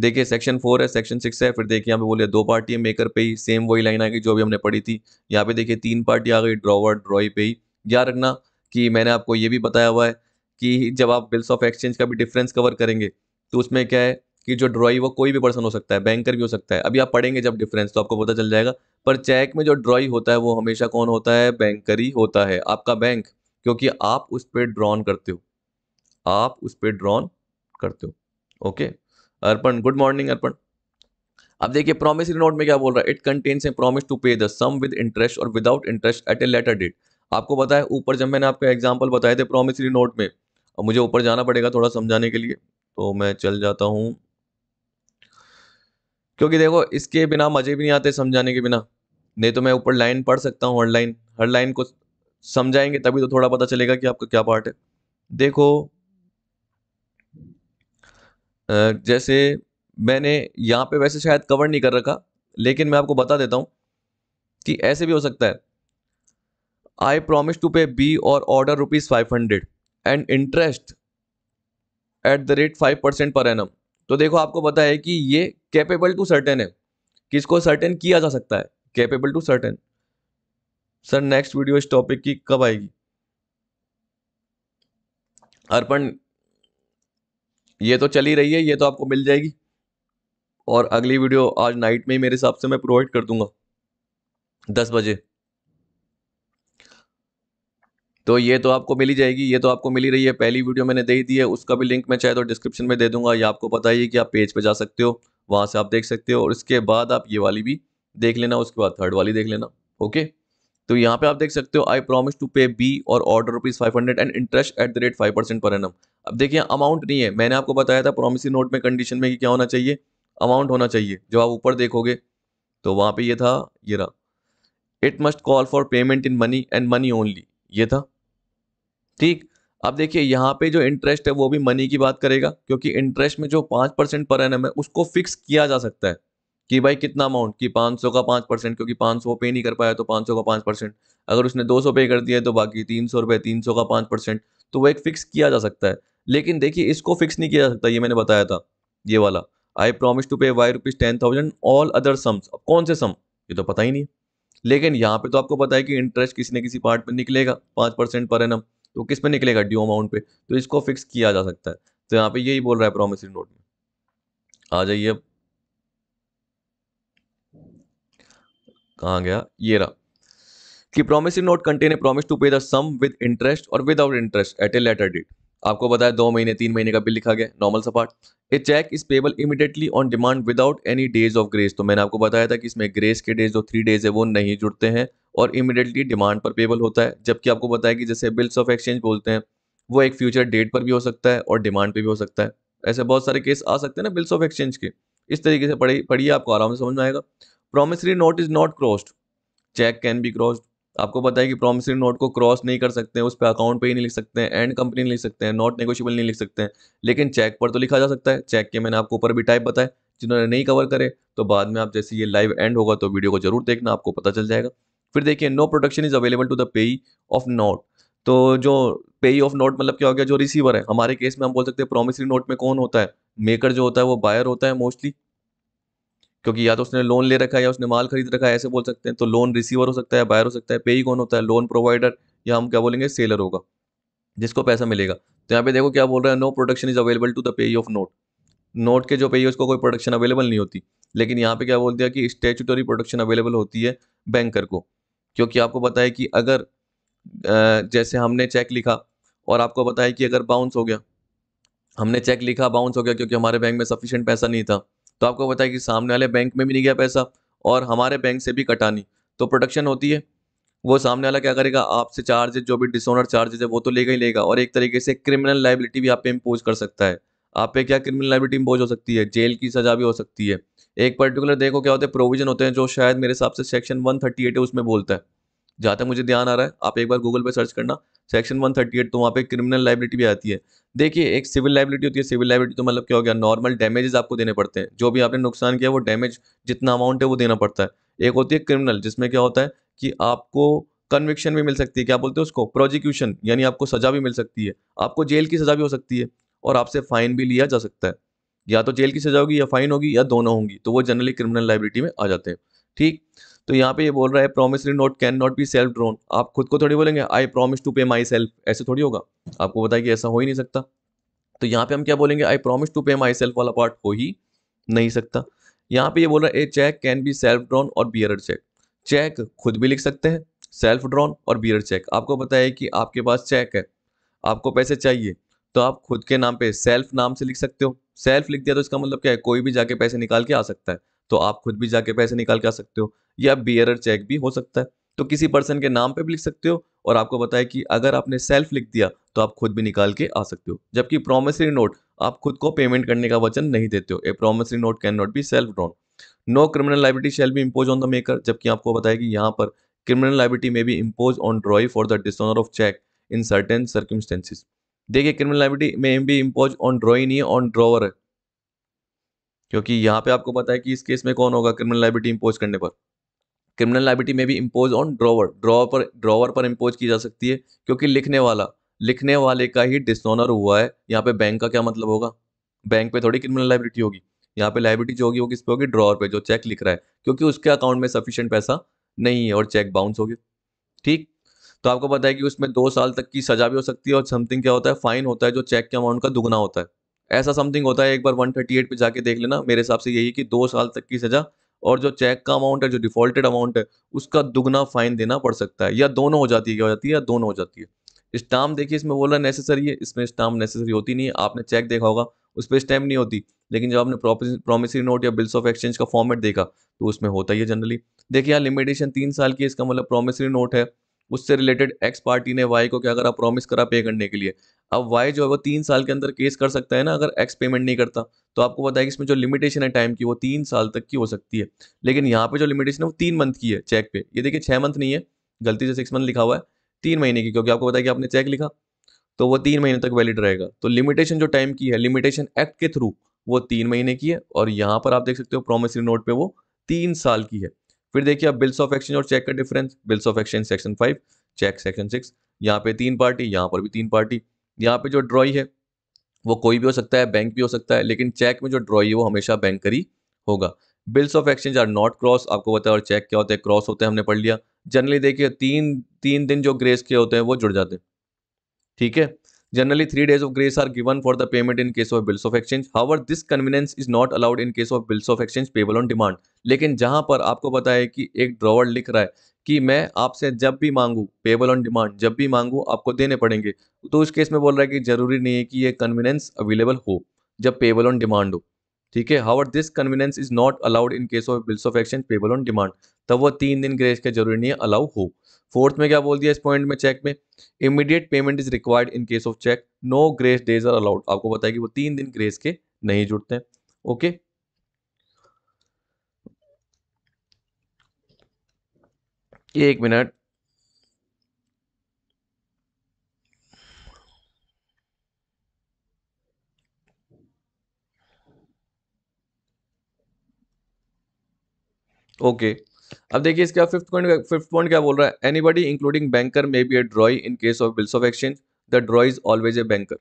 देखिए सेक्शन फोर है सेक्शन सिक्स है फिर देखिए यहाँ पे बोले दो पार्टी है मेकर पे ही सेम वही लाइन आ गई जो भी हमने पढ़ी थी यहाँ पे देखिए तीन पार्टी आ गई ड्रॉवर ड्रॉई पे ही याद रखना कि मैंने आपको ये भी बताया हुआ है कि जब आप बिल्स ऑफ एक्सचेंज का भी डिफरेंस कवर करेंगे तो उसमें क्या है कि जो ड्रॉई वो कोई भी पर्सन हो सकता है बैंकर भी हो सकता है अभी आप पढ़ेंगे जब डिफरेंस तो आपको पता चल जाएगा पर चेक में जो ड्रॉई होता है वो हमेशा कौन होता है बैंकर ही होता है आपका बैंक क्योंकि आप उस पर ड्रॉन करते हो आप उस पर ड्रॉन करते हो okay Arpan good morning Arpan अब देखिए प्रोमिसरी नोट में क्या बोल रहा है it contains a promise to pay the sum with interest or without interest at a later date आपको पता है ऊपर जब मैंने आपको एग्जाम्पल बताए थे प्रोमिसरी नोट में अब मुझे ऊपर जाना पड़ेगा थोड़ा समझाने के लिए तो मैं चल जाता हूँ क्योंकि देखो इसके बिना मज़े भी नहीं आते समझाने के बिना नहीं तो मैं ऊपर लाइन पढ़ सकता हूँ हर लाइन हर लाइन को समझाएंगे तभी तो थोड़ा पता चलेगा कि आपका क्या पार्ट है देखो जैसे मैंने यहाँ पे वैसे शायद कवर नहीं कर रखा लेकिन मैं आपको बता देता हूँ कि ऐसे भी हो सकता है I promise to pay B or order rupees five hundred and interest at the rate five percent per annum तो देखो आपको पता है कि ये कैपेबल टू सर्टेन है किसको सर्टेन किया जा सकता है capable to certain sir next video इस टॉपिक की कब आएगी अर्पण ये तो चली रही है ये तो आपको मिल जाएगी और अगली वीडियो आज नाइट में ही मेरे हिसाब से मैं प्रोवाइड कर दूंगा दस बजे तो ये तो आपको मिली जाएगी ये तो आपको मिली रही है पहली वीडियो मैंने दे ही दी है उसका भी लिंक मैं चाहे तो डिस्क्रिप्शन में दे दूंगा या आपको पता ही है कि आप पेज पर जा सकते हो वहाँ से आप देख सकते हो और इसके बाद आप ये वाली भी देख लेना उसके बाद थर्ड वाली देख लेना ओके तो यहाँ पे आप देख सकते हो I promise to pay B or order rupees five hundred and interest at the rate five percent per annum अब देखिए अमाउंट नहीं है मैंने आपको बताया था प्रोमिसी नोट में कंडीशन में कि क्या होना चाहिए अमाउंट होना चाहिए जो आप ऊपर देखोगे तो वहाँ पे ये था ये रहा it must call for payment in money and money only ये था ठीक अब देखिए यहाँ पे जो इंटरेस्ट है वो भी मनी की बात करेगा क्योंकि इंटरेस्ट में जो पाँच परसेंट पर एनम है उसको फिक्स किया जा सकता है कि भाई कितना अमाउंट कि पाँच सौ का पाँच परसेंट क्योंकि पाँच सौ पे नहीं कर पाया तो पाँच सौ का पाँच परसेंट अगर उसने दो सौ पे कर दिया तो बाकी तीन सौ रुपये तीन सौ का पाँच परसेंट तो वो एक फिक्स किया जा सकता है लेकिन देखिए इसको फिक्स नहीं किया जा सकता ये मैंने बताया था ये वाला I promise to pay Y rupees ten thousand all other sums अब कौन से सम ये तो पता ही नहीं लेकिन यहाँ पे तो आपको पता है कि इंटरेस्ट किसी न किसी पार्ट पर निकलेगा पाँच परसेंट पर एनम तो किस पे निकलेगा ड्यू अमाउंट पे तो इसको फिक्स किया जा सकता है तो यहाँ पे यही बोल रहा है प्रोमिसरी नोट में आ जाइए अब कहा गया ये रहा कि promissory note contain a promise to pay the sum with interest or without interest at a later date आपको बताया दो महीने तीन महीने का बिल लिखा गया नॉर्मल सा part a cheque is payable immediately on demand without any days of grace तो मैंने आपको बताया था कि इसमें ग्रेस के डेज जो थ्री डेज है वो नहीं जुड़ते हैं और इमीडिएटली डिमांड पर पेबल होता है जबकि आपको बताया कि जैसे बिल्स ऑफ एक्सचेंज बोलते हैं वो एक फ्यूचर डेट पर भी हो सकता है और डिमांड पर भी हो सकता है ऐसे बहुत सारे केस आ सकते हैं ना बिल्स ऑफ एक्सचेंज के इस तरीके से पढ़िए पढ़िए आपको आराम से समझ में आएगा promissory note is not crossed cheque can be crossed आपको पता है कि प्रॉमिसरी नोट को क्रॉस नहीं कर सकते हैं उस पर अकाउंट पे ही नहीं लिख सकते हैं एंड कंपनी नहीं लिख सकते हैं नॉट नेगोशियबल नहीं लिख सकते हैं लेकिन चेक पर तो लिखा जा सकता है चेक के मैंने आपको ऊपर भी टाइप बताया जिन्होंने नहीं कवर करे तो बाद में आप जैसे ये लाइव एंड होगा तो वीडियो को जरूर देखना आपको पता चल जाएगा फिर देखिए no protection is available to the payee of note तो जो पेई ऑफ नोट मतलब क्या हो गया जो रिसीवर है हमारे केस में हम बोल सकते हैं प्रोमिसरी नोट में कौन होता है मेकर जो होता है वो बायर होता है मोस्टली क्योंकि या तो उसने लोन ले रखा है या उसने माल खरीद रखा है ऐसे बोल सकते हैं तो लोन रिसीवर हो सकता है बायर हो सकता है पे ही कौन होता है लोन प्रोवाइडर या हम क्या बोलेंगे सेलर होगा जिसको पैसा मिलेगा तो यहाँ पे देखो क्या बोल रहा है no protection is available to the payee of note note के जो पे उसको कोई प्रोडक्शन अवेलेबल नहीं होती लेकिन यहाँ पे क्या बोल दिया कि स्टेचुटरी प्रोडक्शन अवेलेबल होती है बैंकर को क्योंकि आपको पता है कि अगर जैसे हमने चेक लिखा और आपको पता है कि अगर बाउंस हो गया हमने चेक लिखा बाउंस हो गया क्योंकि हमारे बैंक में सफिशेंट पैसा नहीं था तो आपको पता है कि सामने वाले बैंक में भी नहीं गया पैसा और हमारे बैंक से भी कटानी तो प्रोडक्शन होती है वो सामने वाला क्या करेगा आपसे चार्जेज जो भी डिसऑनर चार्जेज है वो तो लेगा ही लेगा और एक तरीके से क्रिमिनल लाइबिलिटी भी आप पे इम्पोज कर सकता है आप पे क्या क्रिमिनल लाइबिलिटी इम्पोज हो सकती है जेल की सज़ा भी हो सकती है एक पर्टिकुलर देखो क्या होते हैं प्रोविजन होते हैं जो शायद मेरे हिसाब से सेक्शन वन थर्टी एट है उसमें बोलता है जहाँ तक मुझे ध्यान आ रहा है आप एक बार गूगल पर सर्च करना सेक्शन 138 तो वहाँ पे क्रिमिनल लाइबिलिटी भी आती है देखिए एक सिविल लाइबिलिटी होती है सिविल लाइबिलिटी तो मतलब क्या हो गया नॉर्मल डैमेजेस आपको देने पड़ते हैं जो भी आपने नुकसान किया वो डैमेज जितना अमाउंट है वो देना पड़ता है एक होती है क्रिमिनल जिसमें क्या होता है कि आपको कन्विक्शन भी मिल सकती है क्या बोलते हैं उसको प्रोजिक्यूशन यानी आपको सजा भी मिल सकती है आपको जेल की सजा भी हो सकती है और आपसे फाइन भी लिया जा सकता है या तो जेल की सजा होगी या फाइन होगी या दोनों होंगी तो वो जनरली क्रिमिनल लाइबिलिटी में आ जाते हैं ठीक तो यहाँ पे ये बोल रहा है promissory note can not be self drawn आप खुद को थोड़ी बोलेंगे आई प्रोमिस टू पे माई सेल्फ ऐसे थोड़ी होगा आपको बताया कि ऐसा हो ही नहीं सकता तो यहाँ पे हम क्या बोलेंगे आई प्रोमिस टू पे माई सेल्फ वाला पार्ट हो ही नहीं सकता यहाँ पे ये बोल रहा है a cheque can be self drawn or bearer cheque cheque खुद भी लिख सकते हैं self drawn or bearer cheque आपको पता है कि आपके पास चेक है आपको पैसे चाहिए तो आप खुद के नाम पे सेल्फ नाम से लिख सकते हो सेल्फ लिख दिया तो इसका मतलब क्या है कोई भी जाके पैसे निकाल के आ सकता है तो आप खुद भी जाके पैसे निकाल के आ सकते हो या बियर चेक भी हो सकता है तो किसी पर्सन के नाम पे भी लिख सकते हो और आपको बताया कि अगर आपने सेल्फ लिख दिया तो आप खुद भी निकाल के आ सकते हो जबकि प्रोमिसरी नोट आप खुद को पेमेंट करने का वचन नहीं देते हो a promissory note can not be self drawn no criminal liability shall be impose on the maker जबकि आपको बताया कि यहाँ पर criminal liability may be impose on drawee for the dishonour of cheque in certain circumstances देखिए criminal liability may be impose on ड्रॉई नहीं है on drawer है क्योंकि यहाँ पे आपको पता है कि इस केस में कौन होगा क्रिमिनल लाइबिलिटी इम्पोज करने पर criminal liability may be impose on drawer drawer पर ड्रॉवर पर इम्पोज की जा सकती है क्योंकि लिखने वाला लिखने वाले का ही डिसऑनर हुआ है यहाँ पे बैंक का क्या मतलब होगा बैंक पे थोड़ी क्रिमिनल लाइबिलिटी होगी यहाँ पे लाइबिलिटी जो होगी वो किस पे होगी ड्रॉवर पे जो चेक लिख रहा है क्योंकि उसके अकाउंट में सफिशियंट पैसा नहीं है और चेक बाउंस हो गया ठीक तो आपको पता है कि उसमें दो साल तक की सजा भी हो सकती है और समथिंग क्या होता है फाइन होता है जो चेक के अमाउंट का दुगना होता है ऐसा समथिंग होता है एक बार 138 पे जाके देख लेना मेरे हिसाब से यही कि दो साल तक की सजा और जो चेक का अमाउंट है जो डिफॉल्टेड अमाउंट है उसका दुगना फाइन देना पड़ सकता है या दोनों हो जाती है क्या हो जाती है या दोनों हो जाती है स्टाम देखिए इसमें बोला नेसेसरी है इसमें स्टाम नेसेसरी होती नहीं है आपने चेक देखा होगा उस पर स्टैम्प नहीं होती लेकिन जब आपने प्रोमिसरी नोट या बिल्स ऑफ एक्सचेंज का फॉर्मेट देखा तो उसमें होता ही है जनरली देखिए यहाँ लिमिटेशन तीन साल की इसका मतलब प्रोमिसरी नोट है उससे रिलेटेड एक्स पार्टी ने वाई को क्या करा प्रॉमिस करा पे करने के लिए अब वाई जो है वो तीन साल के अंदर केस कर सकता है ना अगर एक्स पेमेंट नहीं करता तो आपको पता है कि इसमें जो लिमिटेशन है टाइम की वो तीन साल तक की हो सकती है लेकिन यहाँ पे जो लिमिटेशन है वो तीन मंथ की है चेक पे ये देखिए छः मंथ नहीं है गलती से सिक्स मंथ लिखा हुआ है तीन महीने की क्योंकि आपको पता है कि आपने चेक लिखा तो वो तीन महीने तक वैलिड रहेगा तो लिमिटेशन जो टाइम की है लिमिटेशन एक्ट के थ्रू वो तीन महीने की है और यहाँ पर आप देख सकते हो प्रोमिसरी नोट पे वो तीन साल की है फिर देखिए आप बिल्स ऑफ एक्सचेंज और चेक का difference bills of exchange section five cheque section six यहाँ पे तीन पार्टी यहाँ पर भी तीन पार्टी यहाँ पे जो ड्रॉई है वो कोई भी हो सकता है बैंक भी हो सकता है लेकिन चेक में जो ड्रॉई है वो हमेशा बैंक करी होगा bills of exchange are not cross आपको पता है और चेक क्या होता है क्रॉस होते हैं हमने पढ़ लिया जनरली देखिए तीन तीन दिन जो ग्रेस के होते हैं वो जुड़ जाते हैं ठीक है generally three days of grace are given for the payment in case of bills of exchange however this convenience is not allowed in case of bills of exchange payable on demand लेकिन जहां पर आपको पता है कि एक drawer लिख रहा है कि मैं आपसे जब भी मांगू पेबल ऑन डिमांड जब भी मांगू आपको देने पड़ेंगे तो उस केस में बोल रहा है कि जरूरी नहीं है कि ये कन्वीनियंस अवेलेबल हो जब पेबल ऑन डिमांड हो ठीक है however this convenience is not allowed in case of bills of exchange payable on demand तब वह तीन दिन ग्रेस का जरूरी नहीं अलाउ हो फोर्थ में क्या बोल दिया इस पॉइंट में चेक में immediate payment is required in case of cheque no grace days are allowed आपको बताया कि वो तीन दिन ग्रेस के नहीं जुड़ते हैं ओके एक मिनट ओके okay. अब देखिए इसका फिफ्थ पॉइंट फिफ्थ पॉइंट क्या बोल रहा है anybody including banker may be a drawee in case of bills of exchange the drawee is always a banker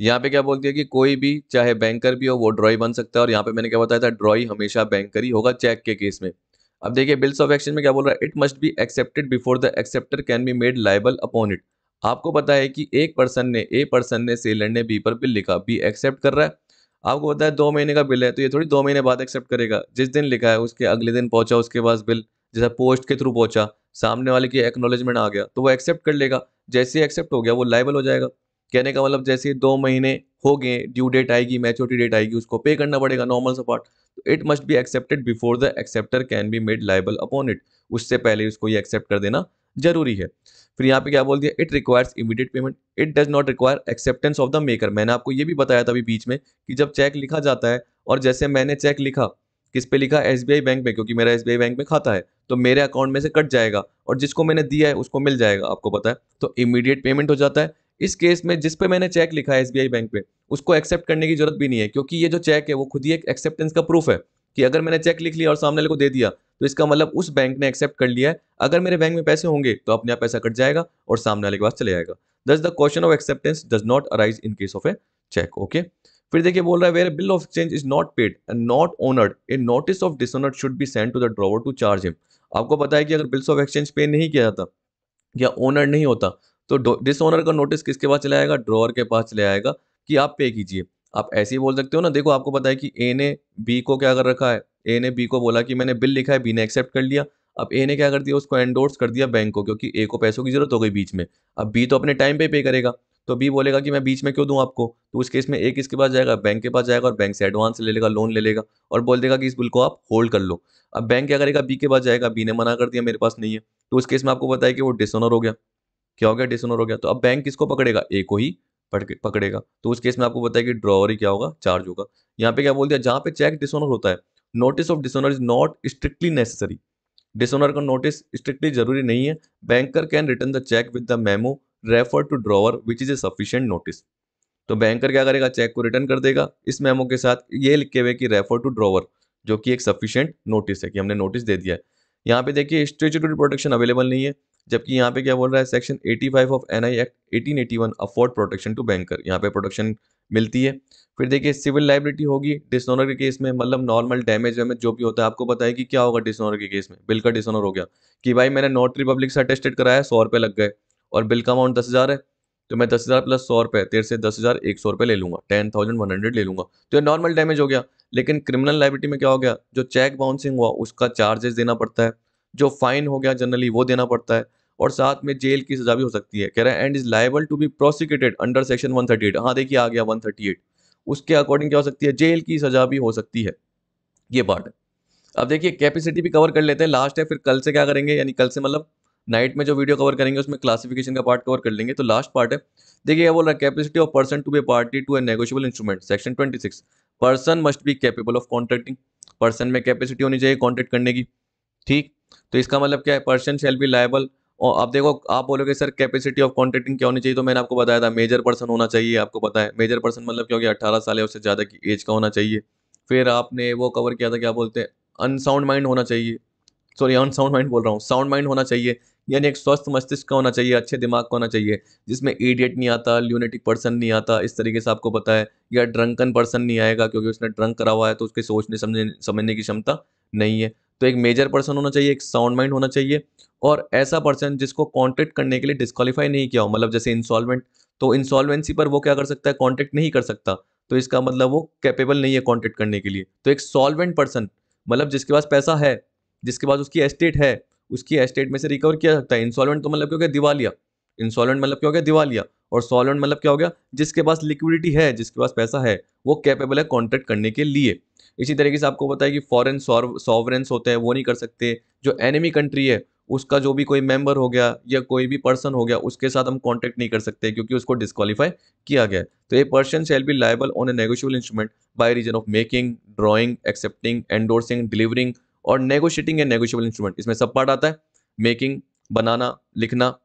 यहाँ पे क्या बोलती है कि कोई भी चाहे बैंकर भी हो वो ड्रॉई बन सकता है और यहाँ पे मैंने क्या बताया था ड्रॉई हमेशा बैंकर ही होगा चेक के केस में अब देखिए बिल्स ऑफ एक्सचेंज में क्या बोल रहा है it must be accepted before the acceptor can be made liable upon it आपको पता है कि एक पर्सन ने ए पर्सन ने सेलर ने बी पर बिल लिखा बी एक्सेप्ट कर रहा है आपको पता है दो महीने का बिल है तो ये थोड़ी दो महीने बाद एक्सेप्ट करेगा जिस दिन लिखा है उसके अगले दिन पहुंचा उसके पास बिल जैसा पोस्ट के थ्रू पहुंचा सामने वाले की एक्नोलेजमेंट आ गया तो वो एक्सेप्ट कर लेगा जैसे ही एक्सेप्ट हो गया वो लाइबल हो जाएगा कहने का मतलब जैसे दो महीने हो गए ड्यू डेट आएगी मैच्योरिटी डेट आएगी उसको पे करना पड़ेगा नॉर्मल सा पार्ट तो it must be accepted before the acceptor can be made liable upon it उससे पहले उसको ये एक्सेप्ट कर देना जरूरी है फिर यहाँ पे क्या बोल दिया it requires immediate payment it does not require acceptance of the maker मैंने आपको ये भी बताया था अभी बीच में कि जब चेक लिखा जाता है और जैसे मैंने चेक लिखा किस पे लिखा एस बैंक में क्योंकि मेरा एस बैंक में खाता है तो मेरे अकाउंट में से कट जाएगा और जिसको मैंने दिया है उसको मिल जाएगा आपको पता है तो इमीडिएट पेमेंट हो जाता है इस केस में जिस पे मैंने चेक लिखा है एस बैंक पे उसको एक्सेप्ट करने की जरूरत भी नहीं है क्योंकि ये जो चेक है वो खुद ही एक एक्सेप्टेंस का प्रूफ है कि अगर मैंने चेक लिख लिया और सामने वाले को दे दिया तो इसका मतलब उस बैंक ने एक्सेप्ट कर लिया है अगर मेरे बैंक में पैसे होंगे तो अपने आप पैसा कट जाएगा और सामने वाले के पास चले जाएगा thus the question of acceptance does not arise in case of a cheque okay फिर देखिए बोल रहा है where bill of exchange is not paid and not honoured a notice of dishonoured should be sent to the drawer to charge him आपको पता है कि अगर बिल्स ऑफ एक्सचेंज पे नहीं किया जाता या ओनर नहीं होता तो डिस ओनर का नोटिस किसके पास चले आएगा ड्रॉअर के पास चले आएगा कि आप पे कीजिए आप ऐसे ही बोल सकते हो ना देखो आपको पता है कि ए ने बी को क्या कर रखा है ए ने बी को बोला कि मैंने बिल लिखा है बी ने एक्सेप्ट कर लिया अब ए ने क्या कर दिया उसको एंडोर्स कर दिया बैंक को क्योंकि ए को पैसों की जरूरत हो गई बीच में अब बी तो अपने टाइम पे पे करेगा तो बी बोलेगा कि मैं बीच में क्यों दूँ आपको तो उस केस में ए किसके पास जाएगा बैंक के पास जाएगा और बैंक से एडवांस ले लेगा लोन ले लेगा और बोल देगा कि इस बिल को आप होल्ड कर लो अब बैंक क्या करेगा बी के पास जाएगा बी ने मना कर दिया मेरे पास नहीं है तो उस केस में आपको पता है कि वो डिसऑनर हो गया क्या हो गया डिसऑनर हो गया तो अब बैंक किसको पकड़ेगा ए को ही पकड़ेगा तो उस केस में आपको पता है कि ड्रॉवर ही क्या होगा चार्ज होगा यहाँ पे क्या बोल दिया जहाँ पे चेक डिसऑनर होता है notice of dishonour is not strictly necessary dishonour का नोटिस स्ट्रिक्टली जरूरी नहीं है banker can return the cheque with the memo refer to drawer which is a sufficient notice तो बैंकर क्या करेगा चेक को रिटर्न कर देगा इस मेमो के साथ ये लिखे हुए कि रेफर टू ड्रॉवर जो कि एक सफिशियंट नोटिस है कि हमने नोटिस दे दिया है यहाँ पे देखिए स्टेचुटरी प्रोटेक्शन अवेलेबल नहीं है जबकि यहाँ पे क्या बोल रहा है section 85 of N I act eighteen eighty one afford protection to banker यहाँ पे प्रोटेक्शन मिलती है फिर देखिए सिविल लाइबिलिटी होगी डिसऑनर के केस में मतलब नॉर्मल डैमेज वैमेज जो भी होता है आपको पता है कि क्या होगा डिसऑनर के केस में बिल का डिसऑनर हो गया कि भाई मैंने नॉट रिपब्लिक से अटेस्टेड कराया सौ रुपये लग गए और बिल का अमाउंट दस हज़ार है तो मैं दस हज़ार प्लस सौ रुपये तेरह से दस हज़ार एक सौ रुपये ले लूँगा टेन थाउजेंड वन हंड्रेड ले लूँगा तो ये नॉर्मल डैमेज हो गया लेकिन क्रिमिनल लाइबिलिटी में क्या हो गया जो चेक बाउंसिंग हुआ उसका चार्जेस देना पड़ता है जो फाइन हो गया जनरली वो देना पड़ता है और साथ में जेल की सजा भी हो सकती है कह रहा है and is liable to be prosecuted under section one thirty eight हाँ देखिए आ गया वन थर्टी एट उसके अकॉर्डिंग क्या हो सकती है जेल की सजा भी हो सकती है ये पार्ट है अब देखिए कैपेसिटी भी कवर कर लेते हैं लास्ट है फिर कल से क्या करेंगे यानी कल से मतलब नाइट में जो वीडियो कवर करेंगे उसमें क्लासिफिकेशन का पार्ट कवर कर लेंगे तो लास्ट पार्ट है देखिए बोल रहा है capacity of person to be party to a negotiable instrument section twenty six person must be capable of contracting person में कैपेसिटी होनी चाहिए कॉन्ट्रैक्ट करने की ठीक तो इसका मतलब क्या है पर्सन शेल बी लाइबल और आप देखो आप बोलोगे सर कैपेसिटी ऑफ कॉन्ट्रैक्टिंग क्या होनी चाहिए तो मैंने आपको बताया था मेजर पर्सन होना चाहिए आपको पता है मेजर पर्सन मतलब क्या हो गया अट्ठारह साल या उससे ज़्यादा की एज का होना चाहिए फिर आपने वो कवर किया था क्या बोलते हैं अनसाउंड माइंड होना चाहिए सॉरी अनसाउंड माइंड बोल रहा हूँ साउंड माइंड होना चाहिए यानी एक स्वस्थ मस्तिष्क का होना चाहिए अच्छे दिमाग का होना चाहिए जिसमें ईडियट नहीं आता ल्यूनेटिक पर्सन नहीं आता इस तरीके से आपको पता है या ड्रंकन पर्सन नहीं आएगा क्योंकि उसने ड्रंक करा हुआ है तो उसके सोचने समझने समझने की क्षमता नहीं है तो एक मेजर पर्सन होना चाहिए एक साउंड माइंड होना चाहिए और ऐसा पर्सन जिसको कॉन्टेक्ट करने के लिए डिस्कालीफाई नहीं किया हो मतलब जैसे इंसॉलमेंट तो इंसॉल्वेंसी पर वो क्या कर सकता है कॉन्टेक्ट नहीं कर सकता तो इसका मतलब वो कैपेबल नहीं है कॉन्टेक्ट करने के लिए तो एक सॉल्वेंट पर्सन मतलब जिसके पास पैसा है जिसके पास उसकी एस्टेट है उसकी एस्टेट में से रिकवर किया सकता है इंसॉलमेंट तो मतलब क्या हो गया दिवालिया इंसॉलमेंट मतलब क्या हो गया दिवालिया और सॉलेंट मतलब क्या हो गया जिसके पास लिक्विडिटी है जिसके पास पैसा है वो कैपेबल है कॉन्ट्रैक्ट करने के लिए इसी तरीके से आपको पता है कि फॉरन सॉवरेंस होते हैं वो नहीं कर सकते जो एनिमी कंट्री है उसका जो भी कोई मेंबर हो गया या कोई भी पर्सन हो गया उसके साथ हम कांटेक्ट नहीं कर सकते क्योंकि उसको डिस्कालीफाई किया गया तो a person shall be liable on a negotiable instrument by reason of making drawing accepting endorsing delivering और नेगोशिएटिंग एंड नेगोशियबल इंस्ट्रूमेंट इसमें सब पार्ट आता है मेकिंग बनाना लिखना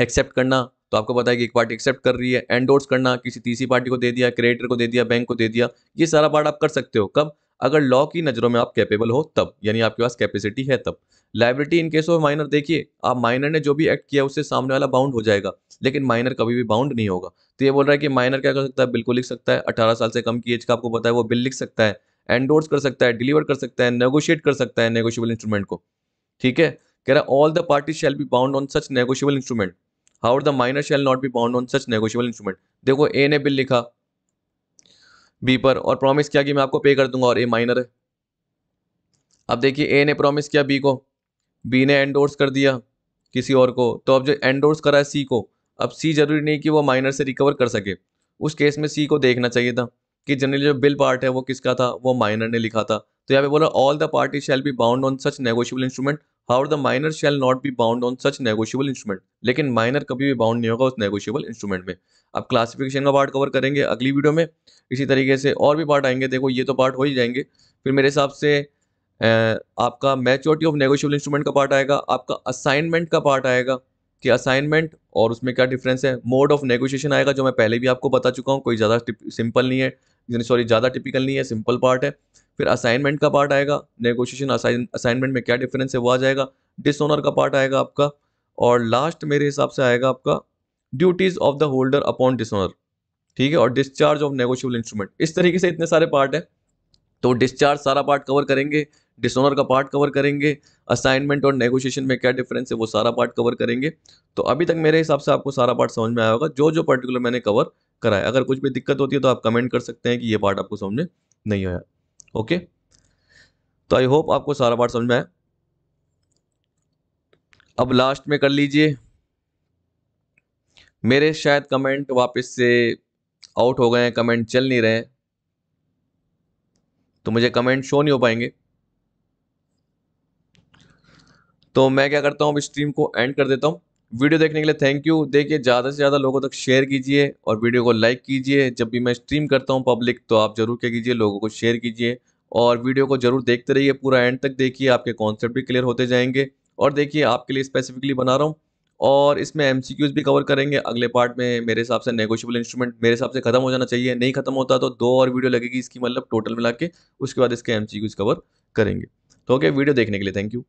एक्सेप्ट करना तो आपको पता है कि एक पार्टी एक्सेप्ट कर रही है एंडोर्स करना किसी तीसरी पार्टी को दे दिया क्रिएटर को दे दिया बैंक को दे दिया ये सारा पार्ट आप कर सकते हो कब अगर लॉ की नज़रों में आप कैपेबल हो तब यानी आपके पास कैपेसिटी है तब liability in case of minor देखिए आप माइनर ने जो भी एक्ट किया उससे सामने वाला बाउंड हो जाएगा लेकिन माइनर कभी भी बाउंड नहीं होगा तो ये बोल रहा है कि माइनर क्या कर सकता है बिल्कुल लिख सकता है अठारह साल से कम की एज का आपको पता है वो बिल लिख सकता है एंडोर्स कर सकता है डिलीवर कर सकता है नेगोशिएट कर सकता है नेगोशियबल इंस्ट्रूमेंट को ठीक है कह रहा है all the party shall be bound on such negotiable instrument how the minor shall not be bound on such negotiable instrument देखो ए ने बिल लिखा बी पर और प्रॉमिस किया कि मैं आपको पे कर दूंगा और ए माइनर है अब देखिए ए ने प्रॉमिस किया बी को बी ने एंडोर्स कर दिया किसी और को तो अब जो एंडोर्स करा है सी को अब सी जरूरी नहीं कि वो माइनर से रिकवर कर सके उस केस में सी को देखना चाहिए था कि जनरली जो बिल पार्ट है वो किसका था वो माइनर ने लिखा था तो यहाँ पे बोला all the party shall be bound on such negotiable instrument how the minor shall not be bound on such negotiable instrument लेकिन माइनर कभी भी बाउंड नहीं होगा उस नेगोशियबल इंस्ट्रूमेंट में अब क्लासिफिकेशन का पार्ट कवर करेंगे अगली वीडियो में इसी तरीके से और भी पार्ट आएंगे देखो ये तो पार्ट हो ही जाएंगे फिर मेरे हिसाब से आपका मैच्योरिटी ऑफ नेगोशियबल इंस्ट्रूमेंट का पार्ट आएगा आपका असाइनमेंट का पार्ट आएगा कि असाइनमेंट और उसमें क्या डिफरेंस है मोड ऑफ नेगोशिएशन आएगा जो मैं पहले भी आपको बता चुका हूँ कोई ज़्यादा सिंपल नहीं है यानी सॉरी ज़्यादा टिपिकल नहीं है सिंपल पार्ट है फिर असाइनमेंट का पार्ट आएगा नेगोशिएशन असाइनमेंट में क्या डिफरेंस है वो आ जाएगा डिसऑनर का पार्ट आएगा आपका और लास्ट मेरे हिसाब से आएगा आपका duties of the holder upon dishonour ठीक है और डिस्चार्ज ऑफ नेगोशियबल इंस्ट्रूमेंट इस तरीके से इतने सारे पार्ट हैं तो डिस्चार्ज सारा पार्ट कवर करेंगे डिसऑनर का पार्ट कवर करेंगे असाइनमेंट और नेगोशिएशन में क्या डिफरेंस है वो सारा पार्ट कवर करेंगे तो अभी तक मेरे हिसाब से आपको सारा पार्ट समझ में आया होगा जो जो पर्टिकुलर मैंने कवर कराए अगर कुछ भी दिक्कत होती है तो आप कमेंट कर सकते हैं कि ये पार्ट आपको समझ में नहीं आया ओके तो आई होप आपको सारा पार्ट समझ में आया अब लास्ट में कर लीजिए मेरे शायद कमेंट वापस से आउट हो गए हैं कमेंट चल नहीं रहे तो मुझे कमेंट शो नहीं हो पाएंगे तो मैं क्या करता हूँ अब स्ट्रीम को एंड कर देता हूँ वीडियो देखने के लिए थैंक यू देखिए ज़्यादा से ज़्यादा लोगों तक शेयर कीजिए और वीडियो को लाइक कीजिए जब भी मैं स्ट्रीम करता हूँ पब्लिक तो आप ज़रूर क्या कीजिए लोगों को शेयर कीजिए और वीडियो को ज़रूर देखते रहिए पूरा एंड तक देखिए आपके कॉन्सेप्ट भी क्लियर होते जाएंगे और देखिए आपके लिए स्पेसिफिकली बना रहा हूँ और इसमें एम भी कवर करेंगे अगले पार्ट में मेरे हिसाब से नेगोशियबल इंस्ट्रूमेंट मेरे हिसाब से खत्म हो जाना चाहिए नहीं खत्म होता तो दो और वीडियो लगेगी इसकी मतलब टोटल मिला के उसके बाद इसके एम कवर करेंगे तो ओके वीडियो देखने के लिए थैंक यू